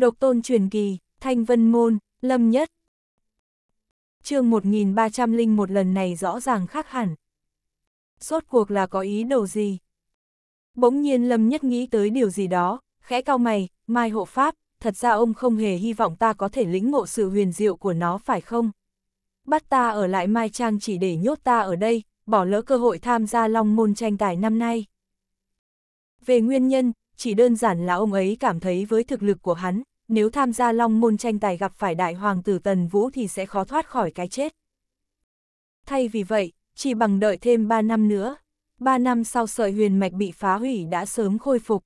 Độc tôn truyền kỳ, thanh vân môn, lâm nhất. chương 1301 lần này rõ ràng khác hẳn. Rốt cuộc là có ý đồ gì? Bỗng nhiên lâm nhất nghĩ tới điều gì đó, khẽ cao mày, mai hộ pháp, thật ra ông không hề hy vọng ta có thể lĩnh ngộ sự huyền diệu của nó phải không? Bắt ta ở lại Mai Trang chỉ để nhốt ta ở đây, bỏ lỡ cơ hội tham gia long môn tranh tài năm nay. Về nguyên nhân, chỉ đơn giản là ông ấy cảm thấy với thực lực của hắn, nếu tham gia long môn tranh tài gặp phải đại hoàng tử Tần Vũ thì sẽ khó thoát khỏi cái chết. Thay vì vậy, chỉ bằng đợi thêm 3 năm nữa, 3 năm sau sợi huyền mạch bị phá hủy đã sớm khôi phục.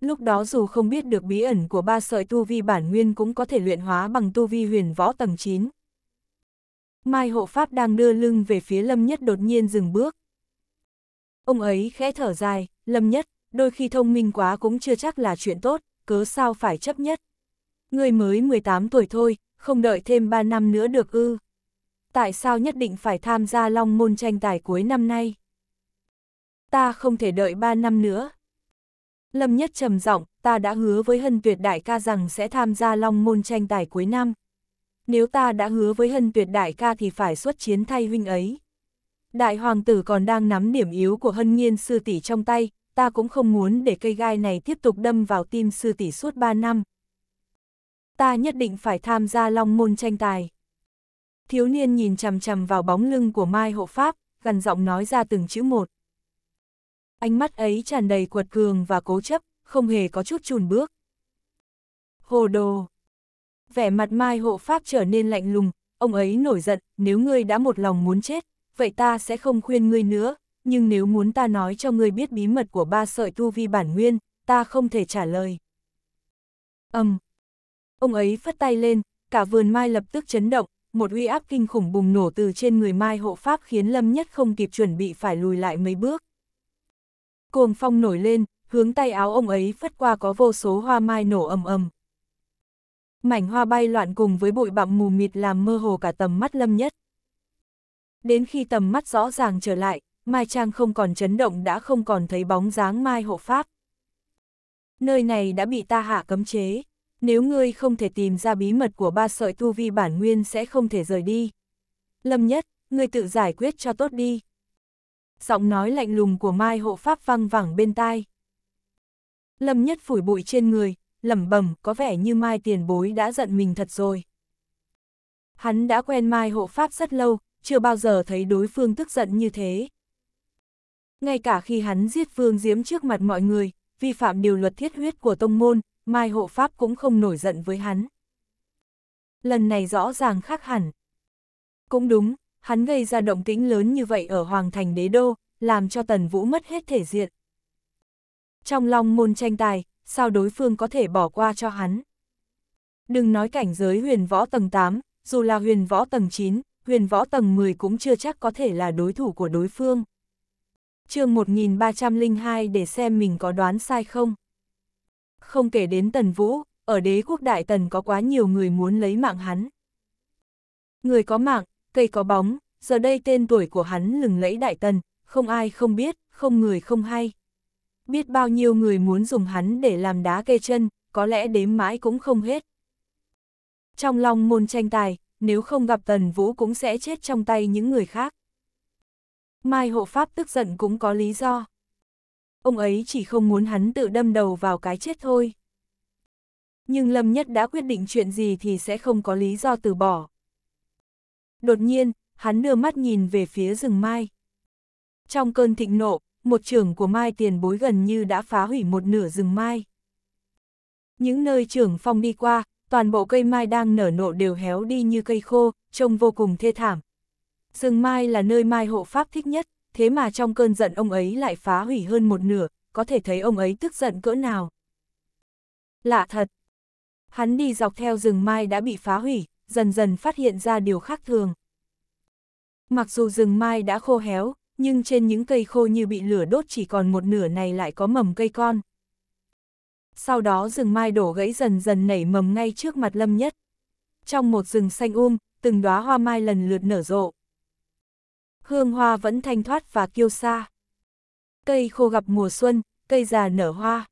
Lúc đó dù không biết được bí ẩn của ba sợi tu vi bản nguyên cũng có thể luyện hóa bằng tu vi huyền võ tầng 9. Mai hộ pháp đang đưa lưng về phía Lâm Nhất đột nhiên dừng bước. Ông ấy khẽ thở dài, Lâm Nhất, đôi khi thông minh quá cũng chưa chắc là chuyện tốt, cớ sao phải chấp nhất. Người mới 18 tuổi thôi, không đợi thêm 3 năm nữa được ư. Tại sao nhất định phải tham gia long môn tranh tài cuối năm nay? Ta không thể đợi 3 năm nữa. Lâm Nhất trầm giọng, ta đã hứa với Hân Tuyệt Đại ca rằng sẽ tham gia long môn tranh tài cuối năm. Nếu ta đã hứa với Hân Tuyệt Đại ca thì phải xuất chiến thay huynh ấy. Đại hoàng tử còn đang nắm điểm yếu của Hân Nhiên sư tỷ trong tay, ta cũng không muốn để cây gai này tiếp tục đâm vào tim sư tỷ suốt 3 năm. Ta nhất định phải tham gia long môn tranh tài. Thiếu niên nhìn chằm chằm vào bóng lưng của Mai Hộ Pháp, gần giọng nói ra từng chữ một. Ánh mắt ấy tràn đầy quật cường và cố chấp, không hề có chút chùn bước. Hồ đồ! Vẻ mặt Mai Hộ Pháp trở nên lạnh lùng, ông ấy nổi giận, nếu ngươi đã một lòng muốn chết, vậy ta sẽ không khuyên ngươi nữa, nhưng nếu muốn ta nói cho ngươi biết bí mật của ba sợi tu vi bản nguyên, ta không thể trả lời. Âm. Um. Ông ấy phất tay lên, cả vườn mai lập tức chấn động, một uy áp kinh khủng bùng nổ từ trên người mai hộ pháp khiến Lâm Nhất không kịp chuẩn bị phải lùi lại mấy bước. Cuồng phong nổi lên, hướng tay áo ông ấy phất qua có vô số hoa mai nổ ầm ầm. Mảnh hoa bay loạn cùng với bụi bặm mù mịt làm mơ hồ cả tầm mắt Lâm Nhất. Đến khi tầm mắt rõ ràng trở lại, Mai Trang không còn chấn động đã không còn thấy bóng dáng Mai hộ pháp. Nơi này đã bị ta hạ cấm chế, nếu ngươi không thể tìm ra bí mật của ba sợi tu vi bản nguyên sẽ không thể rời đi. Lâm nhất, ngươi tự giải quyết cho tốt đi. Giọng nói lạnh lùng của Mai hộ pháp văng vẳng bên tai. Lâm nhất phủi bụi trên người, lẩm bẩm có vẻ như Mai tiền bối đã giận mình thật rồi. Hắn đã quen Mai hộ pháp rất lâu, chưa bao giờ thấy đối phương tức giận như thế. Ngay cả khi hắn giết Vương Diễm trước mặt mọi người, vi phạm điều luật thiết huyết của tông môn, Mai Hộ Pháp cũng không nổi giận với hắn. Lần này rõ ràng khác hẳn. Cũng đúng, hắn gây ra động tĩnh lớn như vậy ở Hoàng Thành Đế Đô, làm cho Tần Vũ mất hết thể diện. Trong lòng môn tranh tài, sao đối phương có thể bỏ qua cho hắn? Đừng nói cảnh giới huyền võ tầng 8, dù là huyền võ tầng 9, huyền võ tầng 10 cũng chưa chắc có thể là đối thủ của đối phương chương 1302 để xem mình có đoán sai không. Không kể đến Tần Vũ, ở đế quốc Đại Tần có quá nhiều người muốn lấy mạng hắn. Người có mạng, cây có bóng, giờ đây tên tuổi của hắn lừng lẫy Đại Tần, không ai không biết, không người không hay. Biết bao nhiêu người muốn dùng hắn để làm đá kê chân, có lẽ đếm mãi cũng không hết. Trong lòng môn tranh tài, nếu không gặp Tần Vũ cũng sẽ chết trong tay những người khác. Mai hộ pháp tức giận cũng có lý do. Ông ấy chỉ không muốn hắn tự đâm đầu vào cái chết thôi. Nhưng Lâm Nhất đã quyết định chuyện gì thì sẽ không có lý do từ bỏ. Đột nhiên, hắn đưa mắt nhìn về phía rừng Mai. Trong cơn thịnh nộ, một trưởng của Mai tiền bối gần như đã phá hủy một nửa rừng Mai. Những nơi trưởng phong đi qua, toàn bộ cây Mai đang nở nộ đều héo đi như cây khô, trông vô cùng thê thảm rừng mai là nơi mai hộ pháp thích nhất, thế mà trong cơn giận ông ấy lại phá hủy hơn một nửa, có thể thấy ông ấy tức giận cỡ nào. Lạ thật! Hắn đi dọc theo rừng mai đã bị phá hủy, dần dần phát hiện ra điều khác thường. Mặc dù rừng mai đã khô héo, nhưng trên những cây khô như bị lửa đốt chỉ còn một nửa này lại có mầm cây con. Sau đó rừng mai đổ gãy dần dần nảy mầm ngay trước mặt lâm nhất. Trong một rừng xanh um, từng đóa hoa mai lần lượt nở rộ hương hoa vẫn thanh thoát và kiêu xa. Cây khô gặp mùa xuân, cây già nở hoa.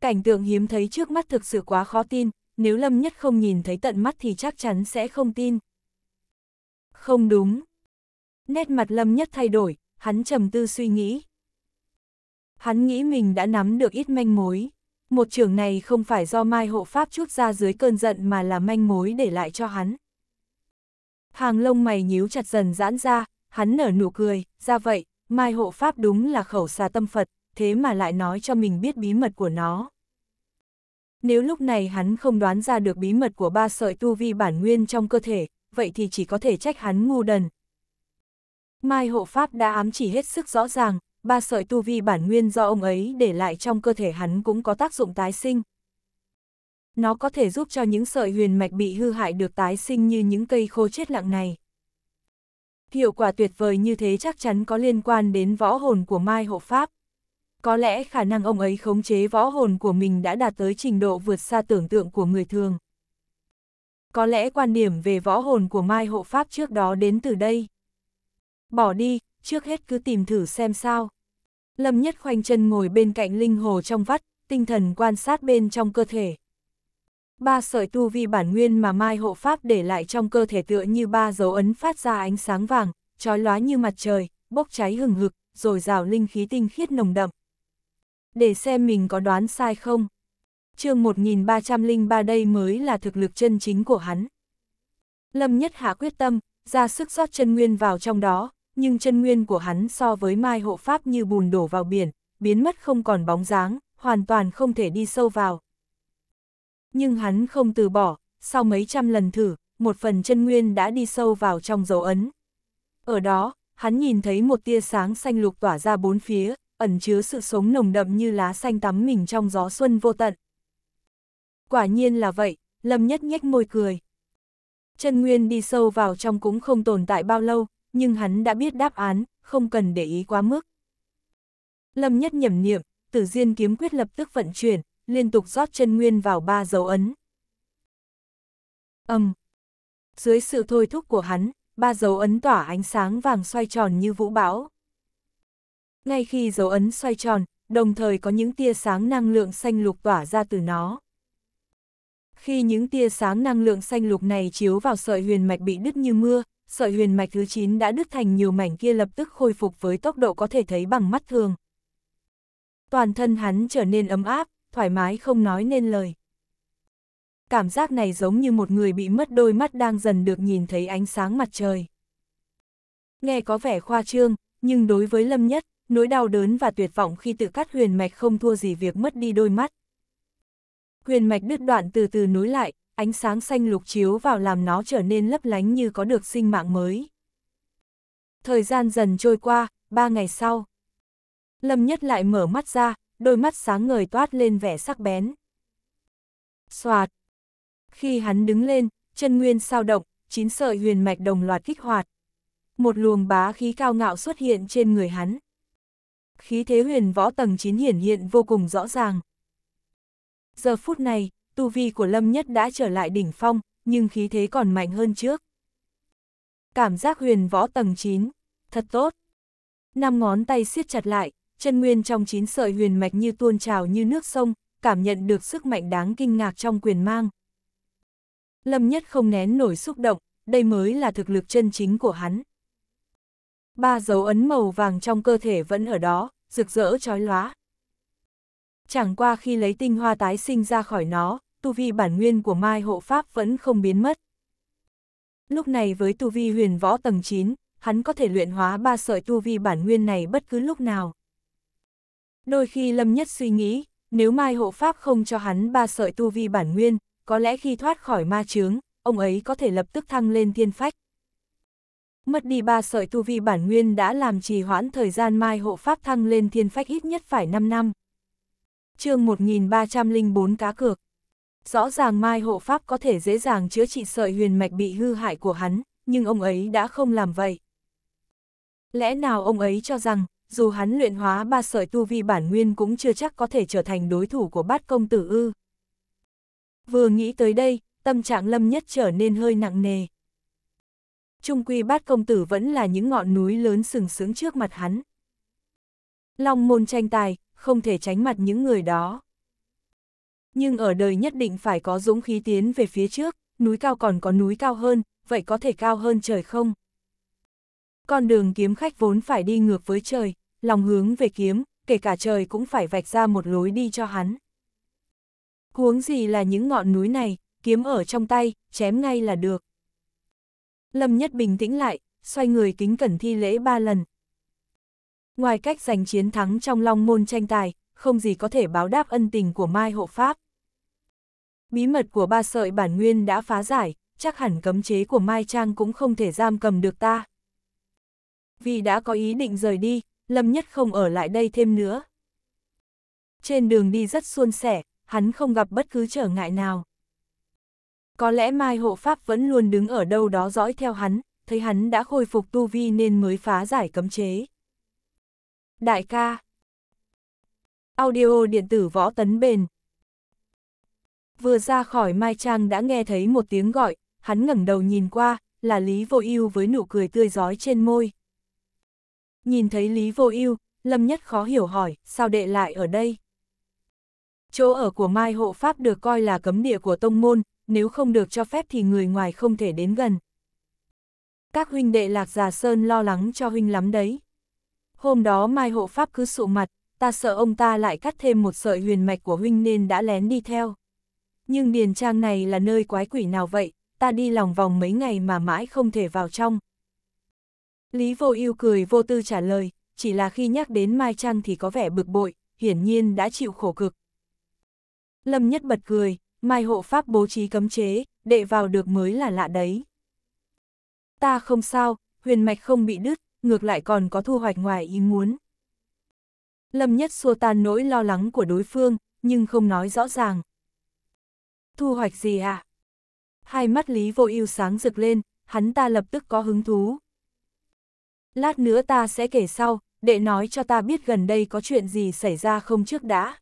Cảnh tượng hiếm thấy trước mắt thực sự quá khó tin, nếu Lâm Nhất không nhìn thấy tận mắt thì chắc chắn sẽ không tin. Không đúng. Nét mặt Lâm Nhất thay đổi, hắn trầm tư suy nghĩ. Hắn nghĩ mình đã nắm được ít manh mối. Một trường này không phải do Mai Hộ Pháp chút ra dưới cơn giận mà là manh mối để lại cho hắn. Hàng lông mày nhíu chặt dần giãn ra, hắn nở nụ cười, ra vậy, Mai hộ pháp đúng là khẩu xà tâm Phật, thế mà lại nói cho mình biết bí mật của nó. Nếu lúc này hắn không đoán ra được bí mật của ba sợi tu vi bản nguyên trong cơ thể, vậy thì chỉ có thể trách hắn ngu đần. Mai hộ pháp đã ám chỉ hết sức rõ ràng, ba sợi tu vi bản nguyên do ông ấy để lại trong cơ thể hắn cũng có tác dụng tái sinh. Nó có thể giúp cho những sợi huyền mạch bị hư hại được tái sinh như những cây khô chết lặng này. Hiệu quả tuyệt vời như thế chắc chắn có liên quan đến võ hồn của Mai Hộ Pháp. Có lẽ khả năng ông ấy khống chế võ hồn của mình đã đạt tới trình độ vượt xa tưởng tượng của người thường. Có lẽ quan điểm về võ hồn của Mai Hộ Pháp trước đó đến từ đây. Bỏ đi, trước hết cứ tìm thử xem sao. Lâm Nhất khoanh chân ngồi bên cạnh linh hồ trong vắt, tinh thần quan sát bên trong cơ thể ba sợi tu vi bản nguyên mà Mai Hộ Pháp để lại trong cơ thể tựa như ba dấu ấn phát ra ánh sáng vàng, chói lóa như mặt trời, bốc cháy hừng hực, rồi rào linh khí tinh khiết nồng đậm. Để xem mình có đoán sai không. chương 1303 đây mới là thực lực chân chính của hắn. Lâm Nhất Hạ quyết tâm, ra sức rót chân nguyên vào trong đó, nhưng chân nguyên của hắn so với Mai Hộ Pháp như bùn đổ vào biển, biến mất không còn bóng dáng, hoàn toàn không thể đi sâu vào, nhưng hắn không từ bỏ, sau mấy trăm lần thử, một phần chân nguyên đã đi sâu vào trong dấu ấn. Ở đó, hắn nhìn thấy một tia sáng xanh lục tỏa ra bốn phía, ẩn chứa sự sống nồng đậm như lá xanh tắm mình trong gió xuân vô tận. Quả nhiên là vậy, Lâm Nhất nhếch môi cười. Chân Nguyên đi sâu vào trong cũng không tồn tại bao lâu, nhưng hắn đã biết đáp án, không cần để ý quá mức. Lâm Nhất nhẩm niệm, tử diên kiếm quyết lập tức vận chuyển, liên tục rót chân nguyên vào ba dấu ấn. Âm. Dưới sự thôi thúc của hắn, ba dấu ấn tỏa ánh sáng vàng xoay tròn như vũ bão. Ngay khi dấu ấn xoay tròn, đồng thời có những tia sáng năng lượng xanh lục tỏa ra từ nó. Khi những tia sáng năng lượng xanh lục này chiếu vào sợi huyền mạch bị đứt như mưa, sợi huyền mạch thứ 9 đã đứt thành nhiều mảnh kia lập tức khôi phục với tốc độ có thể thấy bằng mắt thường. Toàn thân hắn trở nên ấm áp, thoải mái không nói nên lời. Cảm giác này giống như một người bị mất đôi mắt đang dần được nhìn thấy ánh sáng mặt trời. Nghe có vẻ khoa trương, nhưng đối với Lâm Nhất, nỗi đau đớn và tuyệt vọng khi tự cắt huyền mạch không thua gì việc mất đi đôi mắt. Huyền mạch đứt đoạn từ từ nối lại, ánh sáng xanh lục chiếu vào làm nó trở nên lấp lánh như có được sinh mạng mới. Thời gian dần trôi qua, ba ngày sau. Lâm Nhất lại mở mắt ra, đôi mắt sáng ngời toát lên vẻ sắc bén. Xoạt! Khi hắn đứng lên, chân nguyên sao động, chín sợi huyền mạch đồng loạt kích hoạt. Một luồng bá khí cao ngạo xuất hiện trên người hắn. Khí thế huyền võ tầng 9 hiển hiện vô cùng rõ ràng. Giờ phút này, tu vi của Lâm Nhất đã trở lại đỉnh phong, nhưng khí thế còn mạnh hơn trước. Cảm giác huyền võ tầng 9, thật tốt. Năm ngón tay siết chặt lại, chân nguyên trong chín sợi huyền mạch như tuôn trào như nước sông, cảm nhận được sức mạnh đáng kinh ngạc trong quyền mang. Lâm Nhất không nén nổi xúc động, đây mới là thực lực chân chính của hắn. Ba dấu ấn màu vàng trong cơ thể vẫn ở đó, rực rỡ trói lóa. Chẳng qua khi lấy tinh hoa tái sinh ra khỏi nó, tu vi bản nguyên của Mai Hộ Pháp vẫn không biến mất. Lúc này với tu vi huyền võ tầng 9, hắn có thể luyện hóa ba sợi tu vi bản nguyên này bất cứ lúc nào. Đôi khi Lâm Nhất suy nghĩ, nếu Mai Hộ Pháp không cho hắn ba sợi tu vi bản nguyên, có lẽ khi thoát khỏi ma chướng, ông ấy có thể lập tức thăng lên thiên phách. Mất đi ba sợi tu vi bản nguyên đã làm trì hoãn thời gian Mai Hộ Pháp thăng lên thiên phách ít nhất phải 5 năm. chương 1304 cá cược. Rõ ràng Mai Hộ Pháp có thể dễ dàng chữa trị sợi huyền mạch bị hư hại của hắn, nhưng ông ấy đã không làm vậy. Lẽ nào ông ấy cho rằng dù hắn luyện hóa ba sợi tu vi bản nguyên cũng chưa chắc có thể trở thành đối thủ của bát công tử ư. Vừa nghĩ tới đây, tâm trạng lâm nhất trở nên hơi nặng nề. Trung quy bát công tử vẫn là những ngọn núi lớn sừng sững trước mặt hắn. Long môn tranh tài, không thể tránh mặt những người đó. Nhưng ở đời nhất định phải có dũng khí tiến về phía trước, núi cao còn có núi cao hơn, vậy có thể cao hơn trời không? Con đường kiếm khách vốn phải đi ngược với trời, lòng hướng về kiếm, kể cả trời cũng phải vạch ra một lối đi cho hắn. Huống gì là những ngọn núi này, kiếm ở trong tay, chém ngay là được. Lâm Nhất bình tĩnh lại, xoay người kính cẩn thi lễ ba lần. Ngoài cách giành chiến thắng trong long môn tranh tài, không gì có thể báo đáp ân tình của Mai Hộ Pháp. Bí mật của ba sợi bản nguyên đã phá giải, chắc hẳn cấm chế của Mai Trang cũng không thể giam cầm được ta. Vì đã có ý định rời đi, Lâm Nhất không ở lại đây thêm nữa. Trên đường đi rất suôn sẻ, hắn không gặp bất cứ trở ngại nào. Có lẽ Mai Hộ Pháp vẫn luôn đứng ở đâu đó dõi theo hắn, thấy hắn đã khôi phục tu vi nên mới phá giải cấm chế. Đại ca Audio điện tử võ tấn bền Vừa ra khỏi Mai Trang đã nghe thấy một tiếng gọi, hắn ngẩng đầu nhìn qua, là Lý Vô Ưu với nụ cười tươi giói trên môi. Nhìn thấy Lý Vô Ưu, Lâm Nhất khó hiểu hỏi, sao đệ lại ở đây? Chỗ ở của Mai Hộ Pháp được coi là cấm địa của tông môn, nếu không được cho phép thì người ngoài không thể đến gần. Các huynh đệ Lạc Già Sơn lo lắng cho huynh lắm đấy. Hôm đó Mai Hộ Pháp cứ sụ mặt, ta sợ ông ta lại cắt thêm một sợi huyền mạch của huynh nên đã lén đi theo. Nhưng điền trang này là nơi quái quỷ nào vậy, ta đi lòng vòng mấy ngày mà mãi không thể vào trong. Lý Vô Ưu cười vô tư trả lời, chỉ là khi nhắc đến Mai Trăng thì có vẻ bực bội, hiển nhiên đã chịu khổ cực. Lâm Nhất bật cười, Mai hộ pháp bố trí cấm chế, đệ vào được mới là lạ đấy. Ta không sao, huyền mạch không bị đứt, ngược lại còn có thu hoạch ngoài ý muốn. Lâm Nhất xua tan nỗi lo lắng của đối phương, nhưng không nói rõ ràng. Thu hoạch gì ạ? À? Hai mắt Lý Vô Ưu sáng rực lên, hắn ta lập tức có hứng thú, Lát nữa ta sẽ kể sau, đệ nói cho ta biết gần đây có chuyện gì xảy ra không trước đã.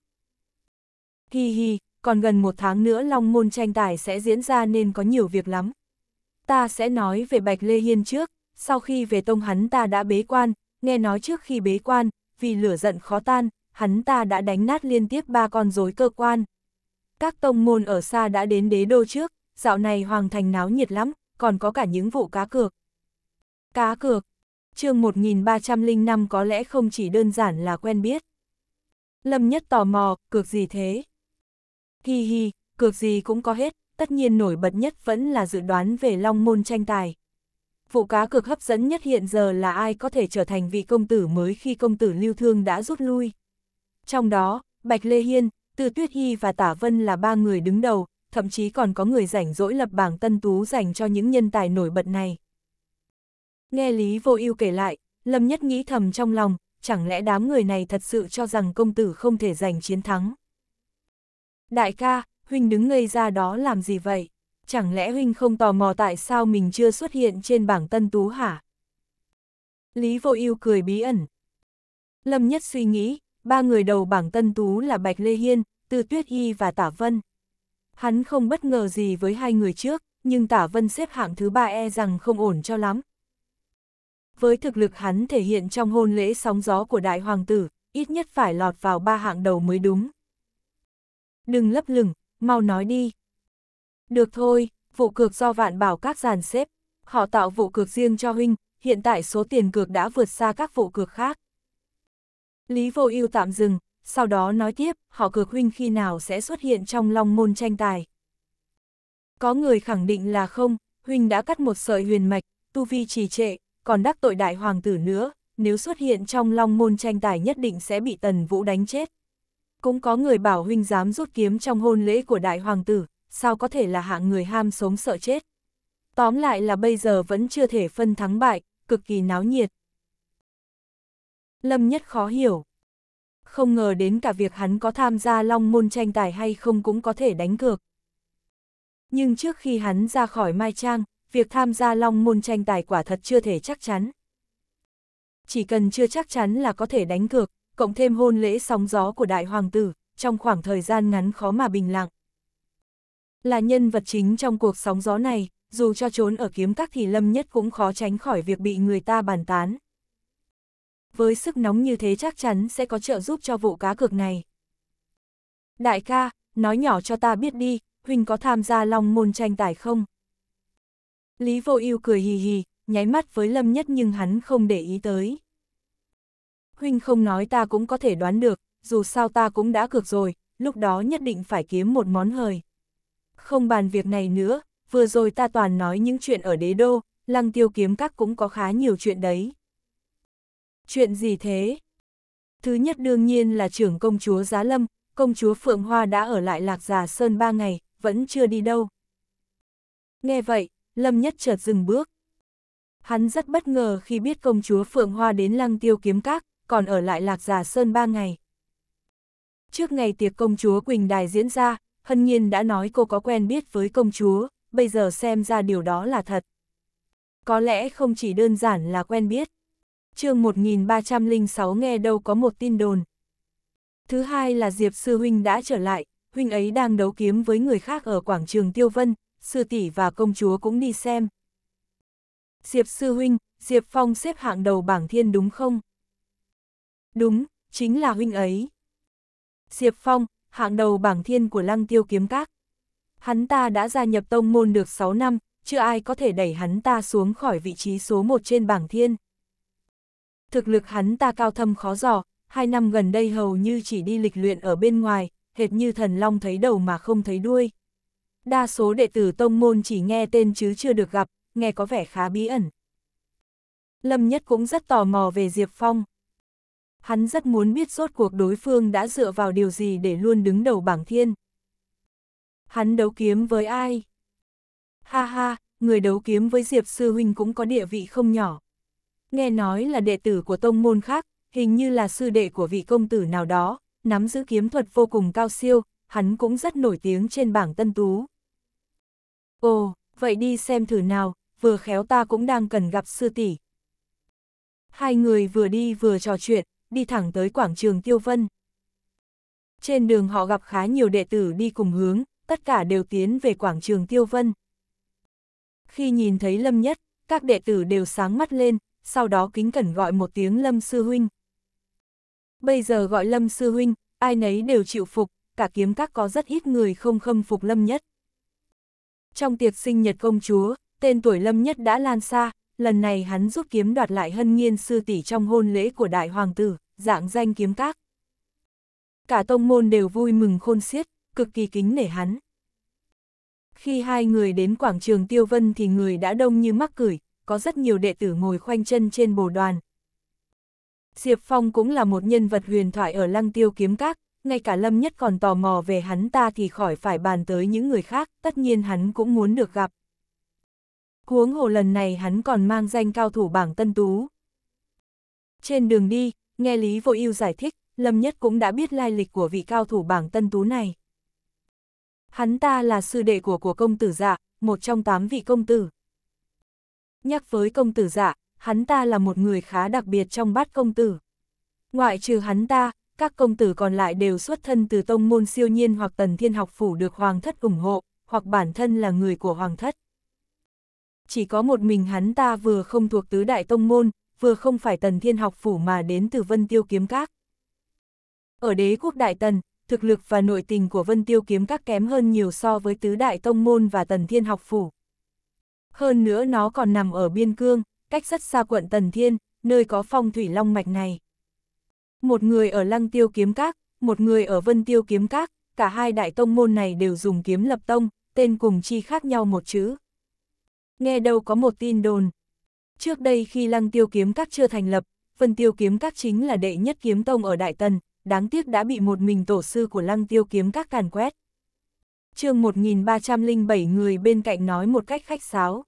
Hi hi, còn gần một tháng nữa Long Môn tranh tài sẽ diễn ra nên có nhiều việc lắm. Ta sẽ nói về Bạch Lê Hiên trước, sau khi về tông hắn ta đã bế quan, nghe nói trước khi bế quan, vì lửa giận khó tan, hắn ta đã đánh nát liên tiếp ba con rối cơ quan. Các tông môn ở xa đã đến đế đô trước, dạo này hoàng thành náo nhiệt lắm, còn có cả những vụ cá cược. Cá cược, chương 1305 có lẽ không chỉ đơn giản là quen biết. Lâm Nhất tò mò, cược gì thế? Hi hi, cược gì cũng có hết, tất nhiên nổi bật nhất vẫn là dự đoán về long môn tranh tài. Vụ cá cược hấp dẫn nhất hiện giờ là ai có thể trở thành vị công tử mới khi công tử lưu thương đã rút lui. Trong đó, Bạch Lê Hiên, Từ Tuyết Hy và Tả Vân là ba người đứng đầu, thậm chí còn có người rảnh rỗi lập bảng tân tú dành cho những nhân tài nổi bật này. Nghe Lý Vô Ưu kể lại, Lâm Nhất nghĩ thầm trong lòng, chẳng lẽ đám người này thật sự cho rằng công tử không thể giành chiến thắng. Đại ca, huynh đứng ngây ra đó làm gì vậy? Chẳng lẽ huynh không tò mò tại sao mình chưa xuất hiện trên bảng tân tú hả? Lý Vô Ưu cười bí ẩn. Lâm Nhất suy nghĩ, ba người đầu bảng tân tú là Bạch Lê Hiên, Tư Tuyết Y và Tả Vân. Hắn không bất ngờ gì với hai người trước, nhưng Tả Vân xếp hạng thứ ba e rằng không ổn cho lắm, với thực lực hắn thể hiện trong hôn lễ sóng gió của đại hoàng tử, ít nhất phải lọt vào ba hạng đầu mới đúng. Đừng lấp lửng, mau nói đi. Được thôi, vụ cược do vạn bảo các giàn xếp, họ tạo vụ cược riêng cho huynh, hiện tại số tiền cược đã vượt xa các vụ cược khác. Lý vô ưu tạm dừng, sau đó nói tiếp, họ cược huynh khi nào sẽ xuất hiện trong long môn tranh tài. Có người khẳng định là không, huynh đã cắt một sợi huyền mạch, tu vi trì trệ, còn đắc tội đại hoàng tử nữa, nếu xuất hiện trong long môn tranh tài nhất định sẽ bị tần vũ đánh chết. Cũng có người bảo huynh dám rút kiếm trong hôn lễ của đại hoàng tử, sao có thể là hạng người ham sống sợ chết. Tóm lại là bây giờ vẫn chưa thể phân thắng bại, cực kỳ náo nhiệt. Lâm Nhất khó hiểu. Không ngờ đến cả việc hắn có tham gia long môn tranh tài hay không cũng có thể đánh cược. Nhưng trước khi hắn ra khỏi Mai Trang, việc tham gia long môn tranh tài quả thật chưa thể chắc chắn. Chỉ cần chưa chắc chắn là có thể đánh cược, cộng thêm hôn lễ sóng gió của đại hoàng tử, trong khoảng thời gian ngắn khó mà bình lặng. Là nhân vật chính trong cuộc sóng gió này, dù cho trốn ở kiếm các thì Lâm Nhất cũng khó tránh khỏi việc bị người ta bàn tán. Với sức nóng như thế chắc chắn sẽ có trợ giúp cho vụ cá cược này. Đại ca, nói nhỏ cho ta biết đi, Huynh có tham gia long môn tranh tài không? Lý Vô Ưu cười hì hì, nháy mắt với Lâm Nhất nhưng hắn không để ý tới. Huynh không nói ta cũng có thể đoán được, dù sao ta cũng đã cược rồi, lúc đó nhất định phải kiếm một món hời. Không bàn việc này nữa, vừa rồi ta toàn nói những chuyện ở đế đô, lăng tiêu kiếm các cũng có khá nhiều chuyện đấy. Chuyện gì thế? Thứ nhất đương nhiên là trưởng công chúa Giá Lâm, công chúa Phượng Hoa đã ở lại Lạc Già Sơn ba ngày, vẫn chưa đi đâu. Nghe vậy, Lâm Nhất chợt dừng bước. Hắn rất bất ngờ khi biết công chúa Phượng Hoa đến lăng tiêu kiếm các, còn ở lại lạc giả sơn ba ngày. Trước ngày tiệc công chúa Quỳnh Đài diễn ra, Hân Nhiên đã nói cô có quen biết với công chúa, bây giờ xem ra điều đó là thật. Có lẽ không chỉ đơn giản là quen biết. chương 1306 nghe đâu có một tin đồn. Thứ hai là Diệp Sư Huynh đã trở lại, Huynh ấy đang đấu kiếm với người khác ở quảng trường Tiêu Vân, sư tỷ và công chúa cũng đi xem. Diệp sư huynh, Diệp Phong xếp hạng đầu bảng thiên đúng không? Đúng, chính là huynh ấy. Diệp Phong, hạng đầu bảng thiên của lăng tiêu kiếm các. Hắn ta đã gia nhập tông môn được 6 năm, chưa ai có thể đẩy hắn ta xuống khỏi vị trí số 1 trên bảng thiên. Thực lực hắn ta cao thâm khó dò, hai năm gần đây hầu như chỉ đi lịch luyện ở bên ngoài, hệt như thần long thấy đầu mà không thấy đuôi đa số đệ tử tông môn chỉ nghe tên chứ chưa được gặp, nghe có vẻ khá bí ẩn. Lâm Nhất cũng rất tò mò về Diệp Phong. Hắn rất muốn biết rốt cuộc đối phương đã dựa vào điều gì để luôn đứng đầu bảng thiên. Hắn đấu kiếm với ai? Ha ha, người đấu kiếm với Diệp Sư Huynh cũng có địa vị không nhỏ. Nghe nói là đệ tử của tông môn khác, hình như là sư đệ của vị công tử nào đó, nắm giữ kiếm thuật vô cùng cao siêu, hắn cũng rất nổi tiếng trên bảng tân tú. Ồ, vậy đi xem thử nào, vừa khéo ta cũng đang cần gặp sư tỷ. Hai người vừa đi vừa trò chuyện, đi thẳng tới quảng trường Tiêu Vân. Trên đường họ gặp khá nhiều đệ tử đi cùng hướng, tất cả đều tiến về quảng trường Tiêu Vân. Khi nhìn thấy Lâm Nhất, các đệ tử đều sáng mắt lên, sau đó kính cẩn gọi một tiếng Lâm Sư Huynh. Bây giờ gọi Lâm Sư Huynh, ai nấy đều chịu phục, cả kiếm các có rất ít người không khâm phục Lâm Nhất. Trong tiệc sinh nhật công chúa, tên tuổi Lâm Nhất đã lan xa, lần này hắn giúp kiếm đoạt lại hân nghiên sư tỷ trong hôn lễ của đại hoàng tử, dạng danh kiếm các. Cả tông môn đều vui mừng khôn xiết, cực kỳ kính nể hắn. Khi hai người đến quảng trường Tiêu Vân thì người đã đông như mắc cửi, có rất nhiều đệ tử ngồi khoanh chân trên bồ đoàn. Diệp Phong cũng là một nhân vật huyền thoại ở lăng tiêu kiếm các, ngay cả Lâm Nhất còn tò mò về hắn ta thì khỏi phải bàn tới những người khác, tất nhiên hắn cũng muốn được gặp. Huống hồ lần này hắn còn mang danh cao thủ bảng tân tú. Trên đường đi, nghe Lý Vô Ưu giải thích, Lâm Nhất cũng đã biết lai lịch của vị cao thủ bảng tân tú này. Hắn ta là sư đệ của của công tử dạ, một trong tám vị công tử. Nhắc với công tử dạ, hắn ta là một người khá đặc biệt trong bát công tử. Ngoại trừ hắn ta, các công tử còn lại đều xuất thân từ tông môn siêu nhiên hoặc tần thiên học phủ được hoàng thất ủng hộ, hoặc bản thân là người của hoàng thất. Chỉ có một mình hắn ta vừa không thuộc tứ đại tông môn, vừa không phải tần thiên học phủ mà đến từ vân tiêu kiếm các. Ở đế quốc đại tần, thực lực và nội tình của vân tiêu kiếm các kém hơn nhiều so với tứ đại tông môn và tần thiên học phủ. Hơn nữa nó còn nằm ở biên cương, cách rất xa quận Tần Thiên, nơi có phong thủy long mạch này một người ở lăng tiêu kiếm các, một người ở vân tiêu kiếm các, cả hai đại tông môn này đều dùng kiếm lập tông, tên cùng chi khác nhau một chữ. Nghe đâu có một tin đồn. Trước đây khi lăng tiêu kiếm các chưa thành lập, vân tiêu kiếm các chính là đệ nhất kiếm tông ở Đại Tần, đáng tiếc đã bị một mình tổ sư của lăng tiêu kiếm các càn quét. chương 1307 người bên cạnh nói một cách khách sáo.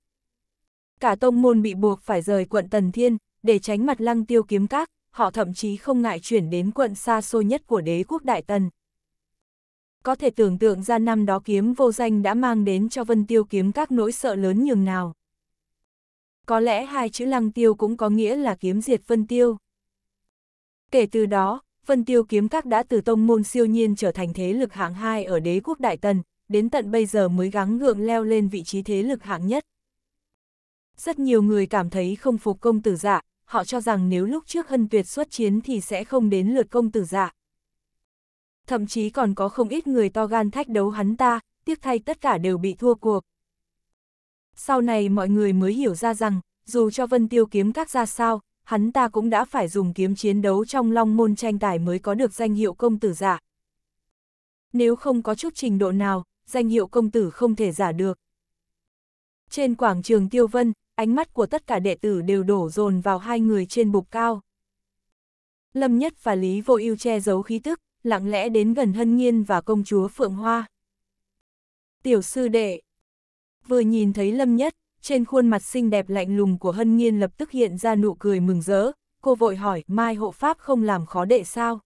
Cả tông môn bị buộc phải rời quận Tần Thiên, để tránh mặt lăng tiêu kiếm các, họ thậm chí không ngại chuyển đến quận xa xôi nhất của đế quốc Đại Tần. Có thể tưởng tượng ra năm đó kiếm vô danh đã mang đến cho Vân Tiêu kiếm các nỗi sợ lớn nhường nào. Có lẽ hai chữ lăng tiêu cũng có nghĩa là kiếm diệt Vân Tiêu. Kể từ đó, Vân Tiêu kiếm các đã từ tông môn siêu nhiên trở thành thế lực hạng hai ở đế quốc Đại Tần, đến tận bây giờ mới gắng gượng leo lên vị trí thế lực hạng nhất. Rất nhiều người cảm thấy không phục công tử dạ, họ cho rằng nếu lúc trước hân tuyệt xuất chiến thì sẽ không đến lượt công tử giả. Dạ. Thậm chí còn có không ít người to gan thách đấu hắn ta, tiếc thay tất cả đều bị thua cuộc. Sau này mọi người mới hiểu ra rằng, dù cho vân tiêu kiếm các ra sao, hắn ta cũng đã phải dùng kiếm chiến đấu trong long môn tranh tài mới có được danh hiệu công tử giả. Dạ. Nếu không có chút trình độ nào, danh hiệu công tử không thể giả được. Trên quảng trường Tiêu Vân, ánh mắt của tất cả đệ tử đều đổ dồn vào hai người trên bục cao. Lâm Nhất và Lý Vô Ưu che giấu khí tức, lặng lẽ đến gần Hân Nhiên và công chúa Phượng Hoa. Tiểu sư đệ Vừa nhìn thấy Lâm Nhất, trên khuôn mặt xinh đẹp lạnh lùng của Hân Nhiên lập tức hiện ra nụ cười mừng rỡ, cô vội hỏi Mai hộ pháp không làm khó đệ sao?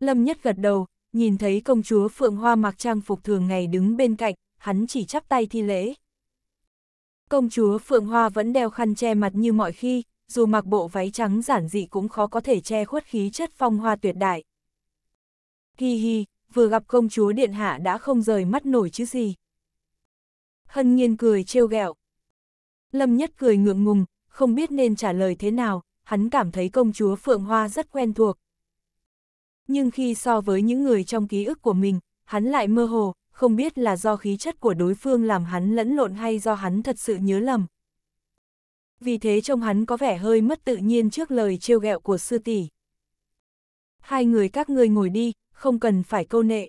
Lâm Nhất gật đầu, nhìn thấy công chúa Phượng Hoa mặc trang phục thường ngày đứng bên cạnh, hắn chỉ chắp tay thi lễ. Công chúa Phượng Hoa vẫn đeo khăn che mặt như mọi khi, dù mặc bộ váy trắng giản dị cũng khó có thể che khuất khí chất phong hoa tuyệt đại. Hi hi, vừa gặp công chúa Điện Hạ đã không rời mắt nổi chứ gì. Hân nhiên cười trêu ghẹo. Lâm Nhất cười ngượng ngùng, không biết nên trả lời thế nào, hắn cảm thấy công chúa Phượng Hoa rất quen thuộc. Nhưng khi so với những người trong ký ức của mình, hắn lại mơ hồ, không biết là do khí chất của đối phương làm hắn lẫn lộn hay do hắn thật sự nhớ lầm. Vì thế trông hắn có vẻ hơi mất tự nhiên trước lời trêu ghẹo của sư tỷ. Hai người các ngươi ngồi đi, không cần phải câu nệ.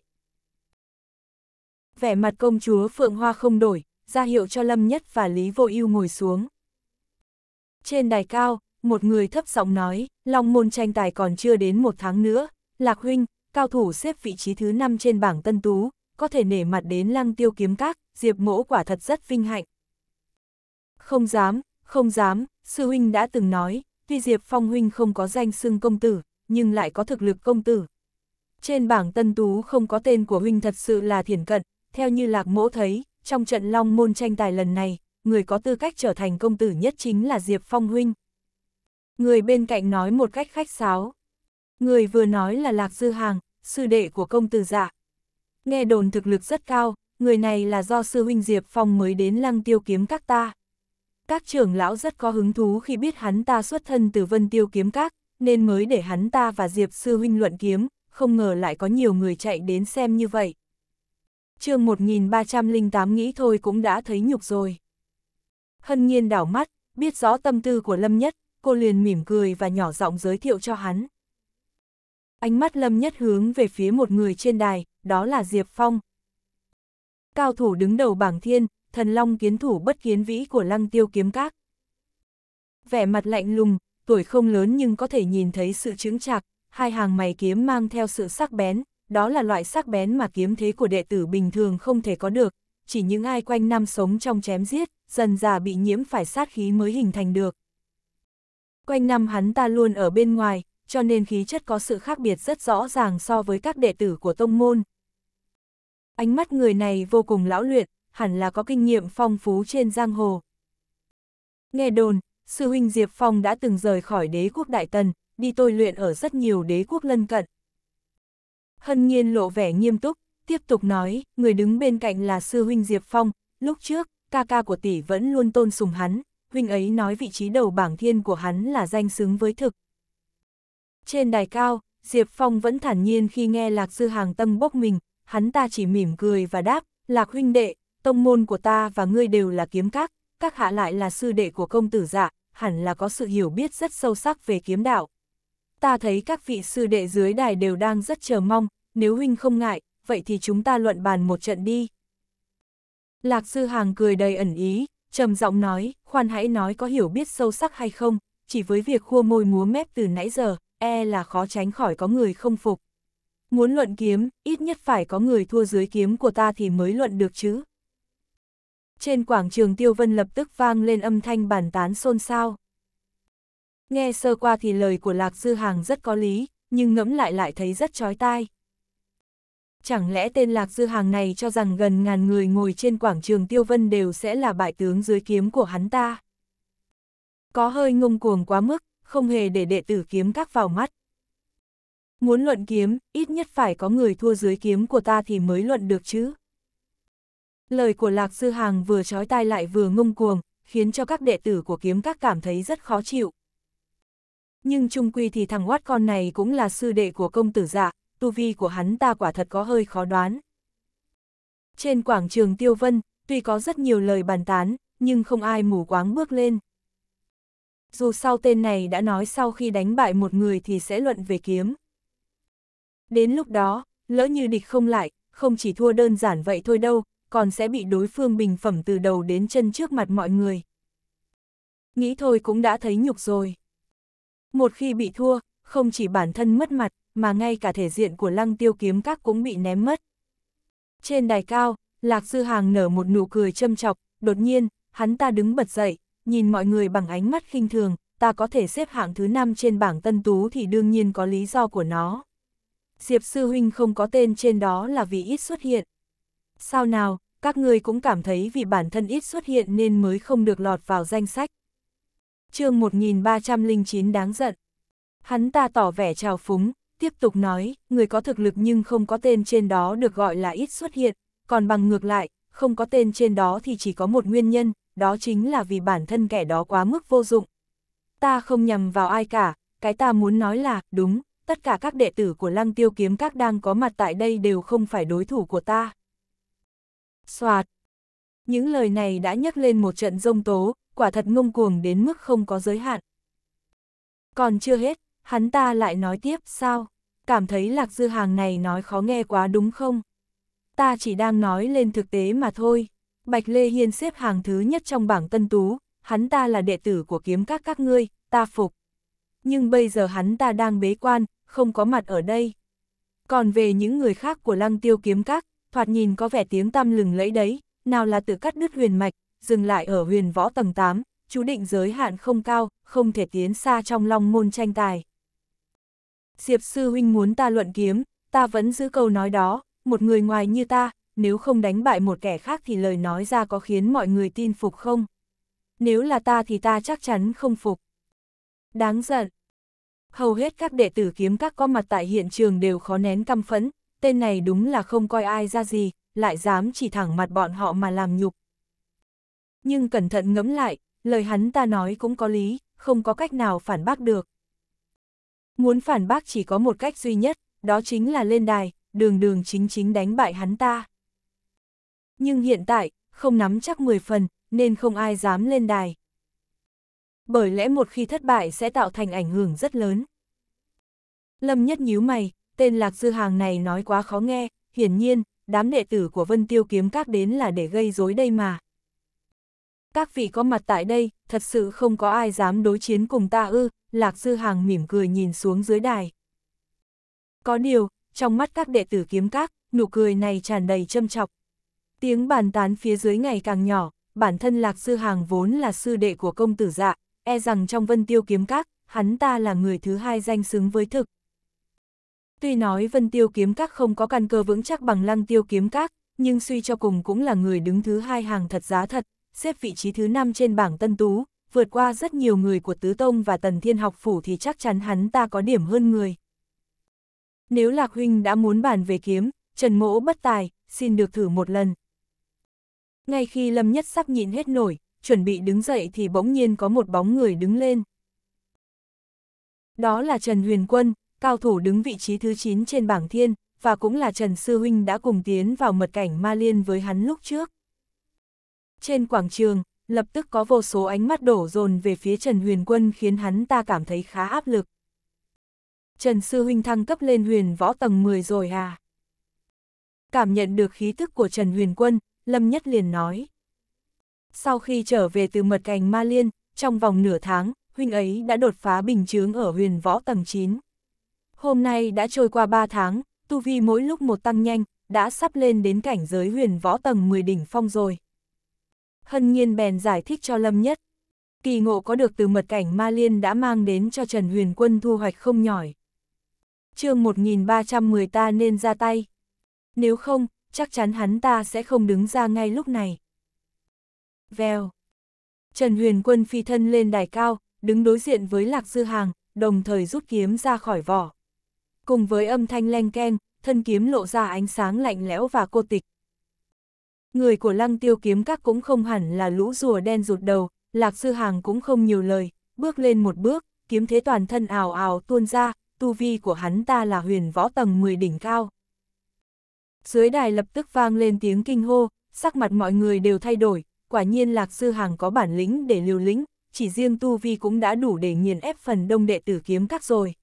Vẻ mặt công chúa Phượng Hoa không đổi, ra hiệu cho Lâm Nhất và Lý Vô Ưu ngồi xuống. Trên đài cao, một người thấp giọng nói, Long môn tranh tài còn chưa đến một tháng nữa, Lạc Huynh, cao thủ xếp vị trí thứ 5 trên bảng tân tú, có thể nể mặt đến lăng tiêu kiếm các, Diệp mỗ quả thật rất vinh hạnh. Không dám, không dám, sư huynh đã từng nói, tuy Diệp Phong huynh không có danh xưng công tử, nhưng lại có thực lực công tử. Trên bảng tân tú không có tên của huynh thật sự là thiển cận, theo như lạc mỗ thấy, trong trận long môn tranh tài lần này, người có tư cách trở thành công tử nhất chính là Diệp Phong huynh. Người bên cạnh nói một cách khách sáo. Người vừa nói là Lạc Dư Hàng, sư đệ của công tử dạ. Nghe đồn thực lực rất cao, người này là do sư huynh Diệp Phong mới đến lăng tiêu kiếm các ta. Các trưởng lão rất có hứng thú khi biết hắn ta xuất thân từ vân tiêu kiếm các, nên mới để hắn ta và Diệp sư huynh luận kiếm, không ngờ lại có nhiều người chạy đến xem như vậy. chương 1308 nghĩ thôi cũng đã thấy nhục rồi. Hân nhiên đảo mắt, biết rõ tâm tư của Lâm Nhất, cô liền mỉm cười và nhỏ giọng giới thiệu cho hắn. Ánh mắt Lâm Nhất hướng về phía một người trên đài, đó là Diệp Phong. Cao thủ đứng đầu bảng thiên, thần long kiến thủ bất kiến vĩ của lăng tiêu kiếm các. Vẻ mặt lạnh lùng, tuổi không lớn nhưng có thể nhìn thấy sự chứng chạc, hai hàng mày kiếm mang theo sự sắc bén, đó là loại sắc bén mà kiếm thế của đệ tử bình thường không thể có được, chỉ những ai quanh năm sống trong chém giết, dần già bị nhiễm phải sát khí mới hình thành được. Quanh năm hắn ta luôn ở bên ngoài, cho nên khí chất có sự khác biệt rất rõ ràng so với các đệ tử của tông môn. Ánh mắt người này vô cùng lão luyện, hẳn là có kinh nghiệm phong phú trên giang hồ. Nghe đồn, sư huynh Diệp Phong đã từng rời khỏi đế quốc Đại Tần, đi tôi luyện ở rất nhiều đế quốc lân cận. Hân nhiên lộ vẻ nghiêm túc, tiếp tục nói, người đứng bên cạnh là sư huynh Diệp Phong, lúc trước, ca ca của tỷ vẫn luôn tôn sùng hắn, huynh ấy nói vị trí đầu bảng thiên của hắn là danh xứng với thực, trên đài cao, Diệp Phong vẫn thản nhiên khi nghe Lạc Dư Hàng tâm bốc mình, hắn ta chỉ mỉm cười và đáp, Lạc huynh đệ, tông môn của ta và ngươi đều là kiếm các, các hạ lại là sư đệ của công tử dạ, hẳn là có sự hiểu biết rất sâu sắc về kiếm đạo. Ta thấy các vị sư đệ dưới đài đều đang rất chờ mong, nếu huynh không ngại, vậy thì chúng ta luận bàn một trận đi. Lạc Dư Hàng cười đầy ẩn ý, trầm giọng nói, khoan hãy nói có hiểu biết sâu sắc hay không, chỉ với việc khua môi múa mép từ nãy giờ, e là khó tránh khỏi có người không phục. Muốn luận kiếm, ít nhất phải có người thua dưới kiếm của ta thì mới luận được chứ. Trên quảng trường Tiêu Vân lập tức vang lên âm thanh bàn tán xôn xao. Nghe sơ qua thì lời của Lạc Dư Hàng rất có lý, nhưng ngẫm lại lại thấy rất chói tai. Chẳng lẽ tên Lạc Dư Hàng này cho rằng gần ngàn người ngồi trên quảng trường Tiêu Vân đều sẽ là bại tướng dưới kiếm của hắn ta? Có hơi ngông cuồng quá mức, không hề để đệ tử kiếm các vào mắt. Muốn luận kiếm, ít nhất phải có người thua dưới kiếm của ta thì mới luận được chứ. Lời của Lạc Sư Hàng vừa trói tai lại vừa ngông cuồng, khiến cho các đệ tử của kiếm các cảm thấy rất khó chịu. Nhưng trung quy thì thằng oát con này cũng là sư đệ của công tử dạ, tu vi của hắn ta quả thật có hơi khó đoán. Trên quảng trường Tiêu Vân, tuy có rất nhiều lời bàn tán, nhưng không ai mù quáng bước lên dù sau tên này đã nói sau khi đánh bại một người thì sẽ luận về kiếm. Đến lúc đó, lỡ như địch không lại, không chỉ thua đơn giản vậy thôi đâu, còn sẽ bị đối phương bình phẩm từ đầu đến chân trước mặt mọi người. Nghĩ thôi cũng đã thấy nhục rồi. Một khi bị thua, không chỉ bản thân mất mặt, mà ngay cả thể diện của lăng tiêu kiếm các cũng bị ném mất. Trên đài cao, Lạc Sư Hàng nở một nụ cười châm chọc, đột nhiên, hắn ta đứng bật dậy, nhìn mọi người bằng ánh mắt khinh thường, ta có thể xếp hạng thứ 5 trên bảng tân tú thì đương nhiên có lý do của nó. Diệp Sư Huynh không có tên trên đó là vì ít xuất hiện. Sao nào, các ngươi cũng cảm thấy vì bản thân ít xuất hiện nên mới không được lọt vào danh sách. chương 1309 đáng giận. Hắn ta tỏ vẻ trào phúng, tiếp tục nói, người có thực lực nhưng không có tên trên đó được gọi là ít xuất hiện, còn bằng ngược lại, không có tên trên đó thì chỉ có một nguyên nhân, đó chính là vì bản thân kẻ đó quá mức vô dụng. Ta không nhằm vào ai cả, cái ta muốn nói là, đúng, tất cả các đệ tử của lăng tiêu kiếm các đang có mặt tại đây đều không phải đối thủ của ta. Xoạt! Những lời này đã nhắc lên một trận rông tố, quả thật ngông cuồng đến mức không có giới hạn. Còn chưa hết, hắn ta lại nói tiếp, sao? Cảm thấy lạc dư hàng này nói khó nghe quá đúng không? Ta chỉ đang nói lên thực tế mà thôi. Bạch Lê Hiên xếp hàng thứ nhất trong bảng tân tú, hắn ta là đệ tử của kiếm các các ngươi, ta phục. Nhưng bây giờ hắn ta đang bế quan, không có mặt ở đây. Còn về những người khác của lăng tiêu kiếm các, thoạt nhìn có vẻ tiếng tăm lừng lẫy đấy, nào là tự cắt đứt huyền mạch, dừng lại ở huyền võ tầng 8, chú định giới hạn không cao, không thể tiến xa trong long môn tranh tài. Diệp sư huynh muốn ta luận kiếm, ta vẫn giữ câu nói đó, một người ngoài như ta, nếu không đánh bại một kẻ khác thì lời nói ra có khiến mọi người tin phục không? Nếu là ta thì ta chắc chắn không phục. Đáng giận. Hầu hết các đệ tử kiếm các có mặt tại hiện trường đều khó nén căm phẫn, tên này đúng là không coi ai ra gì, lại dám chỉ thẳng mặt bọn họ mà làm nhục. Nhưng cẩn thận ngẫm lại, lời hắn ta nói cũng có lý, không có cách nào phản bác được. Muốn phản bác chỉ có một cách duy nhất, đó chính là lên đài, đường đường chính chính đánh bại hắn ta nhưng hiện tại, không nắm chắc 10 phần, nên không ai dám lên đài. Bởi lẽ một khi thất bại sẽ tạo thành ảnh hưởng rất lớn. Lâm Nhất nhíu mày, tên Lạc Dư Hàng này nói quá khó nghe, hiển nhiên, đám đệ tử của Vân Tiêu Kiếm Các đến là để gây rối đây mà. Các vị có mặt tại đây, thật sự không có ai dám đối chiến cùng ta ư, Lạc Dư Hàng mỉm cười nhìn xuống dưới đài. Có điều, trong mắt các đệ tử kiếm các, nụ cười này tràn đầy châm chọc, Tiếng bàn tán phía dưới ngày càng nhỏ, bản thân Lạc Sư Hàng vốn là sư đệ của công tử dạ, e rằng trong vân tiêu kiếm các, hắn ta là người thứ hai danh xứng với thực. Tuy nói vân tiêu kiếm các không có căn cơ vững chắc bằng lăng tiêu kiếm các, nhưng suy cho cùng cũng là người đứng thứ hai hàng thật giá thật, xếp vị trí thứ năm trên bảng tân tú, vượt qua rất nhiều người của Tứ Tông và Tần Thiên Học Phủ thì chắc chắn hắn ta có điểm hơn người. Nếu Lạc Huynh đã muốn bàn về kiếm, Trần Mỗ bất tài, xin được thử một lần, ngay khi Lâm Nhất sắp nhịn hết nổi, chuẩn bị đứng dậy thì bỗng nhiên có một bóng người đứng lên. Đó là Trần Huyền Quân, cao thủ đứng vị trí thứ 9 trên bảng thiên, và cũng là Trần Sư Huynh đã cùng tiến vào mật cảnh ma liên với hắn lúc trước. Trên quảng trường, lập tức có vô số ánh mắt đổ dồn về phía Trần Huyền Quân khiến hắn ta cảm thấy khá áp lực. Trần Sư Huynh thăng cấp lên huyền võ tầng 10 rồi à? Cảm nhận được khí tức của Trần Huyền Quân, Lâm Nhất liền nói. Sau khi trở về từ mật cảnh Ma Liên, trong vòng nửa tháng, huynh ấy đã đột phá bình chướng ở huyền võ tầng 9. Hôm nay đã trôi qua 3 tháng, tu vi mỗi lúc một tăng nhanh, đã sắp lên đến cảnh giới huyền võ tầng 10 đỉnh phong rồi. Hân nhiên bèn giải thích cho Lâm Nhất. Kỳ ngộ có được từ mật cảnh Ma Liên đã mang đến cho Trần Huyền Quân thu hoạch không nhỏ. chương 1310 ta nên ra tay. Nếu không, chắc chắn hắn ta sẽ không đứng ra ngay lúc này. Vèo. Trần Huyền Quân phi thân lên đài cao, đứng đối diện với Lạc Dư Hàng, đồng thời rút kiếm ra khỏi vỏ. Cùng với âm thanh len keng, thân kiếm lộ ra ánh sáng lạnh lẽo và cô tịch. Người của lăng tiêu kiếm các cũng không hẳn là lũ rùa đen rụt đầu, Lạc Dư Hàng cũng không nhiều lời, bước lên một bước, kiếm thế toàn thân ảo ảo tuôn ra, tu vi của hắn ta là huyền võ tầng 10 đỉnh cao. Dưới đài lập tức vang lên tiếng kinh hô, sắc mặt mọi người đều thay đổi, quả nhiên Lạc Sư Hàng có bản lĩnh để liều lĩnh, chỉ riêng Tu Vi cũng đã đủ để nghiền ép phần đông đệ tử kiếm cắt rồi.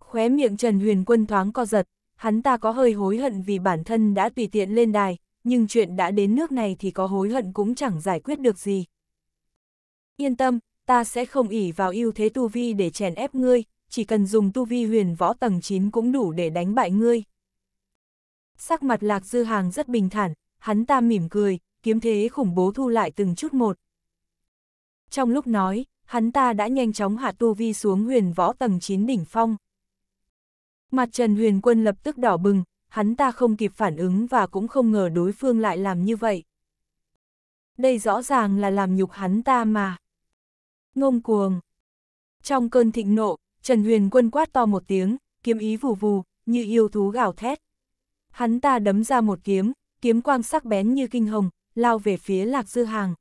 Khóe miệng Trần Huyền Quân thoáng co giật, hắn ta có hơi hối hận vì bản thân đã tùy tiện lên đài, nhưng chuyện đã đến nước này thì có hối hận cũng chẳng giải quyết được gì. Yên tâm, ta sẽ không ỉ vào ưu thế Tu Vi để chèn ép ngươi, chỉ cần dùng Tu Vi huyền võ tầng 9 cũng đủ để đánh bại ngươi, sắc mặt lạc dư hàng rất bình thản, hắn ta mỉm cười, kiếm thế khủng bố thu lại từng chút một. Trong lúc nói, hắn ta đã nhanh chóng hạ tu vi xuống huyền võ tầng 9 đỉnh phong. Mặt Trần Huyền Quân lập tức đỏ bừng, hắn ta không kịp phản ứng và cũng không ngờ đối phương lại làm như vậy. Đây rõ ràng là làm nhục hắn ta mà. Ngông cuồng. Trong cơn thịnh nộ, Trần Huyền Quân quát to một tiếng, kiếm ý vù vù, như yêu thú gào thét. Hắn ta đấm ra một kiếm, kiếm quang sắc bén như kinh hồng, lao về phía Lạc Dư Hàng.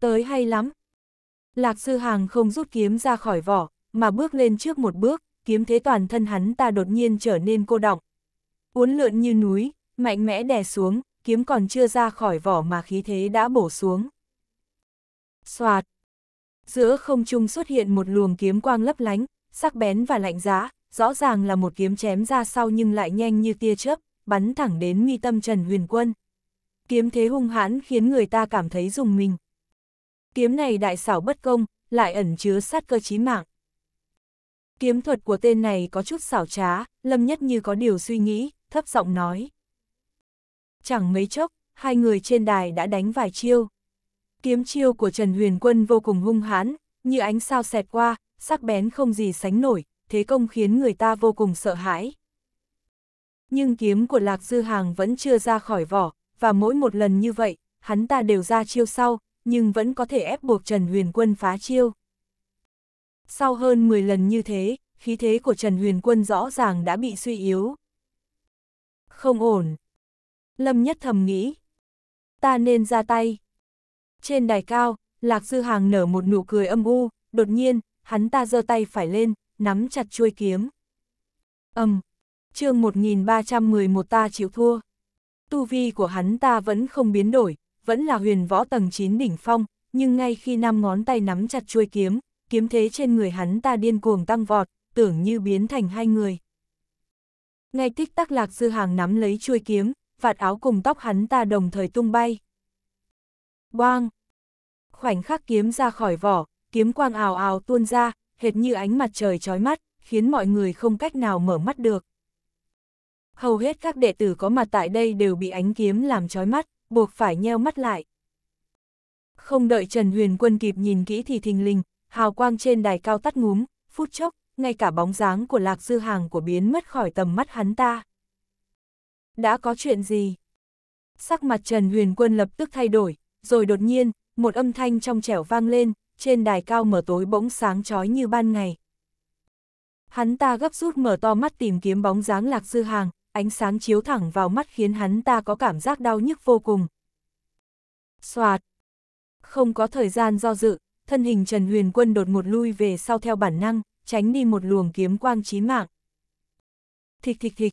Tới hay lắm. Lạc Dư Hàng không rút kiếm ra khỏi vỏ, mà bước lên trước một bước, kiếm thế toàn thân hắn ta đột nhiên trở nên cô động, Uốn lượn như núi, mạnh mẽ đè xuống, kiếm còn chưa ra khỏi vỏ mà khí thế đã bổ xuống. Xoạt! Giữa không trung xuất hiện một luồng kiếm quang lấp lánh, sắc bén và lạnh giá, rõ ràng là một kiếm chém ra sau nhưng lại nhanh như tia chớp, bắn thẳng đến mi tâm Trần Huyền Quân. Kiếm thế hung hãn khiến người ta cảm thấy rùng mình. Kiếm này đại xảo bất công, lại ẩn chứa sát cơ chí mạng. Kiếm thuật của tên này có chút xảo trá, Lâm Nhất như có điều suy nghĩ, thấp giọng nói. Chẳng mấy chốc, hai người trên đài đã đánh vài chiêu. Kiếm chiêu của Trần Huyền Quân vô cùng hung hãn, như ánh sao xẹt qua, sắc bén không gì sánh nổi, thế công khiến người ta vô cùng sợ hãi. Nhưng kiếm của Lạc Dư Hàng vẫn chưa ra khỏi vỏ, và mỗi một lần như vậy, hắn ta đều ra chiêu sau, nhưng vẫn có thể ép buộc Trần Huyền Quân phá chiêu. Sau hơn 10 lần như thế, khí thế của Trần Huyền Quân rõ ràng đã bị suy yếu. Không ổn. Lâm Nhất thầm nghĩ. Ta nên ra tay. Trên đài cao, Lạc Dư Hàng nở một nụ cười âm u, đột nhiên, hắn ta giơ tay phải lên, nắm chặt chuôi kiếm. Âm, um, chương 1311 ta chịu thua. Tu vi của hắn ta vẫn không biến đổi, vẫn là huyền võ tầng 9 đỉnh phong, nhưng ngay khi năm ngón tay nắm chặt chuôi kiếm, kiếm thế trên người hắn ta điên cuồng tăng vọt, tưởng như biến thành hai người. Ngay tích tắc lạc dư hàng nắm lấy chuôi kiếm, vạt áo cùng tóc hắn ta đồng thời tung bay. Boang! Khoảnh khắc kiếm ra khỏi vỏ, kiếm quang ào ào tuôn ra, hệt như ánh mặt trời chói mắt, khiến mọi người không cách nào mở mắt được. Hầu hết các đệ tử có mặt tại đây đều bị ánh kiếm làm chói mắt, buộc phải nheo mắt lại. Không đợi Trần Huyền Quân kịp nhìn kỹ thì thình lình, hào quang trên đài cao tắt ngúm, phút chốc, ngay cả bóng dáng của Lạc Dư Hàng của biến mất khỏi tầm mắt hắn ta. Đã có chuyện gì? Sắc mặt Trần Huyền Quân lập tức thay đổi, rồi đột nhiên, một âm thanh trong trẻo vang lên, trên đài cao mở tối bỗng sáng chói như ban ngày. Hắn ta gấp rút mở to mắt tìm kiếm bóng dáng lạc dư hàng, ánh sáng chiếu thẳng vào mắt khiến hắn ta có cảm giác đau nhức vô cùng. Xoạt! Không có thời gian do dự, thân hình Trần Huyền Quân đột ngột lui về sau theo bản năng, tránh đi một luồng kiếm quang chí mạng. Thịch thịch thịch!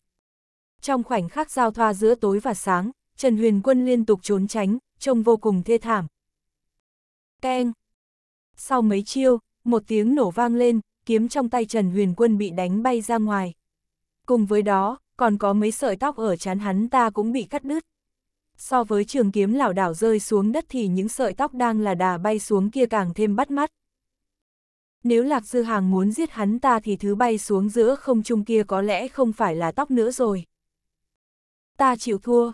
Trong khoảnh khắc giao thoa giữa tối và sáng, Trần Huyền Quân liên tục trốn tránh, trông vô cùng thê thảm. Keng! Sau mấy chiêu, một tiếng nổ vang lên, kiếm trong tay Trần Huyền Quân bị đánh bay ra ngoài. Cùng với đó, còn có mấy sợi tóc ở chán hắn ta cũng bị cắt đứt. So với trường kiếm lảo đảo rơi xuống đất thì những sợi tóc đang là đà bay xuống kia càng thêm bắt mắt. Nếu Lạc Dư Hàng muốn giết hắn ta thì thứ bay xuống giữa không trung kia có lẽ không phải là tóc nữa rồi. Ta chịu thua.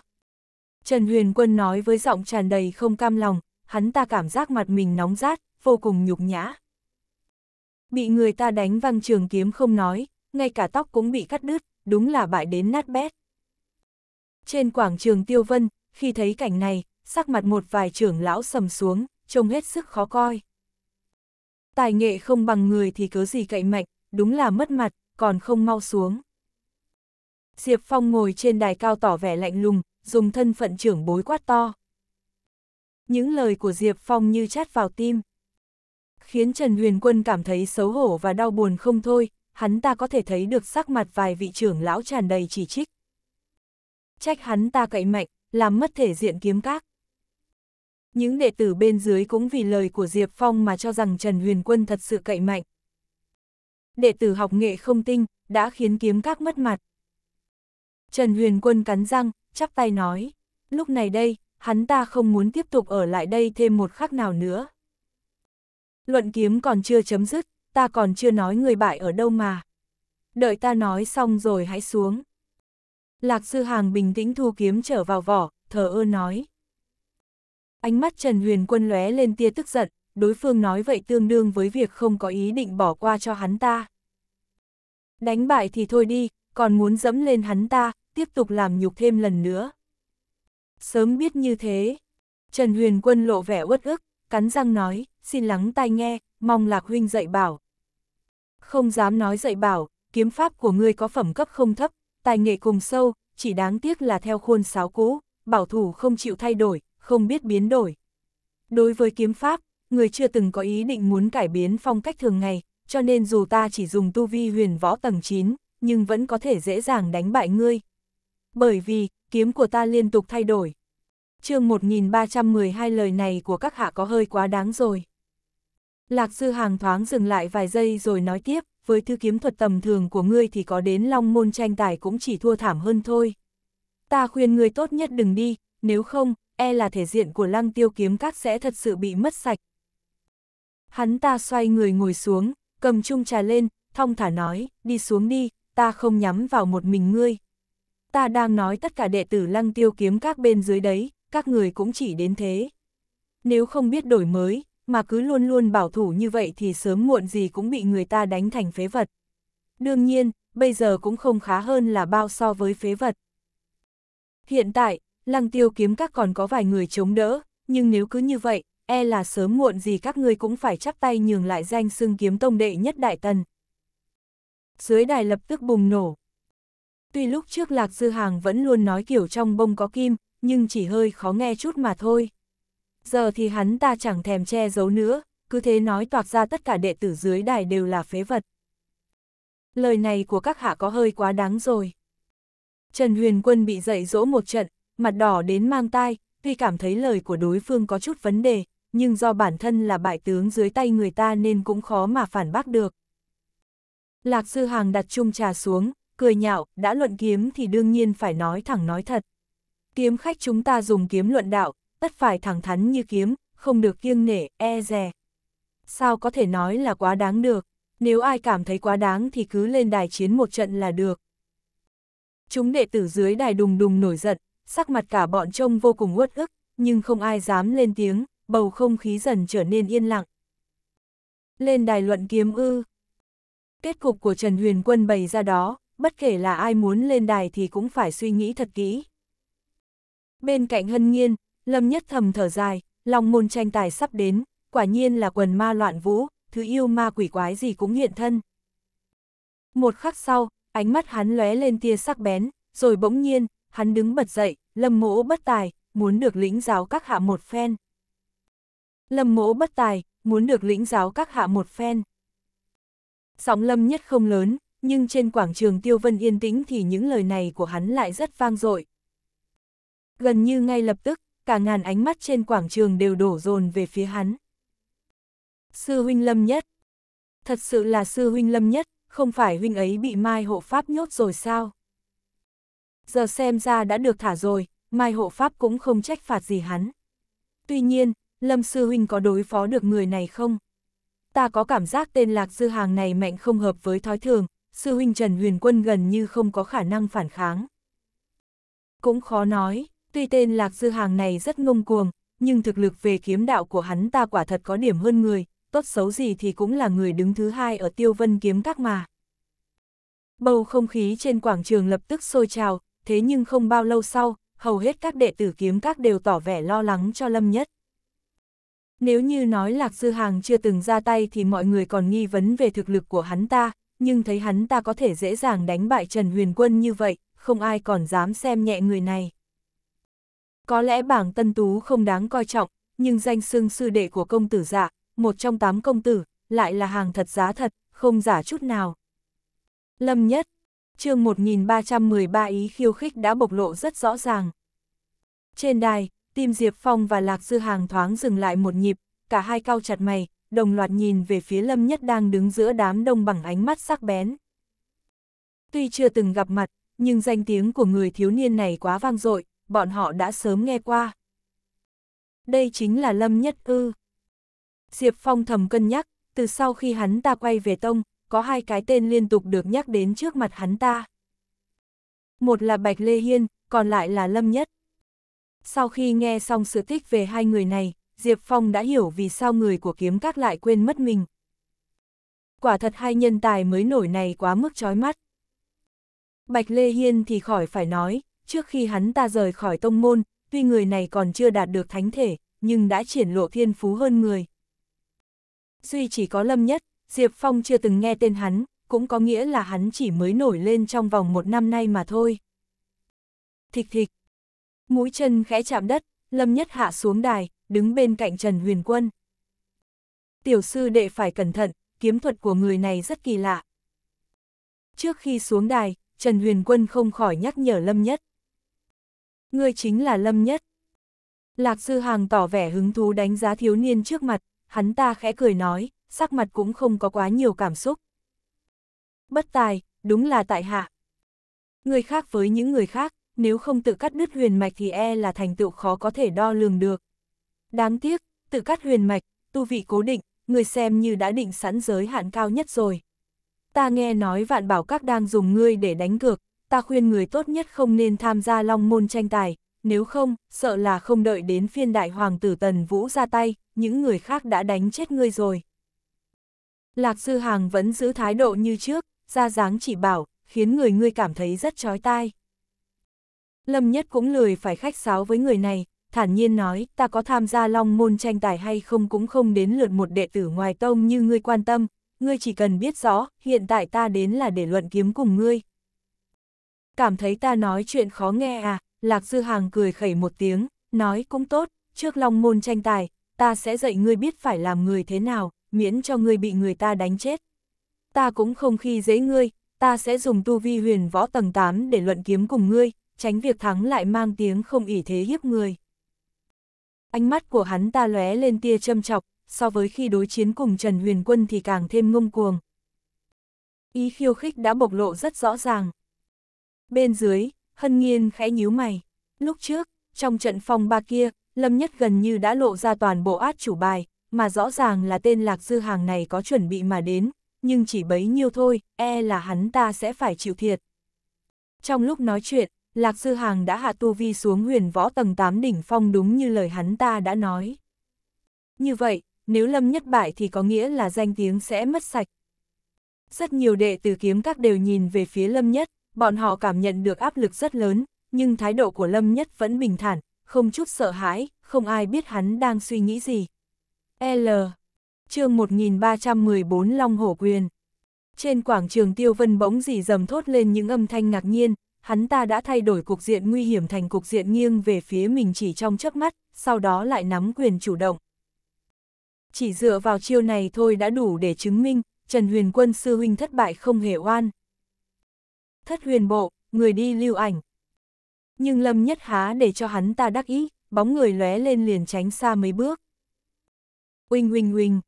Trần Huyền Quân nói với giọng tràn đầy không cam lòng, hắn ta cảm giác mặt mình nóng rát, vô cùng nhục nhã. Bị người ta đánh văng trường kiếm không nói, ngay cả tóc cũng bị cắt đứt, đúng là bại đến nát bét. Trên quảng trường Tiêu Vân, khi thấy cảnh này, sắc mặt một vài trưởng lão sầm xuống, trông hết sức khó coi. Tài nghệ không bằng người thì cớ gì cậy mạnh, đúng là mất mặt, còn không mau xuống. Diệp Phong ngồi trên đài cao tỏ vẻ lạnh lùng, dùng thân phận trưởng bối quát to. Những lời của Diệp Phong như chát vào tim khiến Trần Huyền Quân cảm thấy xấu hổ và đau buồn không thôi, hắn ta có thể thấy được sắc mặt vài vị trưởng lão tràn đầy chỉ trích. Trách hắn ta cậy mạnh, làm mất thể diện kiếm các. Những đệ tử bên dưới cũng vì lời của Diệp Phong mà cho rằng Trần Huyền Quân thật sự cậy mạnh. Đệ tử học nghệ không tinh, đã khiến kiếm các mất mặt. Trần Huyền Quân cắn răng, chắp tay nói, lúc này đây, hắn ta không muốn tiếp tục ở lại đây thêm một khắc nào nữa. Luận kiếm còn chưa chấm dứt, ta còn chưa nói người bại ở đâu mà. Đợi ta nói xong rồi hãy xuống. Lạc sư hàng bình tĩnh thu kiếm trở vào vỏ, thờ ơ nói. Ánh mắt Trần Huyền Quân lóe lên tia tức giận, đối phương nói vậy tương đương với việc không có ý định bỏ qua cho hắn ta. Đánh bại thì thôi đi, còn muốn dẫm lên hắn ta, tiếp tục làm nhục thêm lần nữa. Sớm biết như thế, Trần Huyền Quân lộ vẻ uất ức, cắn răng nói, xin lắng tai nghe, mong Lạc Huynh dạy bảo. Không dám nói dạy bảo, kiếm pháp của ngươi có phẩm cấp không thấp, tài nghệ cùng sâu, chỉ đáng tiếc là theo khuôn sáo cũ, bảo thủ không chịu thay đổi, không biết biến đổi. Đối với kiếm pháp, người chưa từng có ý định muốn cải biến phong cách thường ngày, cho nên dù ta chỉ dùng tu vi huyền võ tầng 9, nhưng vẫn có thể dễ dàng đánh bại ngươi. Bởi vì, kiếm của ta liên tục thay đổi. chương 1312 lời này của các hạ có hơi quá đáng rồi. Lạc sư hàng thoáng dừng lại vài giây rồi nói tiếp, với thư kiếm thuật tầm thường của ngươi thì có đến long môn tranh tài cũng chỉ thua thảm hơn thôi. Ta khuyên ngươi tốt nhất đừng đi, nếu không, e là thể diện của lăng tiêu kiếm các sẽ thật sự bị mất sạch. Hắn ta xoay người ngồi xuống, cầm chung trà lên, thong thả nói, đi xuống đi, ta không nhắm vào một mình ngươi. Ta đang nói tất cả đệ tử lăng tiêu kiếm các bên dưới đấy, các người cũng chỉ đến thế. Nếu không biết đổi mới, mà cứ luôn luôn bảo thủ như vậy thì sớm muộn gì cũng bị người ta đánh thành phế vật. Đương nhiên, bây giờ cũng không khá hơn là bao so với phế vật. Hiện tại, lăng tiêu kiếm các còn có vài người chống đỡ, nhưng nếu cứ như vậy, e là sớm muộn gì các ngươi cũng phải chắp tay nhường lại danh xưng kiếm tông đệ nhất đại tần. Dưới đài lập tức bùng nổ. Tuy lúc trước Lạc Dư Hàng vẫn luôn nói kiểu trong bông có kim, nhưng chỉ hơi khó nghe chút mà thôi giờ thì hắn ta chẳng thèm che giấu nữa, cứ thế nói toạc ra tất cả đệ tử dưới đài đều là phế vật. Lời này của các hạ có hơi quá đáng rồi. Trần Huyền Quân bị dạy dỗ một trận, mặt đỏ đến mang tai, tuy cảm thấy lời của đối phương có chút vấn đề, nhưng do bản thân là bại tướng dưới tay người ta nên cũng khó mà phản bác được. Lạc Sư Hàng đặt chung trà xuống, cười nhạo, đã luận kiếm thì đương nhiên phải nói thẳng nói thật. Kiếm khách chúng ta dùng kiếm luận đạo, tất phải thẳng thắn như kiếm, không được kiêng nể, e dè. Sao có thể nói là quá đáng được, nếu ai cảm thấy quá đáng thì cứ lên đài chiến một trận là được. Chúng đệ tử dưới đài đùng đùng nổi giận, sắc mặt cả bọn trông vô cùng uất ức, nhưng không ai dám lên tiếng, bầu không khí dần trở nên yên lặng. Lên đài luận kiếm ư. Kết cục của Trần Huyền Quân bày ra đó, bất kể là ai muốn lên đài thì cũng phải suy nghĩ thật kỹ. Bên cạnh Hân Nghiên, Lâm Nhất Thầm thở dài, lòng môn tranh tài sắp đến, quả nhiên là quần ma loạn vũ, thứ yêu ma quỷ quái gì cũng hiện thân. Một khắc sau, ánh mắt hắn lóe lên tia sắc bén, rồi bỗng nhiên, hắn đứng bật dậy, lâm mỗ bất tài, muốn được lĩnh giáo các hạ một phen. Lâm mỗ bất tài, muốn được lĩnh giáo các hạ một phen. Sóng lâm nhất không lớn, nhưng trên quảng trường Tiêu Vân yên tĩnh thì những lời này của hắn lại rất vang dội. Gần như ngay lập tức, cả ngàn ánh mắt trên quảng trường đều đổ dồn về phía hắn. Sư huynh lâm nhất. Thật sự là sư huynh lâm nhất, không phải huynh ấy bị Mai hộ pháp nhốt rồi sao? Giờ xem ra đã được thả rồi, Mai hộ pháp cũng không trách phạt gì hắn. Tuy nhiên, lâm sư huynh có đối phó được người này không? Ta có cảm giác tên lạc dư hàng này mạnh không hợp với thói thường, sư huynh Trần Huyền Quân gần như không có khả năng phản kháng. Cũng khó nói. Tuy tên Lạc Dư Hàng này rất ngông cuồng, nhưng thực lực về kiếm đạo của hắn ta quả thật có điểm hơn người, tốt xấu gì thì cũng là người đứng thứ hai ở tiêu vân kiếm các mà. Bầu không khí trên quảng trường lập tức sôi trào, thế nhưng không bao lâu sau, hầu hết các đệ tử kiếm các đều tỏ vẻ lo lắng cho Lâm Nhất. Nếu như nói Lạc Dư Hàng chưa từng ra tay thì mọi người còn nghi vấn về thực lực của hắn ta, nhưng thấy hắn ta có thể dễ dàng đánh bại Trần Huyền Quân như vậy, không ai còn dám xem nhẹ người này. Có lẽ bảng tân tú không đáng coi trọng, nhưng danh xưng sư đệ của công tử dạ, một trong tám công tử, lại là hàng thật giá thật, không giả chút nào. Lâm nhất, chương 1313 ý khiêu khích đã bộc lộ rất rõ ràng. Trên đài, tim Diệp Phong và Lạc Dư Hàng thoáng dừng lại một nhịp, cả hai cao chặt mày, đồng loạt nhìn về phía Lâm Nhất đang đứng giữa đám đông bằng ánh mắt sắc bén. Tuy chưa từng gặp mặt, nhưng danh tiếng của người thiếu niên này quá vang dội, bọn họ đã sớm nghe qua. Đây chính là Lâm Nhất Ư. Diệp Phong thầm cân nhắc, từ sau khi hắn ta quay về Tông, có hai cái tên liên tục được nhắc đến trước mặt hắn ta. Một là Bạch Lê Hiên, còn lại là Lâm Nhất. Sau khi nghe xong sự tích về hai người này, Diệp Phong đã hiểu vì sao người của kiếm các lại quên mất mình. Quả thật hai nhân tài mới nổi này quá mức chói mắt. Bạch Lê Hiên thì khỏi phải nói, trước khi hắn ta rời khỏi tông môn, tuy người này còn chưa đạt được thánh thể, nhưng đã triển lộ thiên phú hơn người. Duy chỉ có Lâm Nhất, Diệp Phong chưa từng nghe tên hắn, cũng có nghĩa là hắn chỉ mới nổi lên trong vòng một năm nay mà thôi. Thịch thịch, mũi chân khẽ chạm đất, Lâm Nhất hạ xuống đài, đứng bên cạnh Trần Huyền Quân. Tiểu sư đệ phải cẩn thận, kiếm thuật của người này rất kỳ lạ. Trước khi xuống đài, Trần Huyền Quân không khỏi nhắc nhở Lâm Nhất. Ngươi chính là Lâm Nhất. Lạc Sư Hàng tỏ vẻ hứng thú đánh giá thiếu niên trước mặt, hắn ta khẽ cười nói, sắc mặt cũng không có quá nhiều cảm xúc. Bất tài, đúng là tại hạ. Người khác với những người khác, nếu không tự cắt đứt huyền mạch thì e là thành tựu khó có thể đo lường được. Đáng tiếc, tự cắt huyền mạch, tu vị cố định, người xem như đã định sẵn giới hạn cao nhất rồi. Ta nghe nói vạn bảo các đang dùng ngươi để đánh cược, ta khuyên người tốt nhất không nên tham gia long môn tranh tài, nếu không, sợ là không đợi đến phiên đại hoàng tử Tần Vũ ra tay, những người khác đã đánh chết ngươi rồi. Lạc Sư Hàng vẫn giữ thái độ như trước, ra dáng chỉ bảo, khiến người ngươi cảm thấy rất chói tai. Lâm Nhất cũng lười phải khách sáo với người này, thản nhiên nói, ta có tham gia long môn tranh tài hay không cũng không đến lượt một đệ tử ngoài tông như ngươi quan tâm, ngươi chỉ cần biết rõ, hiện tại ta đến là để luận kiếm cùng ngươi, cảm thấy ta nói chuyện khó nghe à, Lạc Dư Hàng cười khẩy một tiếng, nói cũng tốt, trước long môn tranh tài, ta sẽ dạy ngươi biết phải làm người thế nào, miễn cho ngươi bị người ta đánh chết. Ta cũng không khi dễ ngươi, ta sẽ dùng tu vi huyền võ tầng 8 để luận kiếm cùng ngươi, tránh việc thắng lại mang tiếng không ỉ thế hiếp người. Ánh mắt của hắn ta lóe lên tia châm chọc, so với khi đối chiến cùng Trần Huyền Quân thì càng thêm ngông cuồng. Ý khiêu khích đã bộc lộ rất rõ ràng. Bên dưới, hân nghiên khẽ nhíu mày. Lúc trước, trong trận phòng ba kia, Lâm Nhất gần như đã lộ ra toàn bộ át chủ bài, mà rõ ràng là tên lạc dư hàng này có chuẩn bị mà đến, nhưng chỉ bấy nhiêu thôi, e là hắn ta sẽ phải chịu thiệt. Trong lúc nói chuyện, Lạc Dư Hàng đã hạ tu vi xuống huyền võ tầng 8 đỉnh phong đúng như lời hắn ta đã nói. Như vậy, nếu Lâm nhất bại thì có nghĩa là danh tiếng sẽ mất sạch. Rất nhiều đệ tử kiếm các đều nhìn về phía Lâm nhất, bọn họ cảm nhận được áp lực rất lớn, nhưng thái độ của Lâm Nhất vẫn bình thản, không chút sợ hãi, không ai biết hắn đang suy nghĩ gì. L. chương 1314 Long Hổ Quyền Trên quảng trường Tiêu Vân bỗng dì dầm thốt lên những âm thanh ngạc nhiên, hắn ta đã thay đổi cục diện nguy hiểm thành cục diện nghiêng về phía mình chỉ trong chớp mắt, sau đó lại nắm quyền chủ động. Chỉ dựa vào chiêu này thôi đã đủ để chứng minh, Trần Huyền Quân sư huynh thất bại không hề oan, thất huyền bộ, người đi lưu ảnh. Nhưng Lâm Nhất Há để cho hắn ta đắc ý, bóng người lóe lên liền tránh xa mấy bước. Uỳnh uỳnh uỳnh.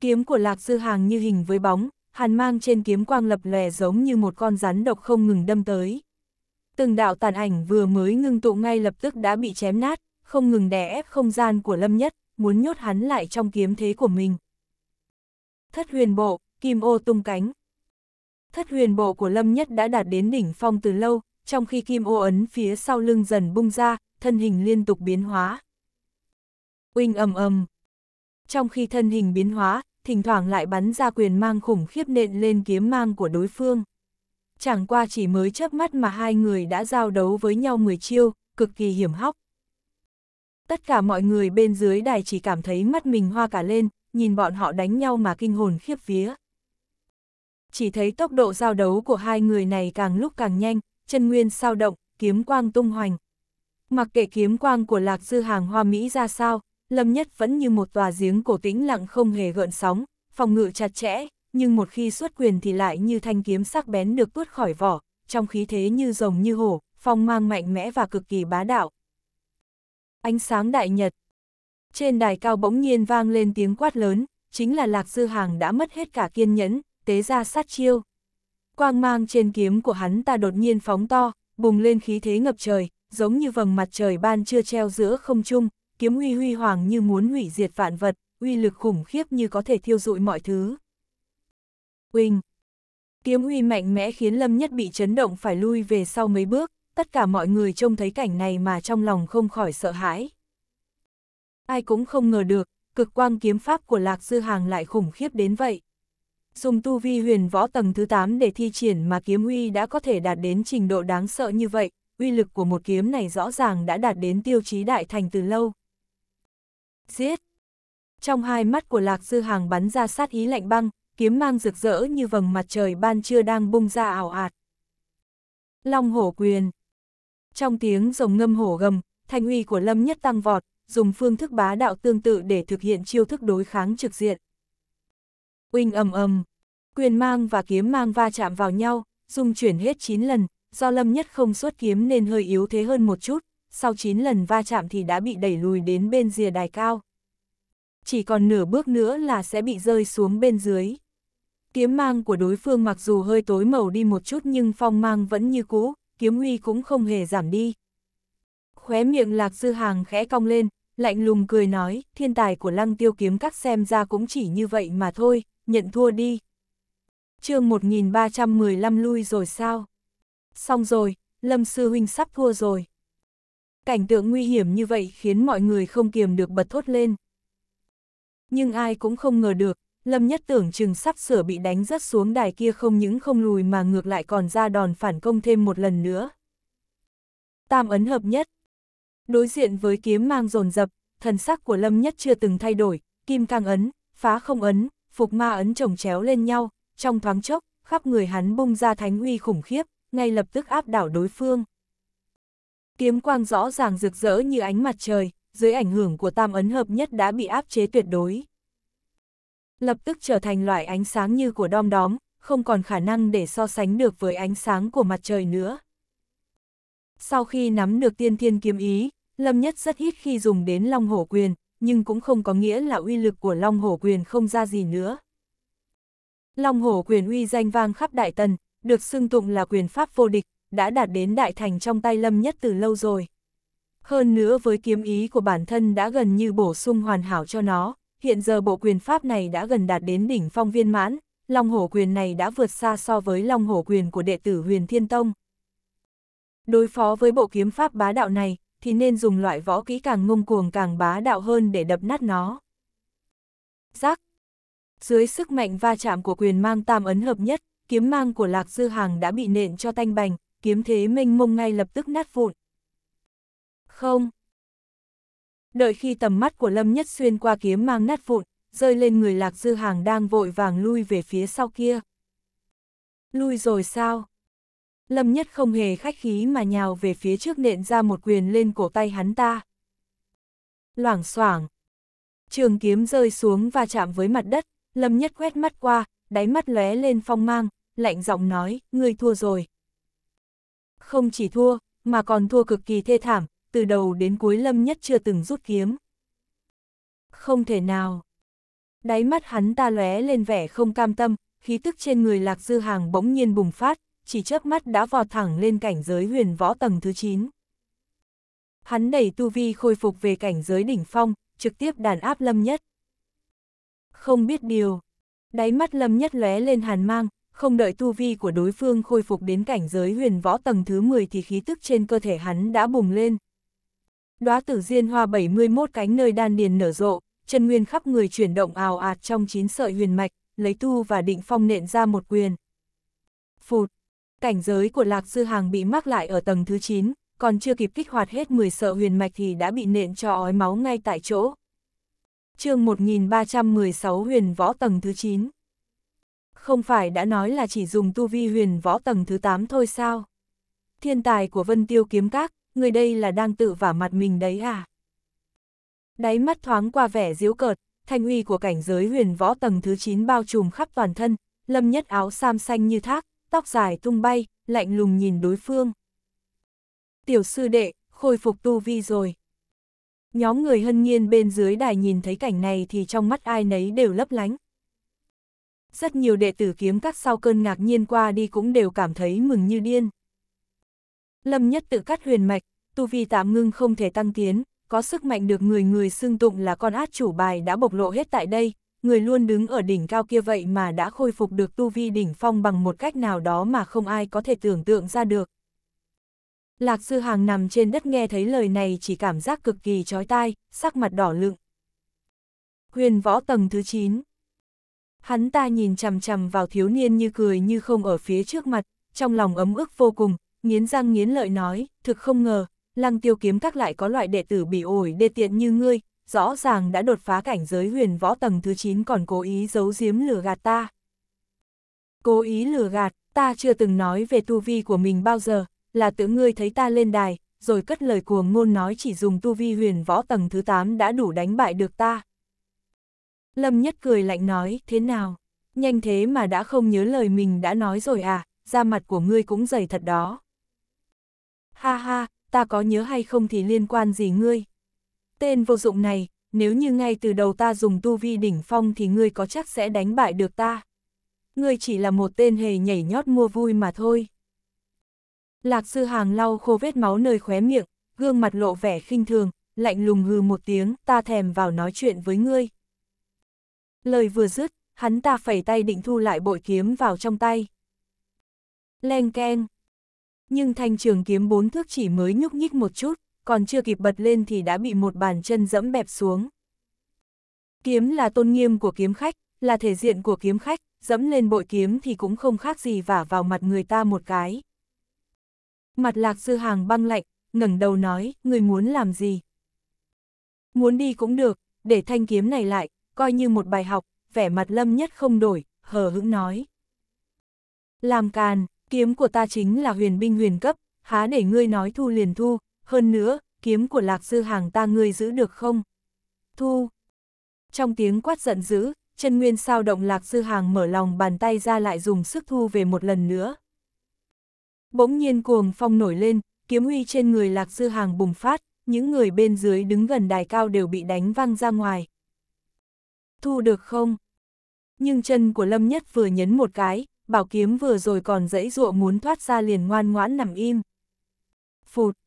Kiếm của Lạc Dư Hàng như hình với bóng, hàn mang trên kiếm quang lập lòe giống như một con rắn độc không ngừng đâm tới. Từng đạo tàn ảnh vừa mới ngưng tụ ngay lập tức đã bị chém nát, không ngừng đè ép không gian của Lâm Nhất, muốn nhốt hắn lại trong kiếm thế của mình. Thất huyền bộ, kim ô tung cánh thất huyền bộ của Lâm Nhất đã đạt đến đỉnh phong từ lâu, trong khi kim ô ấn phía sau lưng dần bung ra, thân hình liên tục biến hóa. Uinh ầm ầm. Trong khi thân hình biến hóa, thỉnh thoảng lại bắn ra quyền mang khủng khiếp nện lên kiếm mang của đối phương. Chẳng qua chỉ mới chớp mắt mà hai người đã giao đấu với nhau 10 chiêu, cực kỳ hiểm hóc. Tất cả mọi người bên dưới đài chỉ cảm thấy mắt mình hoa cả lên, nhìn bọn họ đánh nhau mà kinh hồn khiếp vía chỉ thấy tốc độ giao đấu của hai người này càng lúc càng nhanh, chân nguyên sao động, kiếm quang tung hoành. Mặc kệ kiếm quang của lạc dư hàng hoa Mỹ ra sao, Lâm Nhất vẫn như một tòa giếng cổ tĩnh lặng không hề gợn sóng, phòng ngự chặt chẽ, nhưng một khi xuất quyền thì lại như thanh kiếm sắc bén được tuốt khỏi vỏ, trong khí thế như rồng như hổ, phong mang mạnh mẽ và cực kỳ bá đạo. Ánh sáng đại nhật Trên đài cao bỗng nhiên vang lên tiếng quát lớn, chính là Lạc Dư Hàng đã mất hết cả kiên nhẫn, tế ra sát chiêu. Quang mang trên kiếm của hắn ta đột nhiên phóng to, bùng lên khí thế ngập trời, giống như vầng mặt trời ban chưa treo giữa không trung, kiếm uy huy hoàng như muốn hủy diệt vạn vật, uy lực khủng khiếp như có thể thiêu dụi mọi thứ. Uỳnh! Kiếm uy mạnh mẽ khiến Lâm Nhất bị chấn động phải lui về sau mấy bước, tất cả mọi người trông thấy cảnh này mà trong lòng không khỏi sợ hãi. Ai cũng không ngờ được, cực quang kiếm pháp của Lạc Dư Hàng lại khủng khiếp đến vậy dùng tu vi huyền võ tầng thứ 8 để thi triển mà kiếm uy đã có thể đạt đến trình độ đáng sợ như vậy, uy lực của một kiếm này rõ ràng đã đạt đến tiêu chí đại thành từ lâu. Giết! Trong hai mắt của Lạc Dư Hàng bắn ra sát ý lạnh băng, kiếm mang rực rỡ như vầng mặt trời ban trưa đang bung ra ảo ạt. Long hổ quyền Trong tiếng rồng ngâm hổ gầm, thanh uy của Lâm Nhất tăng vọt, dùng phương thức bá đạo tương tự để thực hiện chiêu thức đối kháng trực diện. Uinh ầm ầm, quyền mang và kiếm mang va chạm vào nhau, dung chuyển hết 9 lần, do Lâm Nhất không xuất kiếm nên hơi yếu thế hơn một chút, sau 9 lần va chạm thì đã bị đẩy lùi đến bên rìa đài cao. Chỉ còn nửa bước nữa là sẽ bị rơi xuống bên dưới. Kiếm mang của đối phương mặc dù hơi tối màu đi một chút nhưng phong mang vẫn như cũ, kiếm huy cũng không hề giảm đi. Khóe miệng lạc dư hàng khẽ cong lên, lạnh lùng cười nói, thiên tài của lăng tiêu kiếm các xem ra cũng chỉ như vậy mà thôi, nhận thua đi. chương 1315 lui rồi sao? Xong rồi, Lâm Sư Huynh sắp thua rồi. Cảnh tượng nguy hiểm như vậy khiến mọi người không kiềm được bật thốt lên. Nhưng ai cũng không ngờ được, Lâm Nhất tưởng chừng sắp sửa bị đánh rớt xuống đài kia không những không lùi mà ngược lại còn ra đòn phản công thêm một lần nữa. Tam ấn hợp nhất. Đối diện với kiếm mang dồn dập, thần sắc của Lâm Nhất chưa từng thay đổi, kim càng ấn, phá không ấn, phục ma ấn chồng chéo lên nhau, trong thoáng chốc, khắp người hắn bung ra thánh uy khủng khiếp, ngay lập tức áp đảo đối phương. Kiếm quang rõ ràng rực rỡ như ánh mặt trời, dưới ảnh hưởng của tam ấn hợp nhất đã bị áp chế tuyệt đối. Lập tức trở thành loại ánh sáng như của đom đóm, không còn khả năng để so sánh được với ánh sáng của mặt trời nữa. Sau khi nắm được tiên thiên kiếm ý, Lâm Nhất rất ít khi dùng đến long hổ quyền, nhưng cũng không có nghĩa là uy lực của Long Hổ Quyền không ra gì nữa. Long Hổ Quyền uy danh vang khắp Đại Tần, được xưng tụng là quyền pháp vô địch, đã đạt đến đại thành trong tay Lâm Nhất từ lâu rồi. Hơn nữa với kiếm ý của bản thân đã gần như bổ sung hoàn hảo cho nó, hiện giờ bộ quyền pháp này đã gần đạt đến đỉnh phong viên mãn, Long Hổ Quyền này đã vượt xa so với Long Hổ Quyền của đệ tử Huyền Thiên Tông. Đối phó với bộ kiếm pháp bá đạo này, thì nên dùng loại võ kỹ càng ngông cuồng càng bá đạo hơn để đập nát nó. Giác Dưới sức mạnh va chạm của quyền mang tam ấn hợp nhất, kiếm mang của Lạc Dư Hàng đã bị nện cho tanh bành, kiếm thế minh mông ngay lập tức nát vụn. Không. Đợi khi tầm mắt của Lâm Nhất Xuyên qua kiếm mang nát vụn, rơi lên người Lạc Dư Hàng đang vội vàng lui về phía sau kia. Lui rồi sao? Lâm Nhất không hề khách khí mà nhào về phía trước nện ra một quyền lên cổ tay hắn ta. Loảng xoảng Trường kiếm rơi xuống và chạm với mặt đất, Lâm Nhất quét mắt qua, đáy mắt lóe lên phong mang, lạnh giọng nói, ngươi thua rồi. Không chỉ thua, mà còn thua cực kỳ thê thảm, từ đầu đến cuối Lâm Nhất chưa từng rút kiếm. Không thể nào. Đáy mắt hắn ta lóe lên vẻ không cam tâm, khí tức trên người Lạc Dư Hàng bỗng nhiên bùng phát, chỉ chớp mắt đã vọt thẳng lên cảnh giới huyền võ tầng thứ 9. Hắn đẩy tu vi khôi phục về cảnh giới đỉnh phong, trực tiếp đàn áp lâm nhất. Không biết điều, đáy mắt lâm nhất lóe lên hàn mang, không đợi tu vi của đối phương khôi phục đến cảnh giới huyền võ tầng thứ 10 thì khí tức trên cơ thể hắn đã bùng lên. Đóa tử diên hoa 71 cánh nơi đan điền nở rộ, chân nguyên khắp người chuyển động ào ạt trong chín sợi huyền mạch, lấy tu và định phong nện ra một quyền. Phụt, cảnh giới của Lạc Sư Hàng bị mắc lại ở tầng thứ 9, còn chưa kịp kích hoạt hết 10 sợ huyền mạch thì đã bị nện cho ói máu ngay tại chỗ. chương 1316 huyền võ tầng thứ 9 Không phải đã nói là chỉ dùng tu vi huyền võ tầng thứ 8 thôi sao? Thiên tài của Vân Tiêu Kiếm Các, người đây là đang tự vả mặt mình đấy à? Đáy mắt thoáng qua vẻ diếu cợt, thanh uy của cảnh giới huyền võ tầng thứ 9 bao trùm khắp toàn thân, lâm nhất áo sam xanh như thác, tóc dài tung bay, lạnh lùng nhìn đối phương. Tiểu sư đệ, khôi phục tu vi rồi. Nhóm người hân nhiên bên dưới đài nhìn thấy cảnh này thì trong mắt ai nấy đều lấp lánh. Rất nhiều đệ tử kiếm cắt sau cơn ngạc nhiên qua đi cũng đều cảm thấy mừng như điên. Lâm nhất tự cắt huyền mạch, tu vi tạm ngưng không thể tăng tiến, có sức mạnh được người người xưng tụng là con át chủ bài đã bộc lộ hết tại đây, người luôn đứng ở đỉnh cao kia vậy mà đã khôi phục được tu vi đỉnh phong bằng một cách nào đó mà không ai có thể tưởng tượng ra được. Lạc Sư Hàng nằm trên đất nghe thấy lời này chỉ cảm giác cực kỳ chói tai, sắc mặt đỏ lựng. Huyền võ tầng thứ 9 Hắn ta nhìn chằm chằm vào thiếu niên như cười như không ở phía trước mặt, trong lòng ấm ức vô cùng, nghiến răng nghiến lợi nói, thực không ngờ, lăng tiêu kiếm các lại có loại đệ tử bị ổi đê tiện như ngươi, rõ ràng đã đột phá cảnh giới huyền võ tầng thứ 9 còn cố ý giấu giếm lừa gạt ta. Cố ý lừa gạt, ta chưa từng nói về tu vi của mình bao giờ, là tự ngươi thấy ta lên đài, rồi cất lời cuồng ngôn nói chỉ dùng tu vi huyền võ tầng thứ 8 đã đủ đánh bại được ta. Lâm Nhất cười lạnh nói, thế nào? Nhanh thế mà đã không nhớ lời mình đã nói rồi à, da mặt của ngươi cũng dày thật đó. Ha ha, ta có nhớ hay không thì liên quan gì ngươi? Tên vô dụng này, nếu như ngay từ đầu ta dùng tu vi đỉnh phong thì ngươi có chắc sẽ đánh bại được ta. Ngươi chỉ là một tên hề nhảy nhót mua vui mà thôi. Lạc sư hàng lau khô vết máu nơi khóe miệng, gương mặt lộ vẻ khinh thường, lạnh lùng hừ một tiếng, ta thèm vào nói chuyện với ngươi. Lời vừa dứt, hắn ta phẩy tay định thu lại bội kiếm vào trong tay. Leng keng. Nhưng thanh trường kiếm bốn thước chỉ mới nhúc nhích một chút, còn chưa kịp bật lên thì đã bị một bàn chân dẫm bẹp xuống. Kiếm là tôn nghiêm của kiếm khách, là thể diện của kiếm khách, dẫm lên bội kiếm thì cũng không khác gì vả vào mặt người ta một cái. Mặt lạc sư hàng băng lạnh, ngẩng đầu nói, người muốn làm gì? Muốn đi cũng được, để thanh kiếm này lại, coi như một bài học, vẻ mặt lâm nhất không đổi, hờ hững nói. Làm càn, kiếm của ta chính là huyền binh huyền cấp, há để ngươi nói thu liền thu, hơn nữa, kiếm của lạc dư hàng ta ngươi giữ được không? Thu! Trong tiếng quát giận dữ, chân nguyên sao động lạc dư hàng mở lòng bàn tay ra lại dùng sức thu về một lần nữa. Bỗng nhiên cuồng phong nổi lên, kiếm uy trên người lạc dư hàng bùng phát, những người bên dưới đứng gần đài cao đều bị đánh văng ra ngoài. Thu được không? Nhưng chân của Lâm Nhất vừa nhấn một cái, bảo kiếm vừa rồi còn dãy ruộng muốn thoát ra liền ngoan ngoãn nằm im. Phụt!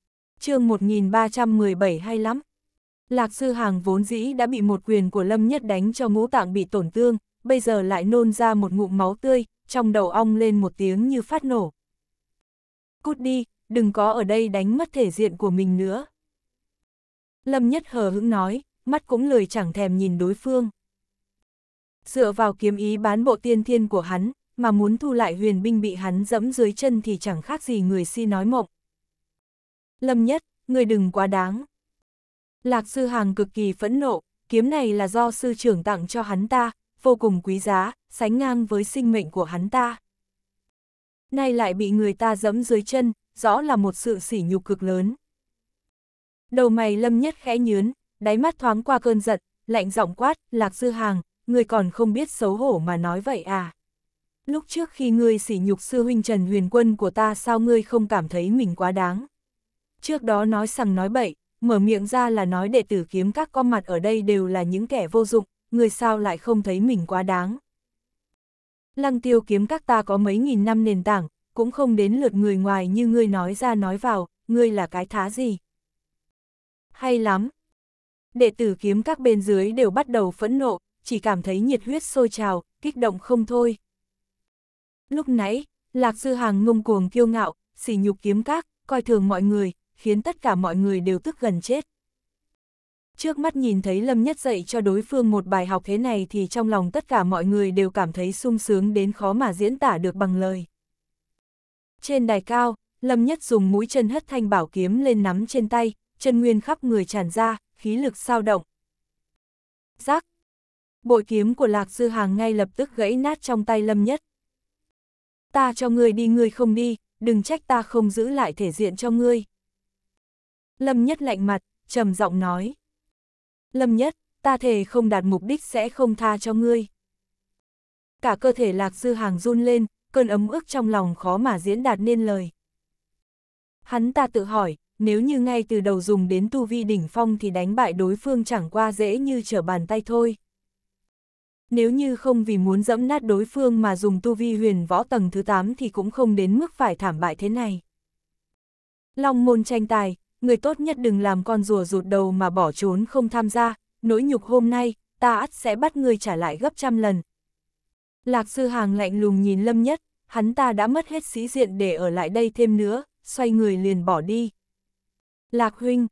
chương 1317 hay lắm. Lạc Sư Hàng vốn dĩ đã bị một quyền của Lâm Nhất đánh cho ngũ tạng bị tổn thương, bây giờ lại nôn ra một ngụm máu tươi, trong đầu ong lên một tiếng như phát nổ. Cút đi, đừng có ở đây đánh mất thể diện của mình nữa. Lâm Nhất hờ hững nói, mắt cũng lười chẳng thèm nhìn đối phương. Dựa vào kiếm ý bán bộ tiên thiên của hắn, mà muốn thu lại huyền binh bị hắn dẫm dưới chân thì chẳng khác gì người si nói mộng. Lâm Nhất, người đừng quá đáng. Lạc Sư Hàng cực kỳ phẫn nộ, kiếm này là do sư trưởng tặng cho hắn ta, vô cùng quý giá, sánh ngang với sinh mệnh của hắn ta. Nay lại bị người ta giẫm dưới chân, rõ là một sự sỉ nhục cực lớn. Đầu mày Lâm Nhất khẽ nhướn, đáy mắt thoáng qua cơn giận, lạnh giọng quát, Lạc Sư Hàng, người còn không biết xấu hổ mà nói vậy à. Lúc trước khi ngươi sỉ nhục sư huynh Trần Huyền Quân của ta sao ngươi không cảm thấy mình quá đáng trước đó nói sằng nói bậy, mở miệng ra là nói đệ tử kiếm các con mặt ở đây đều là những kẻ vô dụng, người sao lại không thấy mình quá đáng. Lăng tiêu kiếm các ta có mấy nghìn năm nền tảng, cũng không đến lượt người ngoài như ngươi nói ra nói vào, ngươi là cái thá gì. Hay lắm. Đệ tử kiếm các bên dưới đều bắt đầu phẫn nộ, chỉ cảm thấy nhiệt huyết sôi trào, kích động không thôi. Lúc nãy, Lạc Dư Hàng ngông cuồng kiêu ngạo, xỉ nhục kiếm các, coi thường mọi người, khiến tất cả mọi người đều tức gần chết. Trước mắt nhìn thấy Lâm Nhất dạy cho đối phương một bài học thế này thì trong lòng tất cả mọi người đều cảm thấy sung sướng đến khó mà diễn tả được bằng lời. Trên đài cao, Lâm Nhất dùng mũi chân hất thanh bảo kiếm lên nắm trên tay, chân nguyên khắp người tràn ra, khí lực sao động. Giác! Bội kiếm của Lạc Dư Hàng ngay lập tức gãy nát trong tay Lâm Nhất. Ta cho ngươi đi ngươi không đi, đừng trách ta không giữ lại thể diện cho ngươi. Lâm Nhất lạnh mặt, trầm giọng nói. Lâm Nhất, ta thề không đạt mục đích sẽ không tha cho ngươi. Cả cơ thể lạc dư hàng run lên, cơn ấm ức trong lòng khó mà diễn đạt nên lời. Hắn ta tự hỏi, nếu như ngay từ đầu dùng đến tu vi đỉnh phong thì đánh bại đối phương chẳng qua dễ như trở bàn tay thôi. Nếu như không vì muốn dẫm nát đối phương mà dùng tu vi huyền võ tầng thứ 8 thì cũng không đến mức phải thảm bại thế này. Long môn tranh tài, người tốt nhất đừng làm con rùa rụt đầu mà bỏ trốn không tham gia, nỗi nhục hôm nay, ta ắt sẽ bắt người trả lại gấp trăm lần. Lạc sư hàng lạnh lùng nhìn lâm nhất, hắn ta đã mất hết sĩ diện để ở lại đây thêm nữa, xoay người liền bỏ đi. Lạc huynh,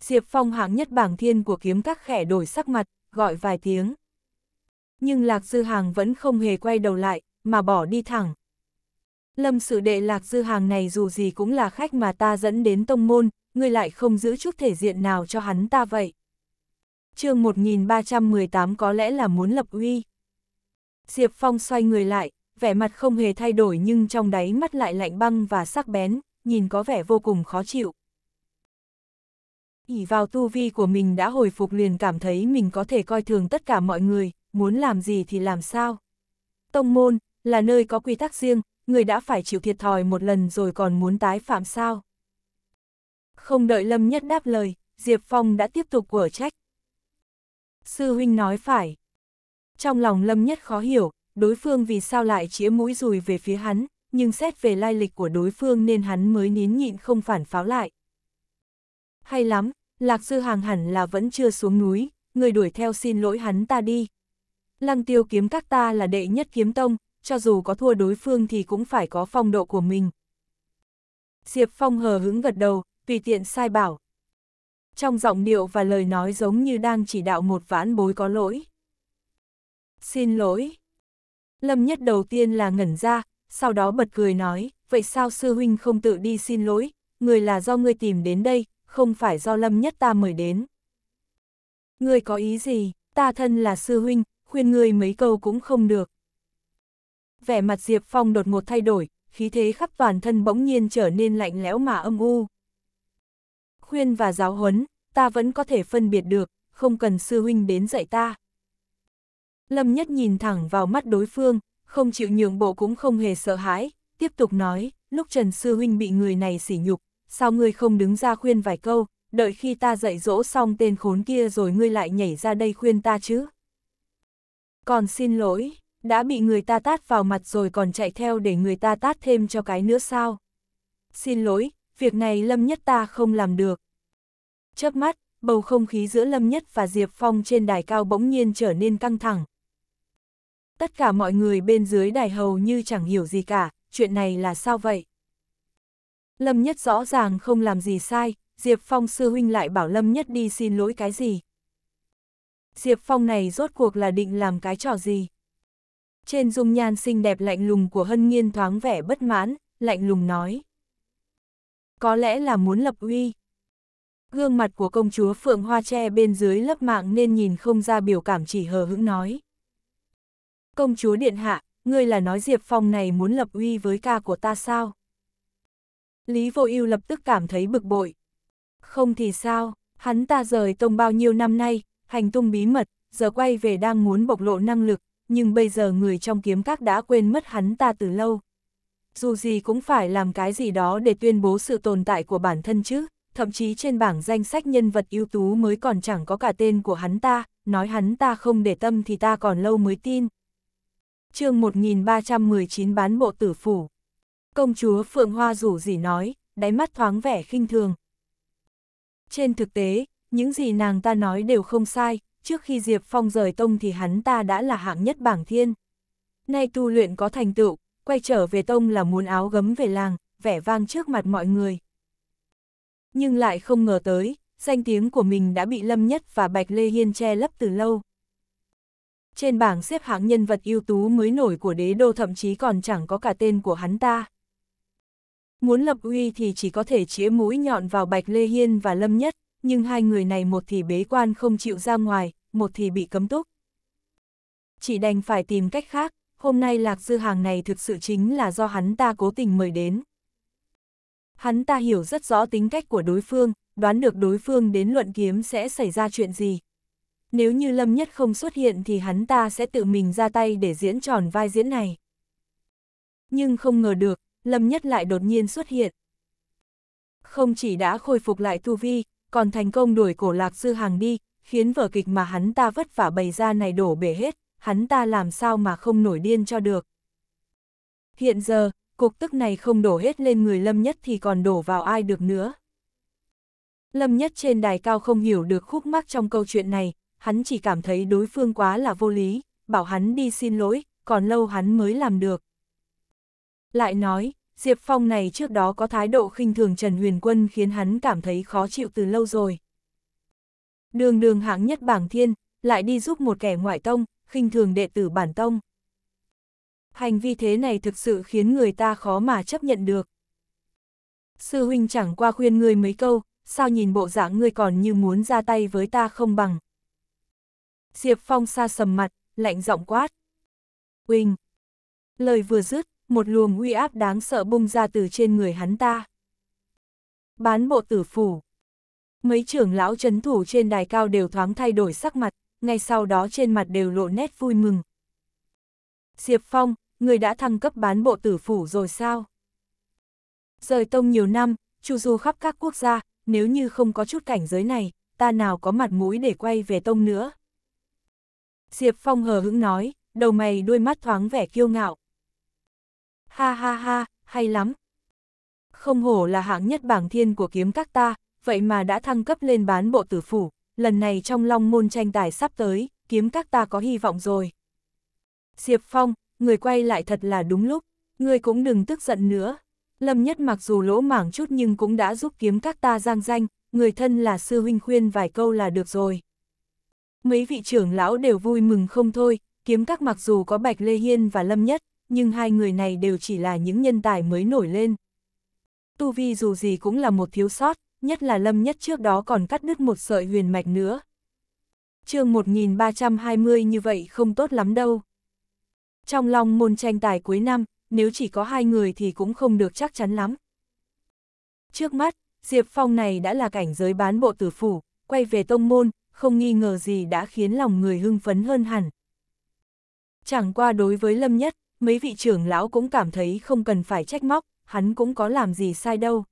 Diệp Phong hạng nhất bảng thiên của kiếm các khẻ đổi sắc mặt, gọi vài tiếng. Nhưng Lạc Dư Hàng vẫn không hề quay đầu lại, mà bỏ đi thẳng. Lâm sự đệ Lạc Dư Hàng này dù gì cũng là khách mà ta dẫn đến tông môn, ngươi lại không giữ chút thể diện nào cho hắn ta vậy. chương 1318 có lẽ là muốn lập uy. Diệp Phong xoay người lại, vẻ mặt không hề thay đổi nhưng trong đáy mắt lại lạnh băng và sắc bén, nhìn có vẻ vô cùng khó chịu. ỉ vào tu vi của mình đã hồi phục liền cảm thấy mình có thể coi thường tất cả mọi người, muốn làm gì thì làm sao. Tông môn, là nơi có quy tắc riêng, người đã phải chịu thiệt thòi một lần rồi còn muốn tái phạm sao. Không đợi Lâm Nhất đáp lời, Diệp Phong đã tiếp tục của trách. Sư huynh nói phải. Trong lòng Lâm Nhất khó hiểu, đối phương vì sao lại chĩa mũi dùi về phía hắn, nhưng xét về lai lịch của đối phương nên hắn mới nín nhịn không phản pháo lại. Hay lắm, Lạc Sư Hàng hẳn là vẫn chưa xuống núi, người đuổi theo xin lỗi hắn ta đi. Lăng tiêu kiếm các ta là đệ nhất kiếm tông, cho dù có thua đối phương thì cũng phải có phong độ của mình. Diệp Phong hờ hững gật đầu, tùy tiện sai bảo. Trong giọng điệu và lời nói giống như đang chỉ đạo một vãn bối có lỗi. Xin lỗi. Lâm nhất đầu tiên là ngẩn ra, sau đó bật cười nói, vậy sao sư huynh không tự đi xin lỗi, người là do ngươi tìm đến đây, không phải do lâm nhất ta mời đến. Ngươi có ý gì, ta thân là sư huynh, khuyên ngươi mấy câu cũng không được. Vẻ mặt Diệp Phong đột ngột thay đổi, khí thế khắp toàn thân bỗng nhiên trở nên lạnh lẽo mà âm u khuyên và giáo huấn, ta vẫn có thể phân biệt được, không cần sư huynh đến dạy ta. Lâm Nhất nhìn thẳng vào mắt đối phương, không chịu nhượng bộ cũng không hề sợ hãi, tiếp tục nói, lúc Trần Sư Huynh bị người này sỉ nhục, sao ngươi không đứng ra khuyên vài câu, đợi khi ta dạy dỗ xong tên khốn kia rồi ngươi lại nhảy ra đây khuyên ta chứ. Còn xin lỗi, đã bị người ta tát vào mặt rồi còn chạy theo để người ta tát thêm cho cái nữa sao? Xin lỗi, việc này Lâm Nhất ta không làm được. Chớp mắt, bầu không khí giữa Lâm Nhất và Diệp Phong trên đài cao bỗng nhiên trở nên căng thẳng. Tất cả mọi người bên dưới đài hầu như chẳng hiểu gì cả, chuyện này là sao vậy? Lâm Nhất rõ ràng không làm gì sai, Diệp Phong sư huynh lại bảo Lâm Nhất đi xin lỗi cái gì. Diệp Phong này rốt cuộc là định làm cái trò gì? Trên dung nhan xinh đẹp lạnh lùng của Hân Nghiên thoáng vẻ bất mãn, lạnh lùng nói có lẽ là muốn lập uy. Gương mặt của công chúa Phượng Hoa Tre bên dưới lớp mạng nên nhìn không ra biểu cảm chỉ hờ hững nói. Công chúa Điện Hạ, ngươi là nói Diệp Phong này muốn lập uy với ca của ta sao? Lý Vô Ưu lập tức cảm thấy bực bội. Không thì sao, hắn ta rời tông bao nhiêu năm nay, hành tung bí mật, giờ quay về đang muốn bộc lộ năng lực, nhưng bây giờ người trong kiếm các đã quên mất hắn ta từ lâu, dù gì cũng phải làm cái gì đó để tuyên bố sự tồn tại của bản thân chứ, thậm chí trên bảng danh sách nhân vật ưu tú mới còn chẳng có cả tên của hắn ta, nói hắn ta không để tâm thì ta còn lâu mới tin. chương 1319 bán bộ tử phủ. Công chúa Phượng Hoa rủ gì nói, đáy mắt thoáng vẻ khinh thường. Trên thực tế, những gì nàng ta nói đều không sai, trước khi Diệp Phong rời tông thì hắn ta đã là hạng nhất bảng thiên. Nay tu luyện có thành tựu, quay trở về tông là muốn áo gấm về làng, vẻ vang trước mặt mọi người. Nhưng lại không ngờ tới, danh tiếng của mình đã bị Lâm Nhất và Bạch Lê Hiên che lấp từ lâu. Trên bảng xếp hạng nhân vật ưu tú mới nổi của đế đô thậm chí còn chẳng có cả tên của hắn ta. Muốn lập uy thì chỉ có thể chĩa mũi nhọn vào Bạch Lê Hiên và Lâm Nhất, nhưng hai người này một thì bế quan không chịu ra ngoài, một thì bị cấm túc. Chỉ đành phải tìm cách khác, hôm nay Lạc Dư Hàng này thực sự chính là do hắn ta cố tình mời đến. Hắn ta hiểu rất rõ tính cách của đối phương, đoán được đối phương đến luận kiếm sẽ xảy ra chuyện gì. Nếu như Lâm Nhất không xuất hiện thì hắn ta sẽ tự mình ra tay để diễn tròn vai diễn này. Nhưng không ngờ được, Lâm Nhất lại đột nhiên xuất hiện. Không chỉ đã khôi phục lại tu vi, còn thành công đuổi cổ lạc dư hàng đi, khiến vở kịch mà hắn ta vất vả bày ra này đổ bể hết hắn ta làm sao mà không nổi điên cho được. Hiện giờ, cục tức này không đổ hết lên người Lâm Nhất thì còn đổ vào ai được nữa. Lâm Nhất trên đài cao không hiểu được khúc mắc trong câu chuyện này, hắn chỉ cảm thấy đối phương quá là vô lý, bảo hắn đi xin lỗi, còn lâu hắn mới làm được. Lại nói, Diệp Phong này trước đó có thái độ khinh thường Trần Huyền Quân khiến hắn cảm thấy khó chịu từ lâu rồi. Đường đường hạng nhất bảng thiên, lại đi giúp một kẻ ngoại tông, khinh thường đệ tử bản tông. Hành vi thế này thực sự khiến người ta khó mà chấp nhận được. Sư huynh chẳng qua khuyên ngươi mấy câu, sao nhìn bộ dạng ngươi còn như muốn ra tay với ta không bằng. Diệp Phong xa sầm mặt, lạnh giọng quát. Huynh! Lời vừa dứt, một luồng uy áp đáng sợ bung ra từ trên người hắn ta. Bán bộ tử phủ. Mấy trưởng lão chấn thủ trên đài cao đều thoáng thay đổi sắc mặt, ngay sau đó trên mặt đều lộ nét vui mừng. Diệp Phong, người đã thăng cấp bán bộ tử phủ rồi sao? Rời tông nhiều năm, chu du khắp các quốc gia, nếu như không có chút cảnh giới này, ta nào có mặt mũi để quay về tông nữa. Diệp Phong hờ hững nói, đầu mày đuôi mắt thoáng vẻ kiêu ngạo. Ha ha ha, hay lắm. Không hổ là hạng nhất bảng thiên của kiếm các ta, vậy mà đã thăng cấp lên bán bộ tử phủ, lần này trong long môn tranh tài sắp tới, kiếm các ta có hy vọng rồi. Diệp Phong, người quay lại thật là đúng lúc, người cũng đừng tức giận nữa. Lâm Nhất mặc dù lỗ mảng chút nhưng cũng đã giúp kiếm các ta giang danh, người thân là sư huynh khuyên vài câu là được rồi. Mấy vị trưởng lão đều vui mừng không thôi, kiếm các mặc dù có Bạch Lê Hiên và Lâm Nhất, nhưng hai người này đều chỉ là những nhân tài mới nổi lên. Tu Vi dù gì cũng là một thiếu sót, nhất là Lâm Nhất trước đó còn cắt đứt một sợi huyền mạch nữa. chương 1320 như vậy không tốt lắm đâu. Trong lòng môn tranh tài cuối năm, nếu chỉ có hai người thì cũng không được chắc chắn lắm. Trước mắt, Diệp Phong này đã là cảnh giới bán bộ tử phủ, quay về tông môn, không nghi ngờ gì đã khiến lòng người hưng phấn hơn hẳn. Chẳng qua đối với Lâm Nhất, mấy vị trưởng lão cũng cảm thấy không cần phải trách móc, hắn cũng có làm gì sai đâu.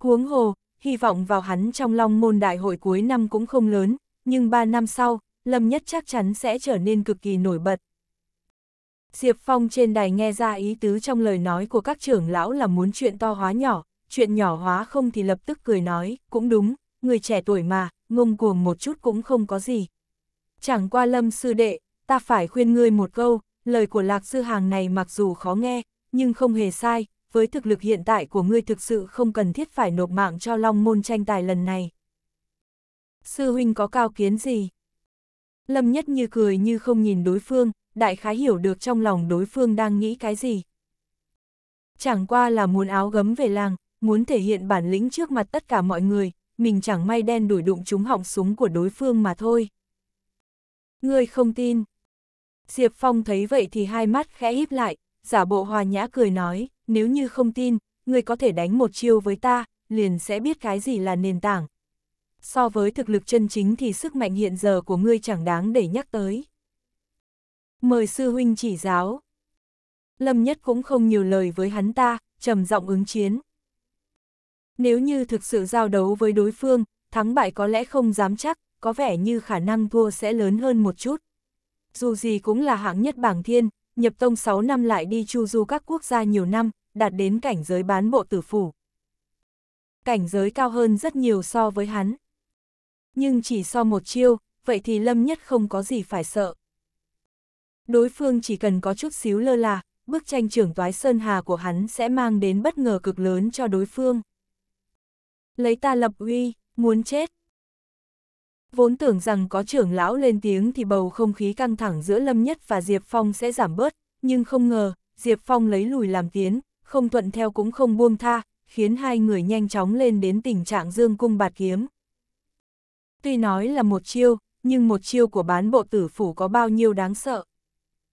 Huống hồ, hy vọng vào hắn trong long môn đại hội cuối năm cũng không lớn, nhưng 3 năm sau, Lâm Nhất chắc chắn sẽ trở nên cực kỳ nổi bật. Diệp Phong trên đài nghe ra ý tứ trong lời nói của các trưởng lão là muốn chuyện to hóa nhỏ, chuyện nhỏ hóa không thì lập tức cười nói, cũng đúng, người trẻ tuổi mà, ngông cuồng một chút cũng không có gì. Chẳng qua lâm sư đệ, ta phải khuyên ngươi một câu, lời của lạc sư hàng này mặc dù khó nghe, nhưng không hề sai, với thực lực hiện tại của ngươi thực sự không cần thiết phải nộp mạng cho long môn tranh tài lần này. Sư huynh có cao kiến gì? Lâm nhất như cười như không nhìn đối phương, đại khái hiểu được trong lòng đối phương đang nghĩ cái gì. Chẳng qua là muốn áo gấm về làng, muốn thể hiện bản lĩnh trước mặt tất cả mọi người, mình chẳng may đen đuổi đụng trúng họng súng của đối phương mà thôi. Ngươi không tin. Diệp Phong thấy vậy thì hai mắt khẽ híp lại, giả bộ hòa nhã cười nói nếu như không tin, người có thể đánh một chiêu với ta, liền sẽ biết cái gì là nền tảng. So với thực lực chân chính thì sức mạnh hiện giờ của ngươi chẳng đáng để nhắc tới. Mời sư huynh chỉ giáo. Lâm Nhất cũng không nhiều lời với hắn ta, trầm giọng ứng chiến. Nếu như thực sự giao đấu với đối phương, thắng bại có lẽ không dám chắc, có vẻ như khả năng thua sẽ lớn hơn một chút. Dù gì cũng là hạng nhất bảng thiên, nhập tông 6 năm lại đi chu du các quốc gia nhiều năm, đạt đến cảnh giới bán bộ tử phủ. Cảnh giới cao hơn rất nhiều so với hắn. Nhưng chỉ so một chiêu, vậy thì Lâm Nhất không có gì phải sợ. Đối phương chỉ cần có chút xíu lơ là, bức tranh trưởng toái Sơn Hà của hắn sẽ mang đến bất ngờ cực lớn cho đối phương. Lấy ta lập uy, muốn chết, vốn tưởng rằng có trưởng lão lên tiếng thì bầu không khí căng thẳng giữa Lâm Nhất và Diệp Phong sẽ giảm bớt, nhưng không ngờ, Diệp Phong lấy lùi làm tiến, không thuận theo cũng không buông tha, khiến hai người nhanh chóng lên đến tình trạng dương cung bạt kiếm. Tuy nói là một chiêu, nhưng một chiêu của bán bộ tử phủ có bao nhiêu đáng sợ.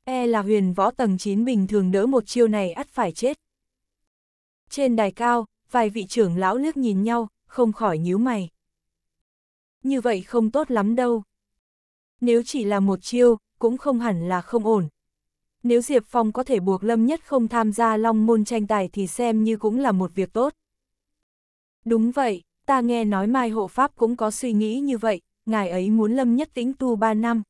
E là huyền võ tầng 9 bình thường đỡ một chiêu này ắt phải chết. Trên đài cao, vài vị trưởng lão liếc nhìn nhau, không khỏi nhíu mày như vậy không tốt lắm đâu. Nếu chỉ là một chiêu, cũng không hẳn là không ổn. Nếu Diệp Phong có thể buộc Lâm Nhất không tham gia long môn tranh tài thì xem như cũng là một việc tốt. Đúng vậy, ta nghe nói Mai Hộ Pháp cũng có suy nghĩ như vậy, ngài ấy muốn Lâm Nhất tĩnh tu 3 năm.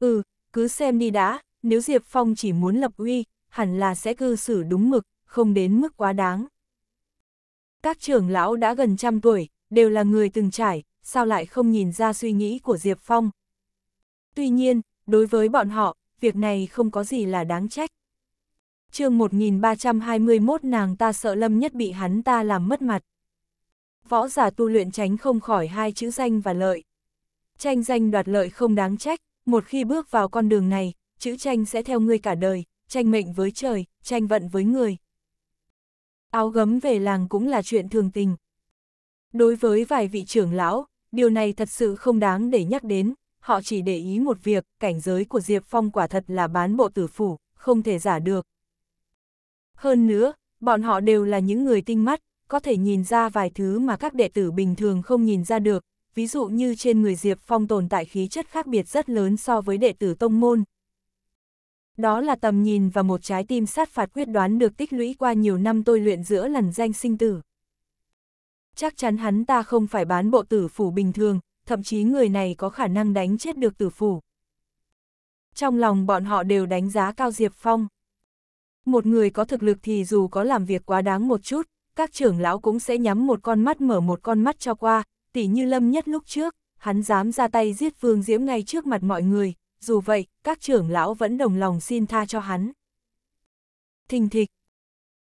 Ừ, cứ xem đi đã, nếu Diệp Phong chỉ muốn lập uy, hẳn là sẽ cư xử đúng mực, không đến mức quá đáng. Các trưởng lão đã gần trăm tuổi, đều là người từng trải, sao lại không nhìn ra suy nghĩ của Diệp Phong. Tuy nhiên, đối với bọn họ, việc này không có gì là đáng trách. chương 1321 nàng ta sợ lâm nhất bị hắn ta làm mất mặt. Võ giả tu luyện tránh không khỏi hai chữ danh và lợi. Tranh danh đoạt lợi không đáng trách, một khi bước vào con đường này, chữ tranh sẽ theo ngươi cả đời, tranh mệnh với trời, tranh vận với người. Áo gấm về làng cũng là chuyện thường tình. Đối với vài vị trưởng lão, điều này thật sự không đáng để nhắc đến, họ chỉ để ý một việc, cảnh giới của Diệp Phong quả thật là bán bộ tử phủ, không thể giả được. Hơn nữa, bọn họ đều là những người tinh mắt, có thể nhìn ra vài thứ mà các đệ tử bình thường không nhìn ra được, ví dụ như trên người Diệp Phong tồn tại khí chất khác biệt rất lớn so với đệ tử tông môn. Đó là tầm nhìn và một trái tim sát phạt quyết đoán được tích lũy qua nhiều năm tôi luyện giữa lần danh sinh tử chắc chắn hắn ta không phải bán bộ tử phủ bình thường, thậm chí người này có khả năng đánh chết được tử phủ. Trong lòng bọn họ đều đánh giá cao Diệp Phong. Một người có thực lực thì dù có làm việc quá đáng một chút, các trưởng lão cũng sẽ nhắm một con mắt mở một con mắt cho qua, tỉ như lâm nhất lúc trước, hắn dám ra tay giết Vương Diễm ngay trước mặt mọi người, dù vậy, các trưởng lão vẫn đồng lòng xin tha cho hắn. Thình thịch.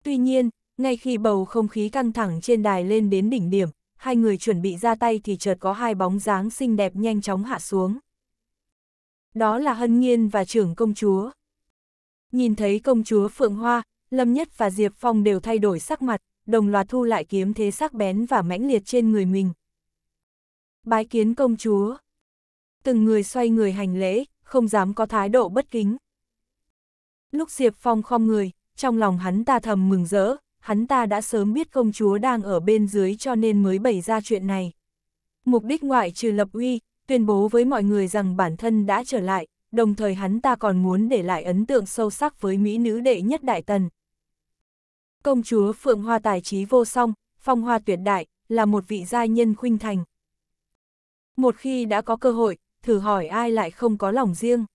Tuy nhiên, ngay khi bầu không khí căng thẳng trên đài lên đến đỉnh điểm, hai người chuẩn bị ra tay thì chợt có hai bóng dáng xinh đẹp nhanh chóng hạ xuống. Đó là Hân Nhiên và trưởng công chúa. Nhìn thấy công chúa Phượng Hoa, Lâm Nhất và Diệp Phong đều thay đổi sắc mặt, đồng loạt thu lại kiếm thế sắc bén và mãnh liệt trên người mình. Bái kiến công chúa. Từng người xoay người hành lễ, không dám có thái độ bất kính. Lúc Diệp Phong khom người, trong lòng hắn ta thầm mừng rỡ, hắn ta đã sớm biết công chúa đang ở bên dưới cho nên mới bày ra chuyện này. Mục đích ngoại trừ lập uy, tuyên bố với mọi người rằng bản thân đã trở lại, đồng thời hắn ta còn muốn để lại ấn tượng sâu sắc với mỹ nữ đệ nhất đại tần. Công chúa Phượng Hoa tài trí vô song, phong hoa tuyệt đại, là một vị giai nhân khuynh thành. Một khi đã có cơ hội, thử hỏi ai lại không có lòng riêng.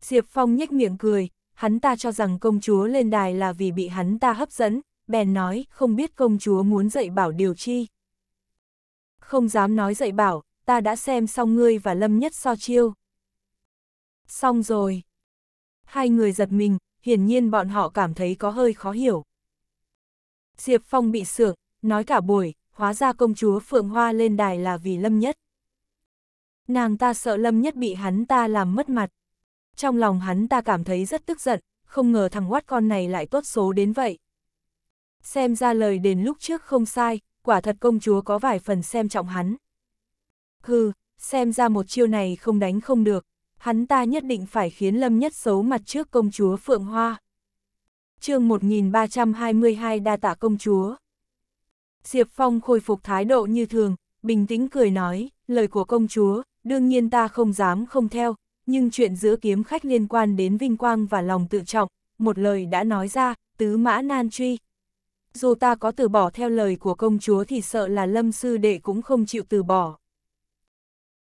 Diệp Phong nhếch miệng cười, hắn ta cho rằng công chúa lên đài là vì bị hắn ta hấp dẫn, bèn nói không biết công chúa muốn dạy bảo điều chi. Không dám nói dạy bảo, ta đã xem xong ngươi và lâm nhất so chiêu. Xong rồi. Hai người giật mình, hiển nhiên bọn họ cảm thấy có hơi khó hiểu. Diệp Phong bị sượng, nói cả buổi, hóa ra công chúa Phượng Hoa lên đài là vì lâm nhất. Nàng ta sợ lâm nhất bị hắn ta làm mất mặt trong lòng hắn ta cảm thấy rất tức giận, không ngờ thằng quát con này lại tốt số đến vậy. Xem ra lời đền lúc trước không sai, quả thật công chúa có vài phần xem trọng hắn. Hừ, xem ra một chiêu này không đánh không được, hắn ta nhất định phải khiến Lâm Nhất xấu mặt trước công chúa Phượng Hoa. chương 1322 đa tạ công chúa. Diệp Phong khôi phục thái độ như thường, bình tĩnh cười nói, lời của công chúa, đương nhiên ta không dám không theo, nhưng chuyện giữa kiếm khách liên quan đến vinh quang và lòng tự trọng, một lời đã nói ra, tứ mã nan truy. Dù ta có từ bỏ theo lời của công chúa thì sợ là lâm sư đệ cũng không chịu từ bỏ.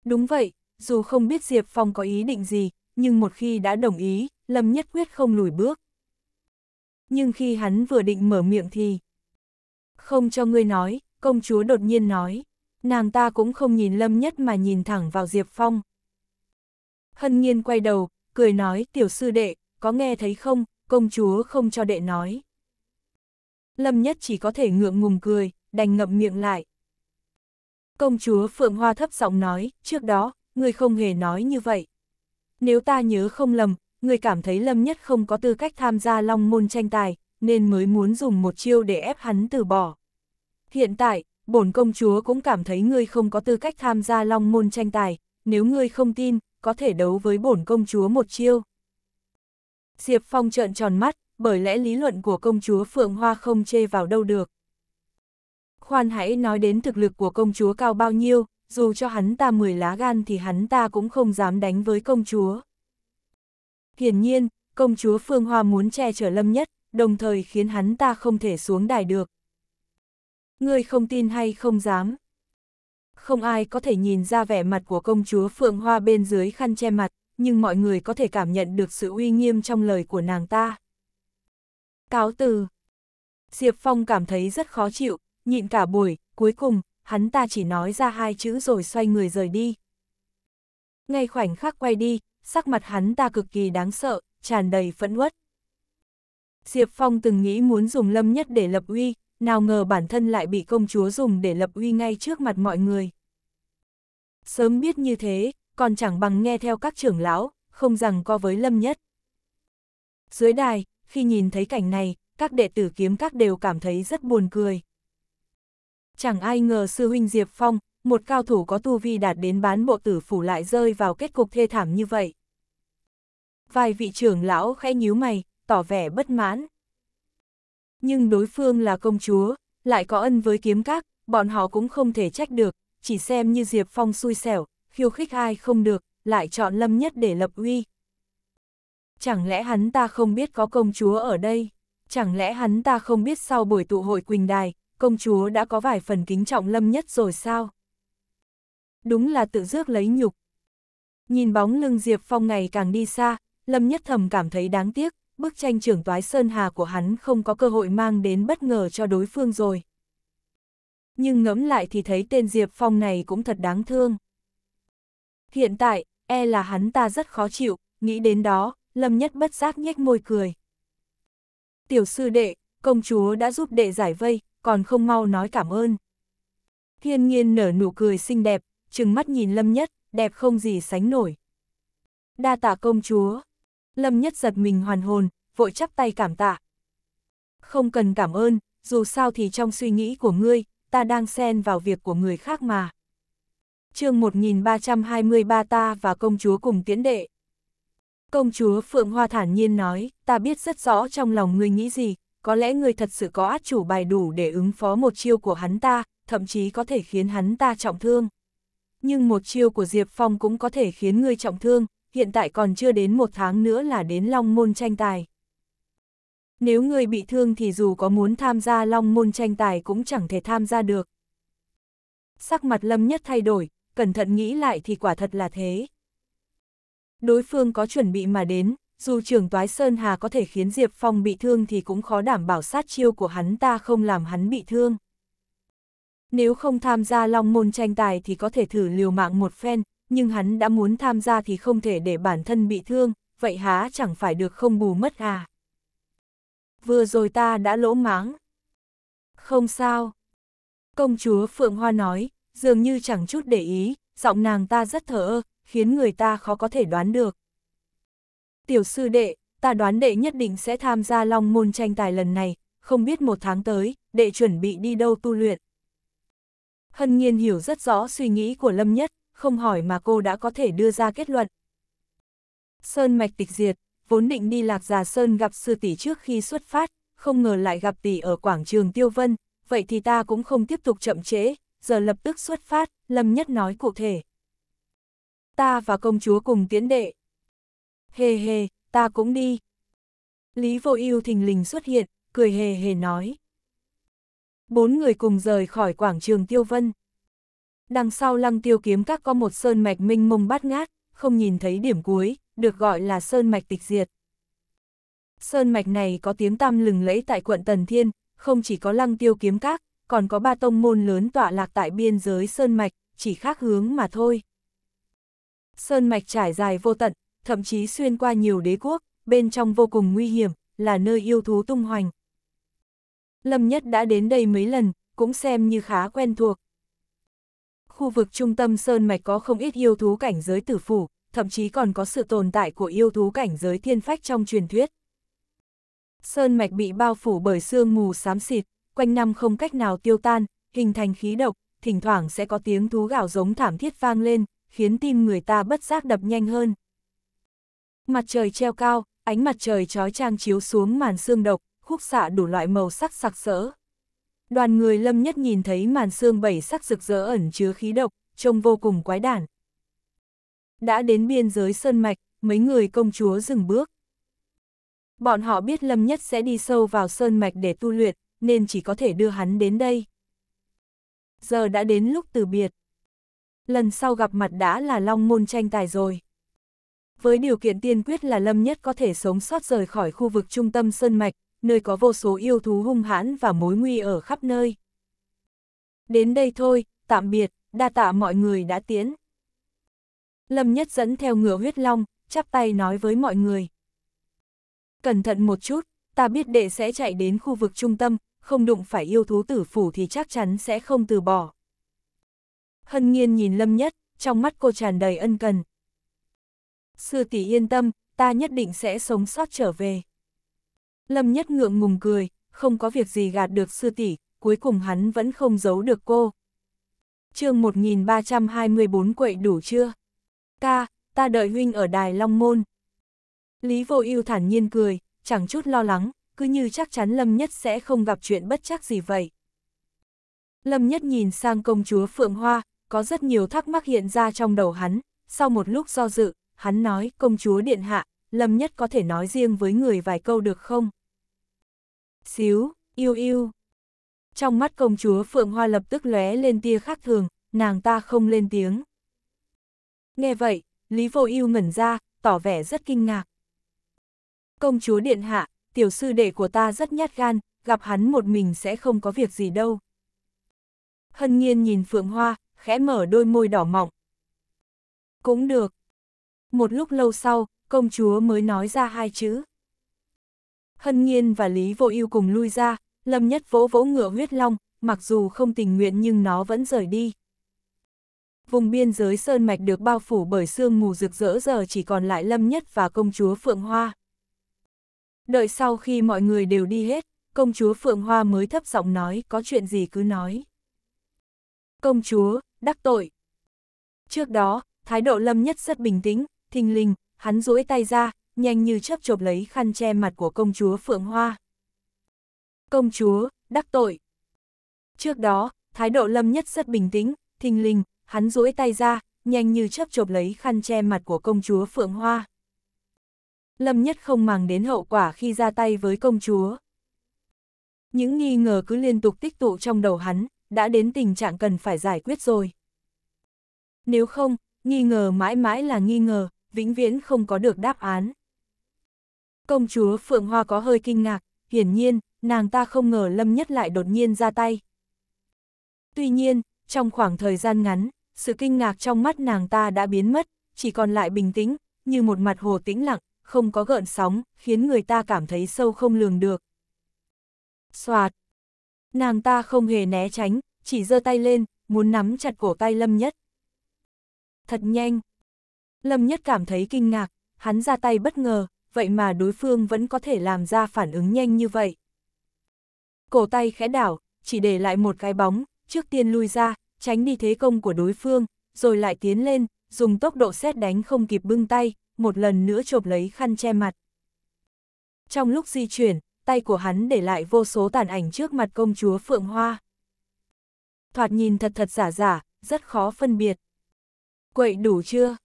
Đúng vậy, dù không biết Diệp Phong có ý định gì, nhưng một khi đã đồng ý, lâm nhất quyết không lùi bước. Nhưng khi hắn vừa định mở miệng thì... Không cho ngươi nói, công chúa đột nhiên nói, nàng ta cũng không nhìn lâm nhất mà nhìn thẳng vào Diệp Phong. Hân nhiên quay đầu, cười nói tiểu sư đệ, có nghe thấy không, công chúa không cho đệ nói. Lâm nhất chỉ có thể ngượng ngùng cười, đành ngậm miệng lại. Công chúa Phượng Hoa thấp giọng nói, trước đó, người không hề nói như vậy. Nếu ta nhớ không lầm, người cảm thấy Lâm Nhất không có tư cách tham gia long môn tranh tài, nên mới muốn dùng một chiêu để ép hắn từ bỏ. Hiện tại, bổn công chúa cũng cảm thấy ngươi không có tư cách tham gia long môn tranh tài, nếu ngươi không tin, có thể đấu với bổn công chúa một chiêu. Diệp Phong trợn tròn mắt, bởi lẽ lý luận của công chúa Phượng Hoa không chê vào đâu được. Khoan hãy nói đến thực lực của công chúa cao bao nhiêu, dù cho hắn ta mười lá gan thì hắn ta cũng không dám đánh với công chúa. Hiển nhiên, công chúa Phương Hoa muốn che chở Lâm Nhất, đồng thời khiến hắn ta không thể xuống đài được. Ngươi không tin hay không dám? không ai có thể nhìn ra vẻ mặt của công chúa Phượng Hoa bên dưới khăn che mặt, nhưng mọi người có thể cảm nhận được sự uy nghiêm trong lời của nàng ta. Cáo từ Diệp Phong cảm thấy rất khó chịu, nhịn cả buổi, cuối cùng, hắn ta chỉ nói ra hai chữ rồi xoay người rời đi. Ngay khoảnh khắc quay đi, sắc mặt hắn ta cực kỳ đáng sợ, tràn đầy phẫn uất. Diệp Phong từng nghĩ muốn dùng Lâm Nhất để lập uy, nào ngờ bản thân lại bị công chúa dùng để lập uy ngay trước mặt mọi người. Sớm biết như thế, còn chẳng bằng nghe theo các trưởng lão, không rằng co với lâm nhất. Dưới đài, khi nhìn thấy cảnh này, các đệ tử kiếm các đều cảm thấy rất buồn cười. Chẳng ai ngờ sư huynh Diệp Phong, một cao thủ có tu vi đạt đến bán bộ tử phủ lại rơi vào kết cục thê thảm như vậy. Vài vị trưởng lão khẽ nhíu mày, tỏ vẻ bất mãn nhưng đối phương là công chúa, lại có ân với kiếm các, bọn họ cũng không thể trách được, chỉ xem như Diệp Phong xui xẻo, khiêu khích ai không được, lại chọn Lâm Nhất để lập uy. Chẳng lẽ hắn ta không biết có công chúa ở đây? Chẳng lẽ hắn ta không biết sau buổi tụ hội Quỳnh Đài, công chúa đã có vài phần kính trọng Lâm Nhất rồi sao? Đúng là tự dước lấy nhục. Nhìn bóng lưng Diệp Phong ngày càng đi xa, Lâm Nhất thầm cảm thấy đáng tiếc, bức tranh trưởng toái Sơn Hà của hắn không có cơ hội mang đến bất ngờ cho đối phương rồi. Nhưng ngẫm lại thì thấy tên Diệp Phong này cũng thật đáng thương. Hiện tại, e là hắn ta rất khó chịu, nghĩ đến đó, Lâm Nhất bất giác nhếch môi cười. Tiểu sư đệ, công chúa đã giúp đệ giải vây, còn không mau nói cảm ơn. Thiên nhiên nở nụ cười xinh đẹp, trừng mắt nhìn Lâm Nhất, đẹp không gì sánh nổi. Đa tạ công chúa. Lâm Nhất giật mình hoàn hồn, vội chắp tay cảm tạ. Không cần cảm ơn, dù sao thì trong suy nghĩ của ngươi, ta đang xen vào việc của người khác mà. chương 1323 ta và công chúa cùng tiến đệ. Công chúa Phượng Hoa thản nhiên nói, ta biết rất rõ trong lòng ngươi nghĩ gì, có lẽ ngươi thật sự có át chủ bài đủ để ứng phó một chiêu của hắn ta, thậm chí có thể khiến hắn ta trọng thương. Nhưng một chiêu của Diệp Phong cũng có thể khiến ngươi trọng thương, hiện tại còn chưa đến một tháng nữa là đến Long Môn tranh tài. Nếu người bị thương thì dù có muốn tham gia Long Môn tranh tài cũng chẳng thể tham gia được. Sắc mặt Lâm Nhất thay đổi, cẩn thận nghĩ lại thì quả thật là thế. Đối phương có chuẩn bị mà đến, dù trưởng Toái Sơn Hà có thể khiến Diệp Phong bị thương thì cũng khó đảm bảo sát chiêu của hắn ta không làm hắn bị thương. Nếu không tham gia long môn tranh tài thì có thể thử liều mạng một phen, nhưng hắn đã muốn tham gia thì không thể để bản thân bị thương, vậy há chẳng phải được không bù mất à. Vừa rồi ta đã lỗ máng. Không sao. Công chúa Phượng Hoa nói, dường như chẳng chút để ý, giọng nàng ta rất thở ơ, khiến người ta khó có thể đoán được. Tiểu sư đệ, ta đoán đệ nhất định sẽ tham gia long môn tranh tài lần này, không biết một tháng tới, đệ chuẩn bị đi đâu tu luyện. Hân Nhiên hiểu rất rõ suy nghĩ của Lâm Nhất, không hỏi mà cô đã có thể đưa ra kết luận. Sơn mạch tịch diệt, vốn định đi lạc già Sơn gặp sư tỷ trước khi xuất phát, không ngờ lại gặp tỷ ở quảng trường Tiêu Vân, vậy thì ta cũng không tiếp tục chậm trễ, giờ lập tức xuất phát, Lâm Nhất nói cụ thể. Ta và công chúa cùng tiến đệ. Hề hề, ta cũng đi. Lý vô ưu thình lình xuất hiện, cười hề hề nói. Bốn người cùng rời khỏi quảng trường Tiêu Vân. Đằng sau lăng tiêu kiếm các có một sơn mạch minh mông bát ngát, không nhìn thấy điểm cuối, được gọi là sơn mạch tịch diệt. Sơn mạch này có tiếng tăm lừng lẫy tại quận Tần Thiên, không chỉ có lăng tiêu kiếm các, còn có ba tông môn lớn tọa lạc tại biên giới sơn mạch, chỉ khác hướng mà thôi. Sơn mạch trải dài vô tận, thậm chí xuyên qua nhiều đế quốc, bên trong vô cùng nguy hiểm, là nơi yêu thú tung hoành. Lâm Nhất đã đến đây mấy lần, cũng xem như khá quen thuộc, khu vực trung tâm Sơn Mạch có không ít yêu thú cảnh giới tử phủ, thậm chí còn có sự tồn tại của yêu thú cảnh giới thiên phách trong truyền thuyết. Sơn Mạch bị bao phủ bởi sương mù xám xịt, quanh năm không cách nào tiêu tan, hình thành khí độc, thỉnh thoảng sẽ có tiếng thú gạo giống thảm thiết vang lên, khiến tim người ta bất giác đập nhanh hơn. Mặt trời treo cao, ánh mặt trời trói trang chiếu xuống màn sương độc, khúc xạ đủ loại màu sắc sặc sỡ. Đoàn người lâm nhất nhìn thấy màn xương bảy sắc rực rỡ ẩn chứa khí độc, trông vô cùng quái đản. Đã đến biên giới sơn mạch, mấy người công chúa dừng bước. Bọn họ biết lâm nhất sẽ đi sâu vào sơn mạch để tu luyện, nên chỉ có thể đưa hắn đến đây. Giờ đã đến lúc từ biệt. Lần sau gặp mặt đã là long môn tranh tài rồi. Với điều kiện tiên quyết là Lâm Nhất có thể sống sót rời khỏi khu vực trung tâm Sơn Mạch, nơi có vô số yêu thú hung hãn và mối nguy ở khắp nơi. Đến đây thôi, tạm biệt, đa tạ mọi người đã tiến. Lâm Nhất dẫn theo ngựa huyết long, chắp tay nói với mọi người. Cẩn thận một chút, ta biết đệ sẽ chạy đến khu vực trung tâm, không đụng phải yêu thú tử phủ thì chắc chắn sẽ không từ bỏ. Hân nghiên nhìn Lâm Nhất, trong mắt cô tràn đầy ân cần. Sư tỷ yên tâm, ta nhất định sẽ sống sót trở về. Lâm Nhất Ngượng ngùng cười, không có việc gì gạt được sư tỷ, cuối cùng hắn vẫn không giấu được cô. chương 1324 quậy đủ chưa? Ca, ta đợi huynh ở đài Long Môn. Lý Vô Ưu thản nhiên cười, chẳng chút lo lắng, cứ như chắc chắn Lâm Nhất sẽ không gặp chuyện bất chắc gì vậy. Lâm Nhất nhìn sang công chúa Phượng Hoa, có rất nhiều thắc mắc hiện ra trong đầu hắn, sau một lúc do dự, hắn nói công chúa Điện Hạ, Lâm Nhất có thể nói riêng với người vài câu được không? Xíu, yêu yêu. Trong mắt công chúa Phượng Hoa lập tức lóe lên tia khác thường, nàng ta không lên tiếng. Nghe vậy, Lý Vô Yêu ngẩn ra, tỏ vẻ rất kinh ngạc. Công chúa Điện Hạ, tiểu sư đệ của ta rất nhát gan, gặp hắn một mình sẽ không có việc gì đâu. Hân nhiên nhìn Phượng Hoa, khẽ mở đôi môi đỏ mọng. Cũng được. Một lúc lâu sau, công chúa mới nói ra hai chữ. Hân Nhiên và Lý Vô Ưu cùng lui ra, Lâm Nhất vỗ vỗ ngựa huyết long, mặc dù không tình nguyện nhưng nó vẫn rời đi. Vùng biên giới sơn mạch được bao phủ bởi sương mù rực rỡ giờ chỉ còn lại Lâm Nhất và công chúa Phượng Hoa. Đợi sau khi mọi người đều đi hết, công chúa Phượng Hoa mới thấp giọng nói có chuyện gì cứ nói. Công chúa, đắc tội. Trước đó, thái độ Lâm Nhất rất bình tĩnh, thình lình, hắn duỗi tay ra, nhanh như chớp chộp lấy khăn che mặt của công chúa Phượng Hoa. Công chúa, đắc tội. Trước đó, thái độ Lâm Nhất rất bình tĩnh, thình lình, hắn duỗi tay ra, nhanh như chớp chộp lấy khăn che mặt của công chúa Phượng Hoa. Lâm Nhất không màng đến hậu quả khi ra tay với công chúa. Những nghi ngờ cứ liên tục tích tụ trong đầu hắn, đã đến tình trạng cần phải giải quyết rồi. Nếu không, nghi ngờ mãi mãi là nghi ngờ, vĩnh viễn không có được đáp án. Công chúa Phượng Hoa có hơi kinh ngạc, hiển nhiên, nàng ta không ngờ Lâm Nhất lại đột nhiên ra tay. Tuy nhiên, trong khoảng thời gian ngắn, sự kinh ngạc trong mắt nàng ta đã biến mất, chỉ còn lại bình tĩnh, như một mặt hồ tĩnh lặng, không có gợn sóng, khiến người ta cảm thấy sâu không lường được. Xoạt! Nàng ta không hề né tránh, chỉ giơ tay lên, muốn nắm chặt cổ tay Lâm Nhất. Thật nhanh, Lâm Nhất cảm thấy kinh ngạc, hắn ra tay bất ngờ, vậy mà đối phương vẫn có thể làm ra phản ứng nhanh như vậy. Cổ tay khẽ đảo, chỉ để lại một cái bóng, trước tiên lui ra, tránh đi thế công của đối phương, rồi lại tiến lên, dùng tốc độ xét đánh không kịp bưng tay, một lần nữa chộp lấy khăn che mặt. Trong lúc di chuyển, tay của hắn để lại vô số tàn ảnh trước mặt công chúa Phượng Hoa. Thoạt nhìn thật thật giả giả, rất khó phân biệt. Quậy đủ chưa?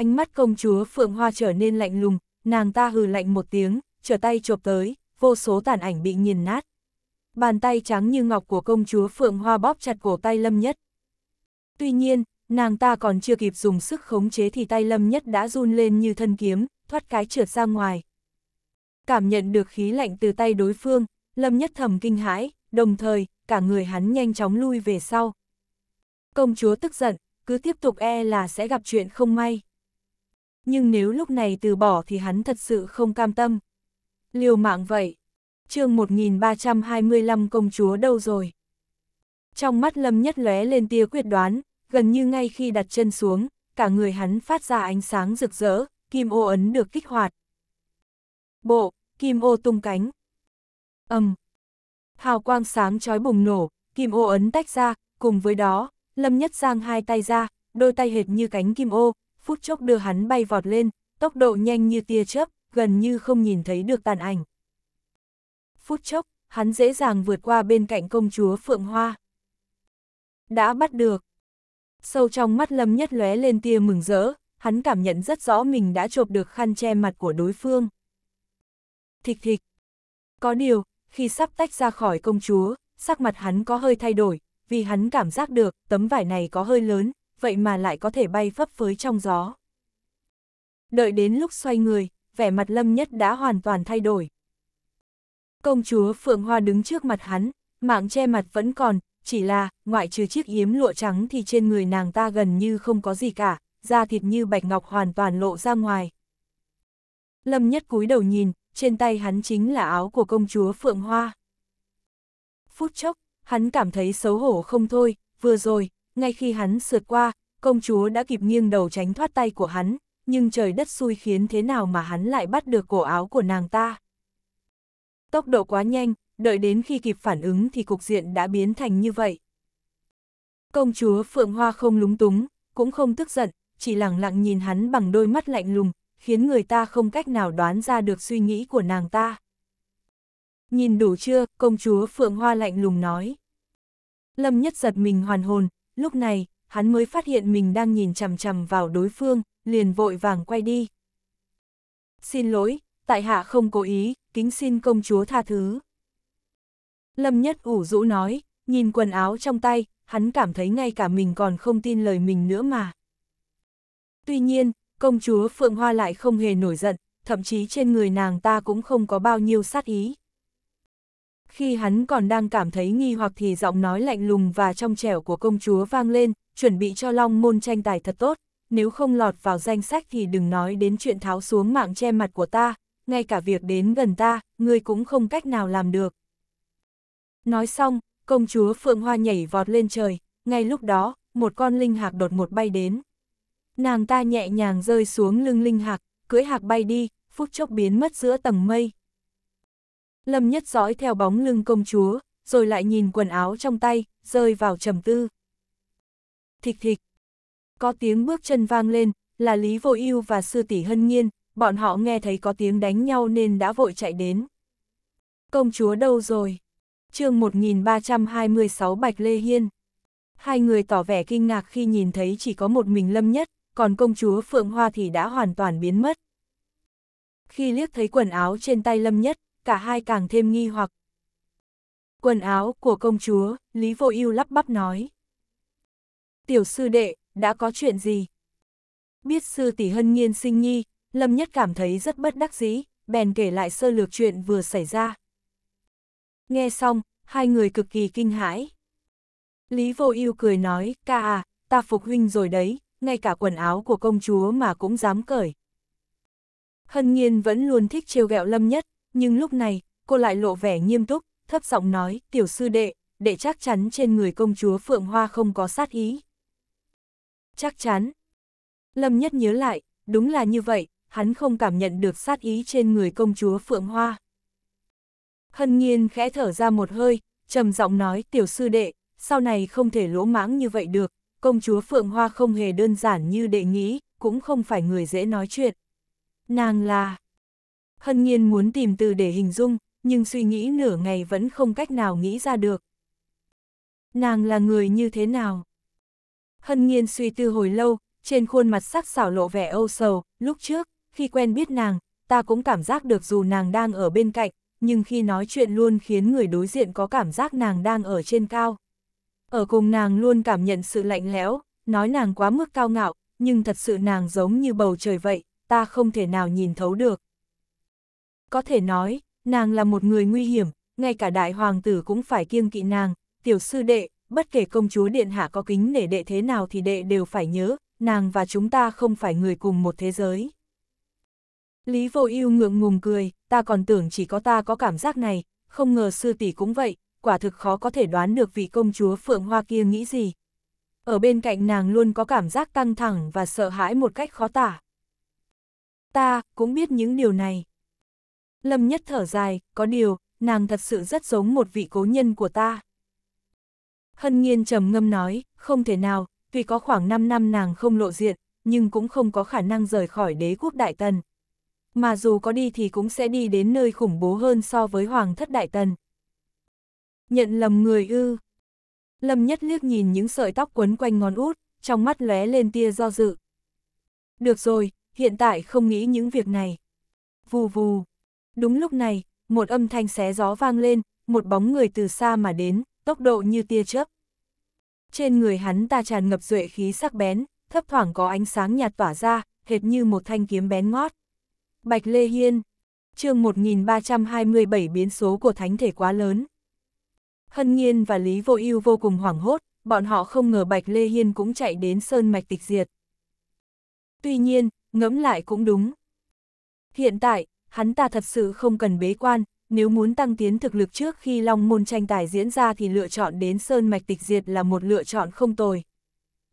Ánh mắt công chúa Phượng Hoa trở nên lạnh lùng, nàng ta hừ lạnh một tiếng, trở tay chộp tới, vô số tàn ảnh bị nghiền nát. Bàn tay trắng như ngọc của công chúa Phượng Hoa bóp chặt cổ tay Lâm Nhất. Tuy nhiên, nàng ta còn chưa kịp dùng sức khống chế thì tay Lâm Nhất đã run lên như thân kiếm, thoát cái trượt ra ngoài. Cảm nhận được khí lạnh từ tay đối phương, Lâm Nhất thầm kinh hãi, đồng thời, cả người hắn nhanh chóng lui về sau. Công chúa tức giận, cứ tiếp tục e là sẽ gặp chuyện không may. Nhưng nếu lúc này từ bỏ thì hắn thật sự không cam tâm. Liều mạng vậy. chương 1325 công chúa đâu rồi? Trong mắt Lâm Nhất lóe lên tia quyết đoán, gần như ngay khi đặt chân xuống, cả người hắn phát ra ánh sáng rực rỡ, kim ô ấn được kích hoạt. Bộ, kim ô tung cánh. Âm. Hào quang sáng chói bùng nổ, kim ô ấn tách ra, cùng với đó, Lâm Nhất giang hai tay ra, đôi tay hệt như cánh kim ô, phút chốc đưa hắn bay vọt lên, tốc độ nhanh như tia chớp, gần như không nhìn thấy được tàn ảnh. Phút chốc, hắn dễ dàng vượt qua bên cạnh công chúa Phượng Hoa. Đã bắt được. Sâu trong mắt Lâm Nhất lóe lên tia mừng rỡ, hắn cảm nhận rất rõ mình đã chộp được khăn che mặt của đối phương. Thịch thịch. Có điều, khi sắp tách ra khỏi công chúa, sắc mặt hắn có hơi thay đổi, vì hắn cảm giác được tấm vải này có hơi lớn, vậy mà lại có thể bay phấp phới trong gió. Đợi đến lúc xoay người, vẻ mặt Lâm Nhất đã hoàn toàn thay đổi. Công chúa Phượng Hoa đứng trước mặt hắn, mạng che mặt vẫn còn, chỉ là, ngoại trừ chiếc yếm lụa trắng thì trên người nàng ta gần như không có gì cả, da thịt như bạch ngọc hoàn toàn lộ ra ngoài. Lâm Nhất cúi đầu nhìn, trên tay hắn chính là áo của công chúa Phượng Hoa. Phút chốc, hắn cảm thấy xấu hổ không thôi, vừa rồi, ngay khi hắn sượt qua, công chúa đã kịp nghiêng đầu tránh thoát tay của hắn, nhưng trời đất xui khiến thế nào mà hắn lại bắt được cổ áo của nàng ta. Tốc độ quá nhanh, đợi đến khi kịp phản ứng thì cục diện đã biến thành như vậy. Công chúa Phượng Hoa không lúng túng, cũng không tức giận, chỉ lặng lặng nhìn hắn bằng đôi mắt lạnh lùng, khiến người ta không cách nào đoán ra được suy nghĩ của nàng ta. Nhìn đủ chưa, công chúa Phượng Hoa lạnh lùng nói. Lâm nhất giật mình hoàn hồn, lúc này, hắn mới phát hiện mình đang nhìn chằm chằm vào đối phương, liền vội vàng quay đi. Xin lỗi, tại hạ không cố ý, kính xin công chúa tha thứ. Lâm Nhất ủ rũ nói, nhìn quần áo trong tay, hắn cảm thấy ngay cả mình còn không tin lời mình nữa mà. Tuy nhiên, công chúa Phượng Hoa lại không hề nổi giận, thậm chí trên người nàng ta cũng không có bao nhiêu sát ý. Khi hắn còn đang cảm thấy nghi hoặc thì giọng nói lạnh lùng và trong trẻo của công chúa vang lên, chuẩn bị cho Long Môn tranh tài thật tốt, nếu không lọt vào danh sách thì đừng nói đến chuyện tháo xuống mạng che mặt của ta, ngay cả việc đến gần ta, ngươi cũng không cách nào làm được. Nói xong, công chúa Phượng Hoa nhảy vọt lên trời, ngay lúc đó, một con linh hạc đột ngột bay đến. Nàng ta nhẹ nhàng rơi xuống lưng linh hạc, cưỡi hạc bay đi, phút chốc biến mất giữa tầng mây. Lâm Nhất dõi theo bóng lưng công chúa, rồi lại nhìn quần áo trong tay, rơi vào trầm tư. Thịch thịch. Có tiếng bước chân vang lên, là Lý Vô Ưu và Sư tỷ Hân Nhiên, bọn họ nghe thấy có tiếng đánh nhau nên đã vội chạy đến. Công chúa đâu rồi? Chương 1326 Bạch Lê Hiên. Hai người tỏ vẻ kinh ngạc khi nhìn thấy chỉ có một mình Lâm Nhất, còn công chúa Phượng Hoa thì đã hoàn toàn biến mất. Khi liếc thấy quần áo trên tay Lâm Nhất, cả hai càng thêm nghi hoặc. Quần áo của công chúa, Lý Vô Ưu lắp bắp nói. Tiểu sư đệ, đã có chuyện gì? Biết sư tỷ hân nghiên sinh nhi, Lâm Nhất cảm thấy rất bất đắc dĩ, bèn kể lại sơ lược chuyện vừa xảy ra. Nghe xong, hai người cực kỳ kinh hãi. Lý Vô Ưu cười nói, ca à, ta phục huynh rồi đấy, ngay cả quần áo của công chúa mà cũng dám cởi. Hân Nhiên vẫn luôn thích trêu ghẹo Lâm Nhất, nhưng lúc này, cô lại lộ vẻ nghiêm túc, thấp giọng nói, tiểu sư đệ, đệ chắc chắn trên người công chúa Phượng Hoa không có sát ý. Chắc chắn. Lâm Nhất nhớ lại, đúng là như vậy, hắn không cảm nhận được sát ý trên người công chúa Phượng Hoa. Hân Nhiên khẽ thở ra một hơi, trầm giọng nói, tiểu sư đệ, sau này không thể lỗ mãng như vậy được, công chúa Phượng Hoa không hề đơn giản như đệ nghĩ, cũng không phải người dễ nói chuyện. Nàng là... Hân Nhiên muốn tìm từ để hình dung, nhưng suy nghĩ nửa ngày vẫn không cách nào nghĩ ra được. Nàng là người như thế nào? Hân Nhiên suy tư hồi lâu, trên khuôn mặt sắc xảo lộ vẻ âu sầu, lúc trước, khi quen biết nàng, ta cũng cảm giác được dù nàng đang ở bên cạnh, nhưng khi nói chuyện luôn khiến người đối diện có cảm giác nàng đang ở trên cao. Ở cùng nàng luôn cảm nhận sự lạnh lẽo, nói nàng quá mức cao ngạo, nhưng thật sự nàng giống như bầu trời vậy, ta không thể nào nhìn thấu được. Có thể nói, nàng là một người nguy hiểm, ngay cả đại hoàng tử cũng phải kiêng kỵ nàng, tiểu sư đệ, bất kể công chúa điện hạ có kính nể đệ thế nào thì đệ đều phải nhớ, nàng và chúng ta không phải người cùng một thế giới. Lý vô ưu ngượng ngùng cười, ta còn tưởng chỉ có ta có cảm giác này, không ngờ sư tỷ cũng vậy, quả thực khó có thể đoán được vị công chúa Phượng Hoa kia nghĩ gì. Ở bên cạnh nàng luôn có cảm giác căng thẳng và sợ hãi một cách khó tả. Ta cũng biết những điều này. Lâm Nhất thở dài, có điều, nàng thật sự rất giống một vị cố nhân của ta. Hân Nhiên trầm ngâm nói, không thể nào, tuy có khoảng 5 năm nàng không lộ diện, nhưng cũng không có khả năng rời khỏi đế quốc Đại Tần. Mà dù có đi thì cũng sẽ đi đến nơi khủng bố hơn so với Hoàng thất Đại Tần. Nhận lầm người ư. Lâm Nhất liếc nhìn những sợi tóc quấn quanh ngón út, trong mắt lóe lên tia do dự. Được rồi, hiện tại không nghĩ những việc này. Vù vù. Đúng lúc này, một âm thanh xé gió vang lên, một bóng người từ xa mà đến, tốc độ như tia chớp. Trên người hắn ta tràn ngập duệ khí sắc bén, thấp thoảng có ánh sáng nhạt tỏa ra, hệt như một thanh kiếm bén ngót. Bạch Lê Hiên, chương 1327 biến số của thánh thể quá lớn. Hân Nhiên và Lý Vô Ưu vô cùng hoảng hốt, bọn họ không ngờ Bạch Lê Hiên cũng chạy đến sơn mạch tịch diệt. Tuy nhiên, ngẫm lại cũng đúng. Hiện tại, hắn ta thật sự không cần bế quan, nếu muốn tăng tiến thực lực trước khi Long Môn tranh tài diễn ra thì lựa chọn đến Sơn Mạch Tịch Diệt là một lựa chọn không tồi.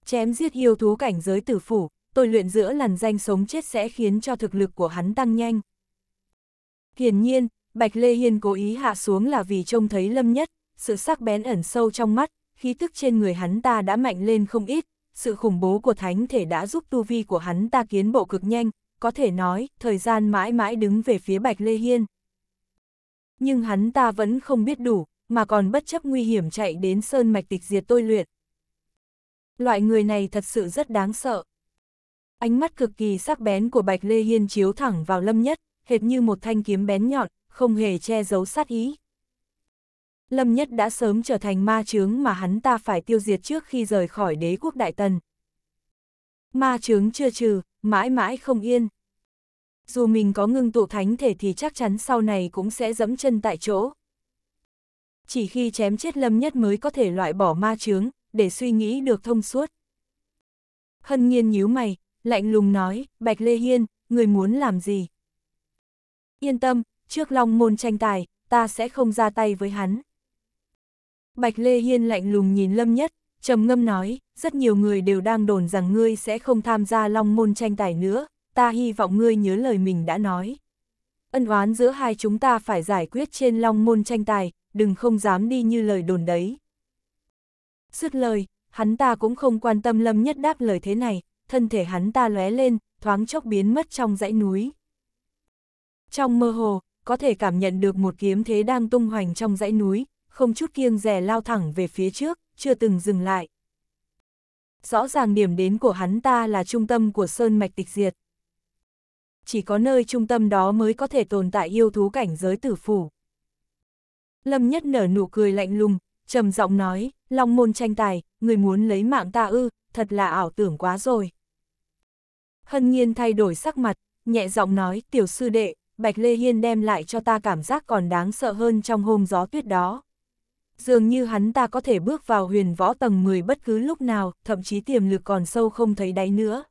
Chém giết yêu thú cảnh giới tử phủ, tôi luyện giữa làn danh sống chết sẽ khiến cho thực lực của hắn tăng nhanh. Hiển nhiên, Bạch Lê Hiên cố ý hạ xuống là vì trông thấy Lâm Nhất, sự sắc bén ẩn sâu trong mắt, khí tức trên người hắn ta đã mạnh lên không ít, sự khủng bố của thánh thể đã giúp tu vi của hắn ta kiến bộ cực nhanh, có thể nói, thời gian mãi mãi đứng về phía Bạch Lê Hiên. Nhưng hắn ta vẫn không biết đủ, mà còn bất chấp nguy hiểm chạy đến sơn mạch tịch diệt tôi luyện. Loại người này thật sự rất đáng sợ. Ánh mắt cực kỳ sắc bén của Bạch Lê Hiên chiếu thẳng vào Lâm Nhất, hệt như một thanh kiếm bén nhọn, không hề che giấu sát ý. Lâm Nhất đã sớm trở thành ma chướng mà hắn ta phải tiêu diệt trước khi rời khỏi đế quốc Đại Tần. Ma chướng chưa trừ, mãi mãi không yên. Dù mình có ngưng tụ thánh thể thì chắc chắn sau này cũng sẽ dẫm chân tại chỗ. Chỉ khi chém chết lâm nhất mới có thể loại bỏ ma chướng, để suy nghĩ được thông suốt. Hân nhiên nhíu mày, lạnh lùng nói, Bạch Lê Hiên, người muốn làm gì? Yên tâm, trước long môn tranh tài, ta sẽ không ra tay với hắn. Bạch Lê Hiên lạnh lùng nhìn Lâm Nhất, trầm ngâm nói, rất nhiều người đều đang đồn rằng ngươi sẽ không tham gia long môn tranh tài nữa, ta hy vọng ngươi nhớ lời mình đã nói. Ân oán giữa hai chúng ta phải giải quyết trên long môn tranh tài, đừng không dám đi như lời đồn đấy. Dứt lời, hắn ta cũng không quan tâm lâm nhất đáp lời thế này, thân thể hắn ta lóe lên, thoáng chốc biến mất trong dãy núi. Trong mơ hồ, có thể cảm nhận được một kiếm thế đang tung hoành trong dãy núi, không chút kiêng rè lao thẳng về phía trước chưa từng dừng lại. Rõ ràng điểm đến của hắn ta là trung tâm của sơn mạch tịch diệt. Chỉ có nơi trung tâm đó mới có thể tồn tại yêu thú cảnh giới tử phủ. Lâm Nhất nở nụ cười lạnh lùng, trầm giọng nói, Long môn tranh tài, người muốn lấy mạng ta ư, thật là ảo tưởng quá rồi. Hân nhiên thay đổi sắc mặt, nhẹ giọng nói, tiểu sư đệ, Bạch Lê Hiên đem lại cho ta cảm giác còn đáng sợ hơn trong hôm gió tuyết đó. Dường như hắn ta có thể bước vào huyền võ tầng 10 bất cứ lúc nào, thậm chí tiềm lực còn sâu không thấy đáy nữa.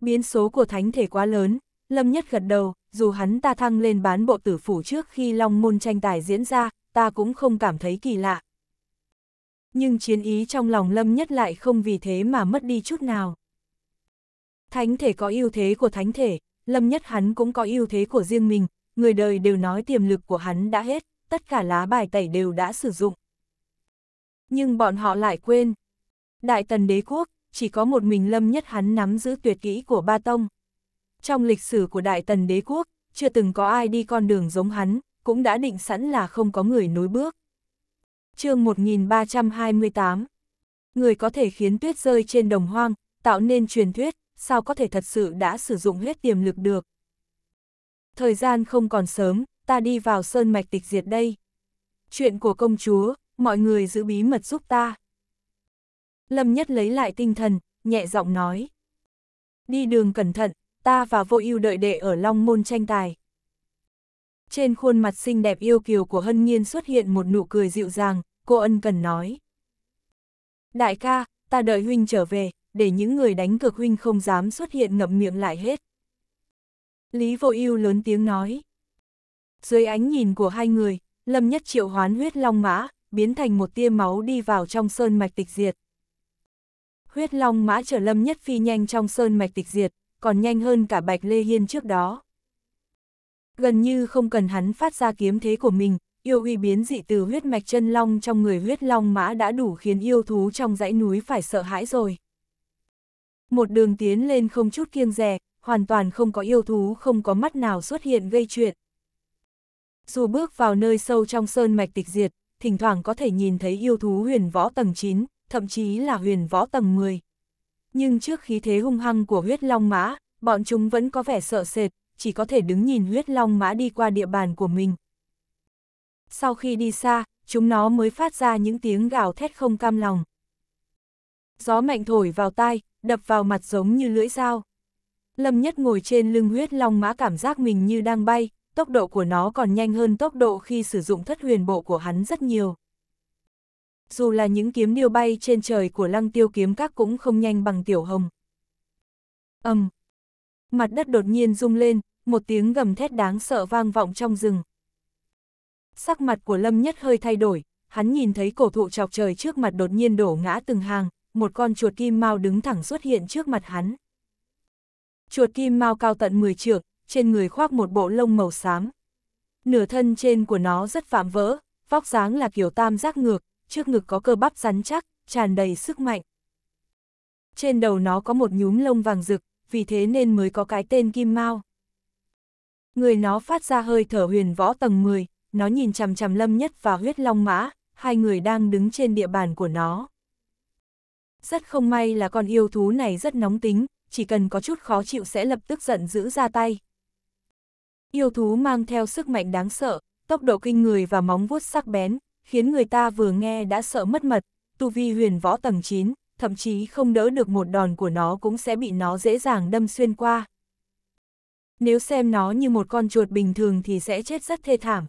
Biến số của thánh thể quá lớn, Lâm Nhất gật đầu, dù hắn ta thăng lên bán bộ tử phủ trước khi Long Môn tranh tài diễn ra, ta cũng không cảm thấy kỳ lạ. Nhưng chiến ý trong lòng Lâm Nhất lại không vì thế mà mất đi chút nào. Thánh thể có ưu thế của thánh thể, Lâm Nhất hắn cũng có ưu thế của riêng mình, người đời đều nói tiềm lực của hắn đã hết, tất cả lá bài tẩy đều đã sử dụng. Nhưng bọn họ lại quên. Đại tần đế quốc, chỉ có một mình lâm nhất hắn nắm giữ tuyệt kỹ của ba tông. Trong lịch sử của đại tần đế quốc, chưa từng có ai đi con đường giống hắn, cũng đã định sẵn là không có người nối bước. chương 1328 Người có thể khiến tuyết rơi trên đồng hoang, tạo nên truyền thuyết, sao có thể thật sự đã sử dụng hết tiềm lực được. Thời gian không còn sớm, ta đi vào sơn mạch tịch diệt đây. Chuyện của công chúa, mọi người giữ bí mật giúp ta. Lâm Nhất lấy lại tinh thần, nhẹ giọng nói. Đi đường cẩn thận, ta và vô ưu đợi đệ ở Long Môn tranh tài. Trên khuôn mặt xinh đẹp yêu kiều của Hân Nhiên xuất hiện một nụ cười dịu dàng, cô ân cần nói. Đại ca, ta đợi huynh trở về, để những người đánh cược huynh không dám xuất hiện ngậm miệng lại hết. Lý vô ưu lớn tiếng nói. Dưới ánh nhìn của hai người, Lâm Nhất triệu hoán huyết long mã, biến thành một tia máu đi vào trong sơn mạch tịch diệt. Huyết long mã chở Lâm Nhất phi nhanh trong sơn mạch tịch diệt, còn nhanh hơn cả Bạch Lê Hiên trước đó. Gần như không cần hắn phát ra kiếm thế của mình, yêu uy biến dị từ huyết mạch chân long trong người huyết long mã đã đủ khiến yêu thú trong dãy núi phải sợ hãi rồi. Một đường tiến lên không chút kiêng rè, hoàn toàn không có yêu thú không có mắt nào xuất hiện gây chuyện. Dù bước vào nơi sâu trong sơn mạch tịch diệt, thỉnh thoảng có thể nhìn thấy yêu thú huyền võ tầng 9, thậm chí là huyền võ tầng 10. Nhưng trước khí thế hung hăng của huyết long mã, bọn chúng vẫn có vẻ sợ sệt, chỉ có thể đứng nhìn huyết long mã đi qua địa bàn của mình. Sau khi đi xa, chúng nó mới phát ra những tiếng gào thét không cam lòng. Gió mạnh thổi vào tai, đập vào mặt giống như lưỡi dao. Lâm Nhất ngồi trên lưng huyết long mã cảm giác mình như đang bay, tốc độ của nó còn nhanh hơn tốc độ khi sử dụng thất huyền bộ của hắn rất nhiều. Dù là những kiếm điêu bay trên trời của lăng tiêu kiếm các cũng không nhanh bằng tiểu hồng. Âm! Um, mặt đất đột nhiên rung lên, một tiếng gầm thét đáng sợ vang vọng trong rừng. Sắc mặt của Lâm Nhất hơi thay đổi, hắn nhìn thấy cổ thụ chọc trời trước mặt đột nhiên đổ ngã từng hàng, một con chuột kim mau đứng thẳng xuất hiện trước mặt hắn. Chuột kim mau cao tận 10 trượng, trên người khoác một bộ lông màu xám. Nửa thân trên của nó rất phạm vỡ, vóc dáng là kiểu tam giác ngược, trước ngực có cơ bắp rắn chắc, tràn đầy sức mạnh. Trên đầu nó có một nhúm lông vàng rực, vì thế nên mới có cái tên Kim Mao. Người nó phát ra hơi thở huyền võ tầng 10, nó nhìn chằm chằm Lâm Nhất và huyết long mã, hai người đang đứng trên địa bàn của nó. Rất không may là con yêu thú này rất nóng tính, chỉ cần có chút khó chịu sẽ lập tức giận dữ ra tay. Yêu thú mang theo sức mạnh đáng sợ, tốc độ kinh người và móng vuốt sắc bén, khiến người ta vừa nghe đã sợ mất mật, tu vi huyền võ tầng 9, thậm chí không đỡ được một đòn của nó cũng sẽ bị nó dễ dàng đâm xuyên qua. Nếu xem nó như một con chuột bình thường thì sẽ chết rất thê thảm.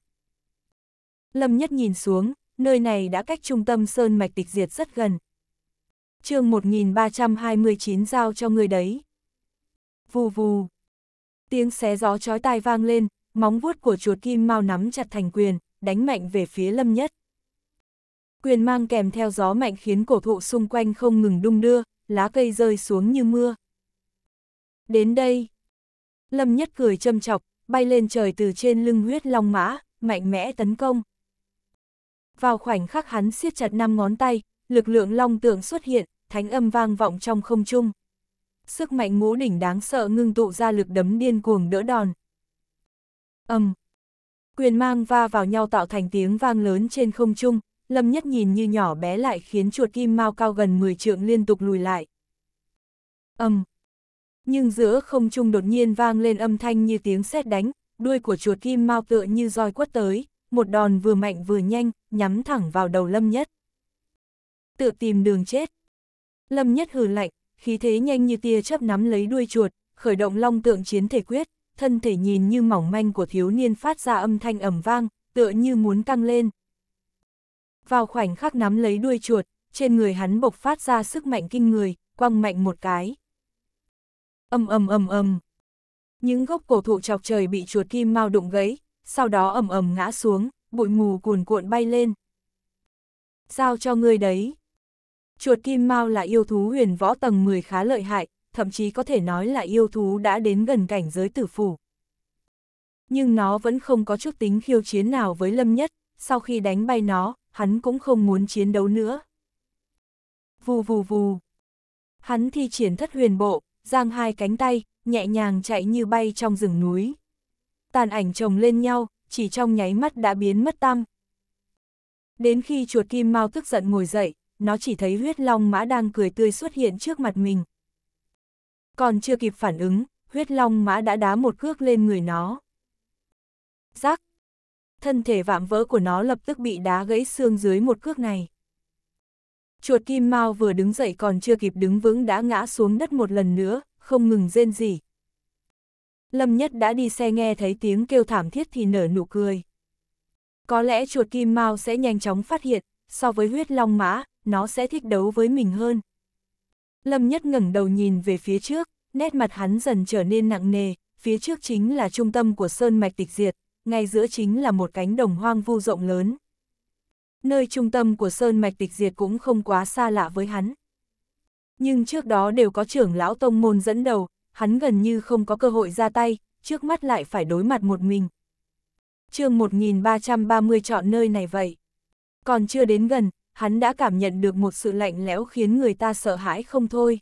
Lâm Nhất nhìn xuống, nơi này đã cách trung tâm Sơn Mạch Tịch Diệt rất gần. mươi 1329 giao cho người đấy. Vù vù. Tiếng xé gió chói tai vang lên, móng vuốt của chuột kim mau nắm chặt thành quyền, đánh mạnh về phía lâm nhất. Quyền mang kèm theo gió mạnh khiến cổ thụ xung quanh không ngừng đung đưa, lá cây rơi xuống như mưa. Đến đây, lâm nhất cười châm chọc, bay lên trời từ trên lưng huyết long mã, mạnh mẽ tấn công. Vào khoảnh khắc hắn siết chặt năm ngón tay, lực lượng long tượng xuất hiện, thánh âm vang vọng trong không trung sức mạnh ngũ đỉnh đáng sợ ngưng tụ ra lực đấm điên cuồng đỡ đòn. âm Quyền mang va vào nhau tạo thành tiếng vang lớn trên không trung, Lâm Nhất nhìn như nhỏ bé lại khiến chuột kim mau cao gần 10 trượng liên tục lùi lại. âm Nhưng giữa không trung đột nhiên vang lên âm thanh như tiếng sét đánh, đuôi của chuột kim mau tựa như roi quất tới, một đòn vừa mạnh vừa nhanh, nhắm thẳng vào đầu Lâm Nhất. Tự tìm đường chết. Lâm Nhất hừ lạnh, khí thế nhanh như tia chớp nắm lấy đuôi chuột, khởi động long tượng chiến thể quyết, thân thể nhìn như mỏng manh của thiếu niên phát ra âm thanh ẩm vang, tựa như muốn căng lên. Vào khoảnh khắc nắm lấy đuôi chuột, trên người hắn bộc phát ra sức mạnh kinh người, quăng mạnh một cái. Âm ầm ầm ầm. Những gốc cổ thụ chọc trời bị chuột kim mau đụng gãy, sau đó ầm ầm ngã xuống, bụi mù cuồn cuộn bay lên. Giao cho người đấy. Chuột kim mao là yêu thú huyền võ tầng 10 khá lợi hại, thậm chí có thể nói là yêu thú đã đến gần cảnh giới tử phủ. Nhưng nó vẫn không có chút tính khiêu chiến nào với Lâm Nhất, sau khi đánh bay nó, hắn cũng không muốn chiến đấu nữa. Vù vù vù. Hắn thi triển thất huyền bộ, giang hai cánh tay, nhẹ nhàng chạy như bay trong rừng núi. Tàn ảnh chồng lên nhau, chỉ trong nháy mắt đã biến mất tăm. Đến khi chuột kim mau tức giận ngồi dậy, nó chỉ thấy huyết long mã đang cười tươi xuất hiện trước mặt mình. Còn chưa kịp phản ứng, huyết long mã đã đá một cước lên người nó. Giác! Thân thể vạm vỡ của nó lập tức bị đá gãy xương dưới một cước này. Chuột kim mau vừa đứng dậy còn chưa kịp đứng vững đã ngã xuống đất một lần nữa, không ngừng rên gì. Lâm Nhất đã đi xe nghe thấy tiếng kêu thảm thiết thì nở nụ cười. Có lẽ chuột kim mau sẽ nhanh chóng phát hiện, so với huyết long mã, nó sẽ thích đấu với mình hơn. Lâm Nhất ngẩng đầu nhìn về phía trước, nét mặt hắn dần trở nên nặng nề, phía trước chính là trung tâm của sơn mạch tịch diệt, ngay giữa chính là một cánh đồng hoang vu rộng lớn. Nơi trung tâm của sơn mạch tịch diệt cũng không quá xa lạ với hắn. Nhưng trước đó đều có trưởng lão tông môn dẫn đầu, hắn gần như không có cơ hội ra tay, trước mắt lại phải đối mặt một mình. chương 1330 chọn nơi này vậy. Còn chưa đến gần, hắn đã cảm nhận được một sự lạnh lẽo khiến người ta sợ hãi không thôi.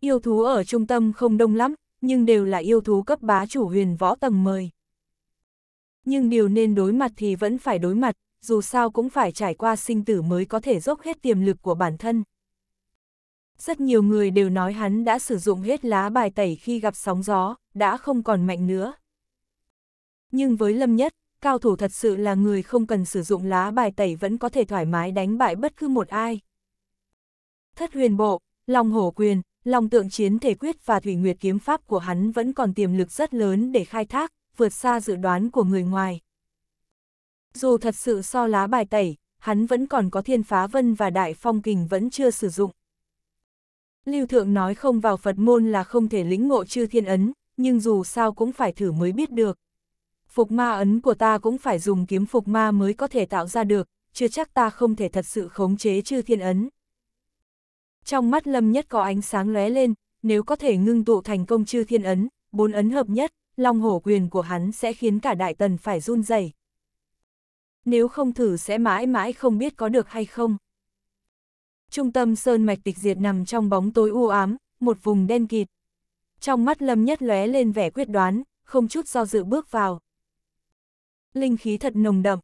Yêu thú ở trung tâm không đông lắm, nhưng đều là yêu thú cấp bá chủ huyền võ tầng mời. Nhưng điều nên đối mặt thì vẫn phải đối mặt, dù sao cũng phải trải qua sinh tử mới có thể dốc hết tiềm lực của bản thân. Rất nhiều người đều nói hắn đã sử dụng hết lá bài tẩy khi gặp sóng gió, đã không còn mạnh nữa. Nhưng với Lâm Nhất, cao thủ thật sự là người không cần sử dụng lá bài tẩy vẫn có thể thoải mái đánh bại bất cứ một ai. Thất huyền bộ, lòng hổ quyền, lòng tượng chiến thể quyết và thủy nguyệt kiếm pháp của hắn vẫn còn tiềm lực rất lớn để khai thác, vượt xa dự đoán của người ngoài. Dù thật sự so lá bài tẩy, hắn vẫn còn có thiên phá vân và đại phong kình vẫn chưa sử dụng. Lưu Thượng nói không vào Phật môn là không thể lĩnh ngộ chư thiên ấn, nhưng dù sao cũng phải thử mới biết được phục ma ấn của ta cũng phải dùng kiếm phục ma mới có thể tạo ra được, chưa chắc ta không thể thật sự khống chế chư thiên ấn. Trong mắt Lâm Nhất có ánh sáng lóe lên, nếu có thể ngưng tụ thành công chư thiên ấn, bốn ấn hợp nhất, long hổ quyền của hắn sẽ khiến cả đại tần phải run rẩy. Nếu không thử sẽ mãi mãi không biết có được hay không. Trung tâm sơn mạch tịch diệt nằm trong bóng tối u ám, một vùng đen kịt. Trong mắt Lâm Nhất lóe lên vẻ quyết đoán, không chút do dự bước vào linh khí thật nồng đậm.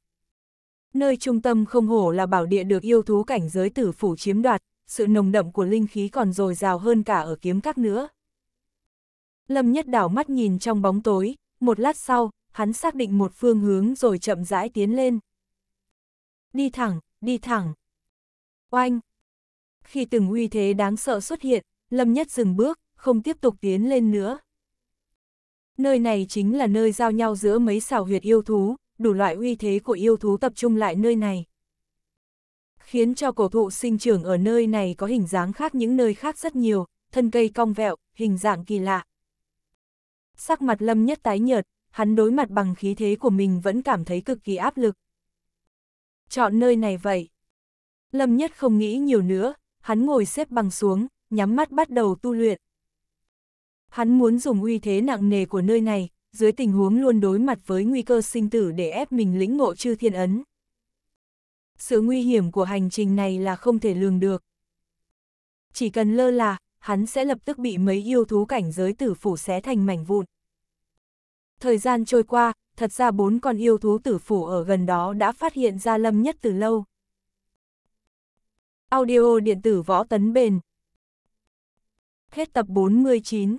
Nơi trung tâm không hổ là bảo địa được yêu thú cảnh giới tử phủ chiếm đoạt, sự nồng đậm của linh khí còn dồi dào hơn cả ở kiếm các nữa. Lâm Nhất đảo mắt nhìn trong bóng tối, một lát sau, hắn xác định một phương hướng rồi chậm rãi tiến lên. Đi thẳng, đi thẳng. Oanh! Khi từng uy thế đáng sợ xuất hiện, Lâm Nhất dừng bước, không tiếp tục tiến lên nữa nơi này chính là nơi giao nhau giữa mấy xảo huyệt yêu thú, đủ loại uy thế của yêu thú tập trung lại nơi này. Khiến cho cổ thụ sinh trưởng ở nơi này có hình dáng khác những nơi khác rất nhiều, thân cây cong vẹo, hình dạng kỳ lạ. Sắc mặt lâm nhất tái nhợt, hắn đối mặt bằng khí thế của mình vẫn cảm thấy cực kỳ áp lực. Chọn nơi này vậy. Lâm nhất không nghĩ nhiều nữa, hắn ngồi xếp bằng xuống, nhắm mắt bắt đầu tu luyện. Hắn muốn dùng uy thế nặng nề của nơi này, dưới tình huống luôn đối mặt với nguy cơ sinh tử để ép mình lĩnh ngộ chư thiên ấn. Sự nguy hiểm của hành trình này là không thể lường được. Chỉ cần lơ là, hắn sẽ lập tức bị mấy yêu thú cảnh giới tử phủ xé thành mảnh vụn. Thời gian trôi qua, thật ra bốn con yêu thú tử phủ ở gần đó đã phát hiện ra lâm nhất từ lâu. Audio điện tử võ tấn bền Hết tập 49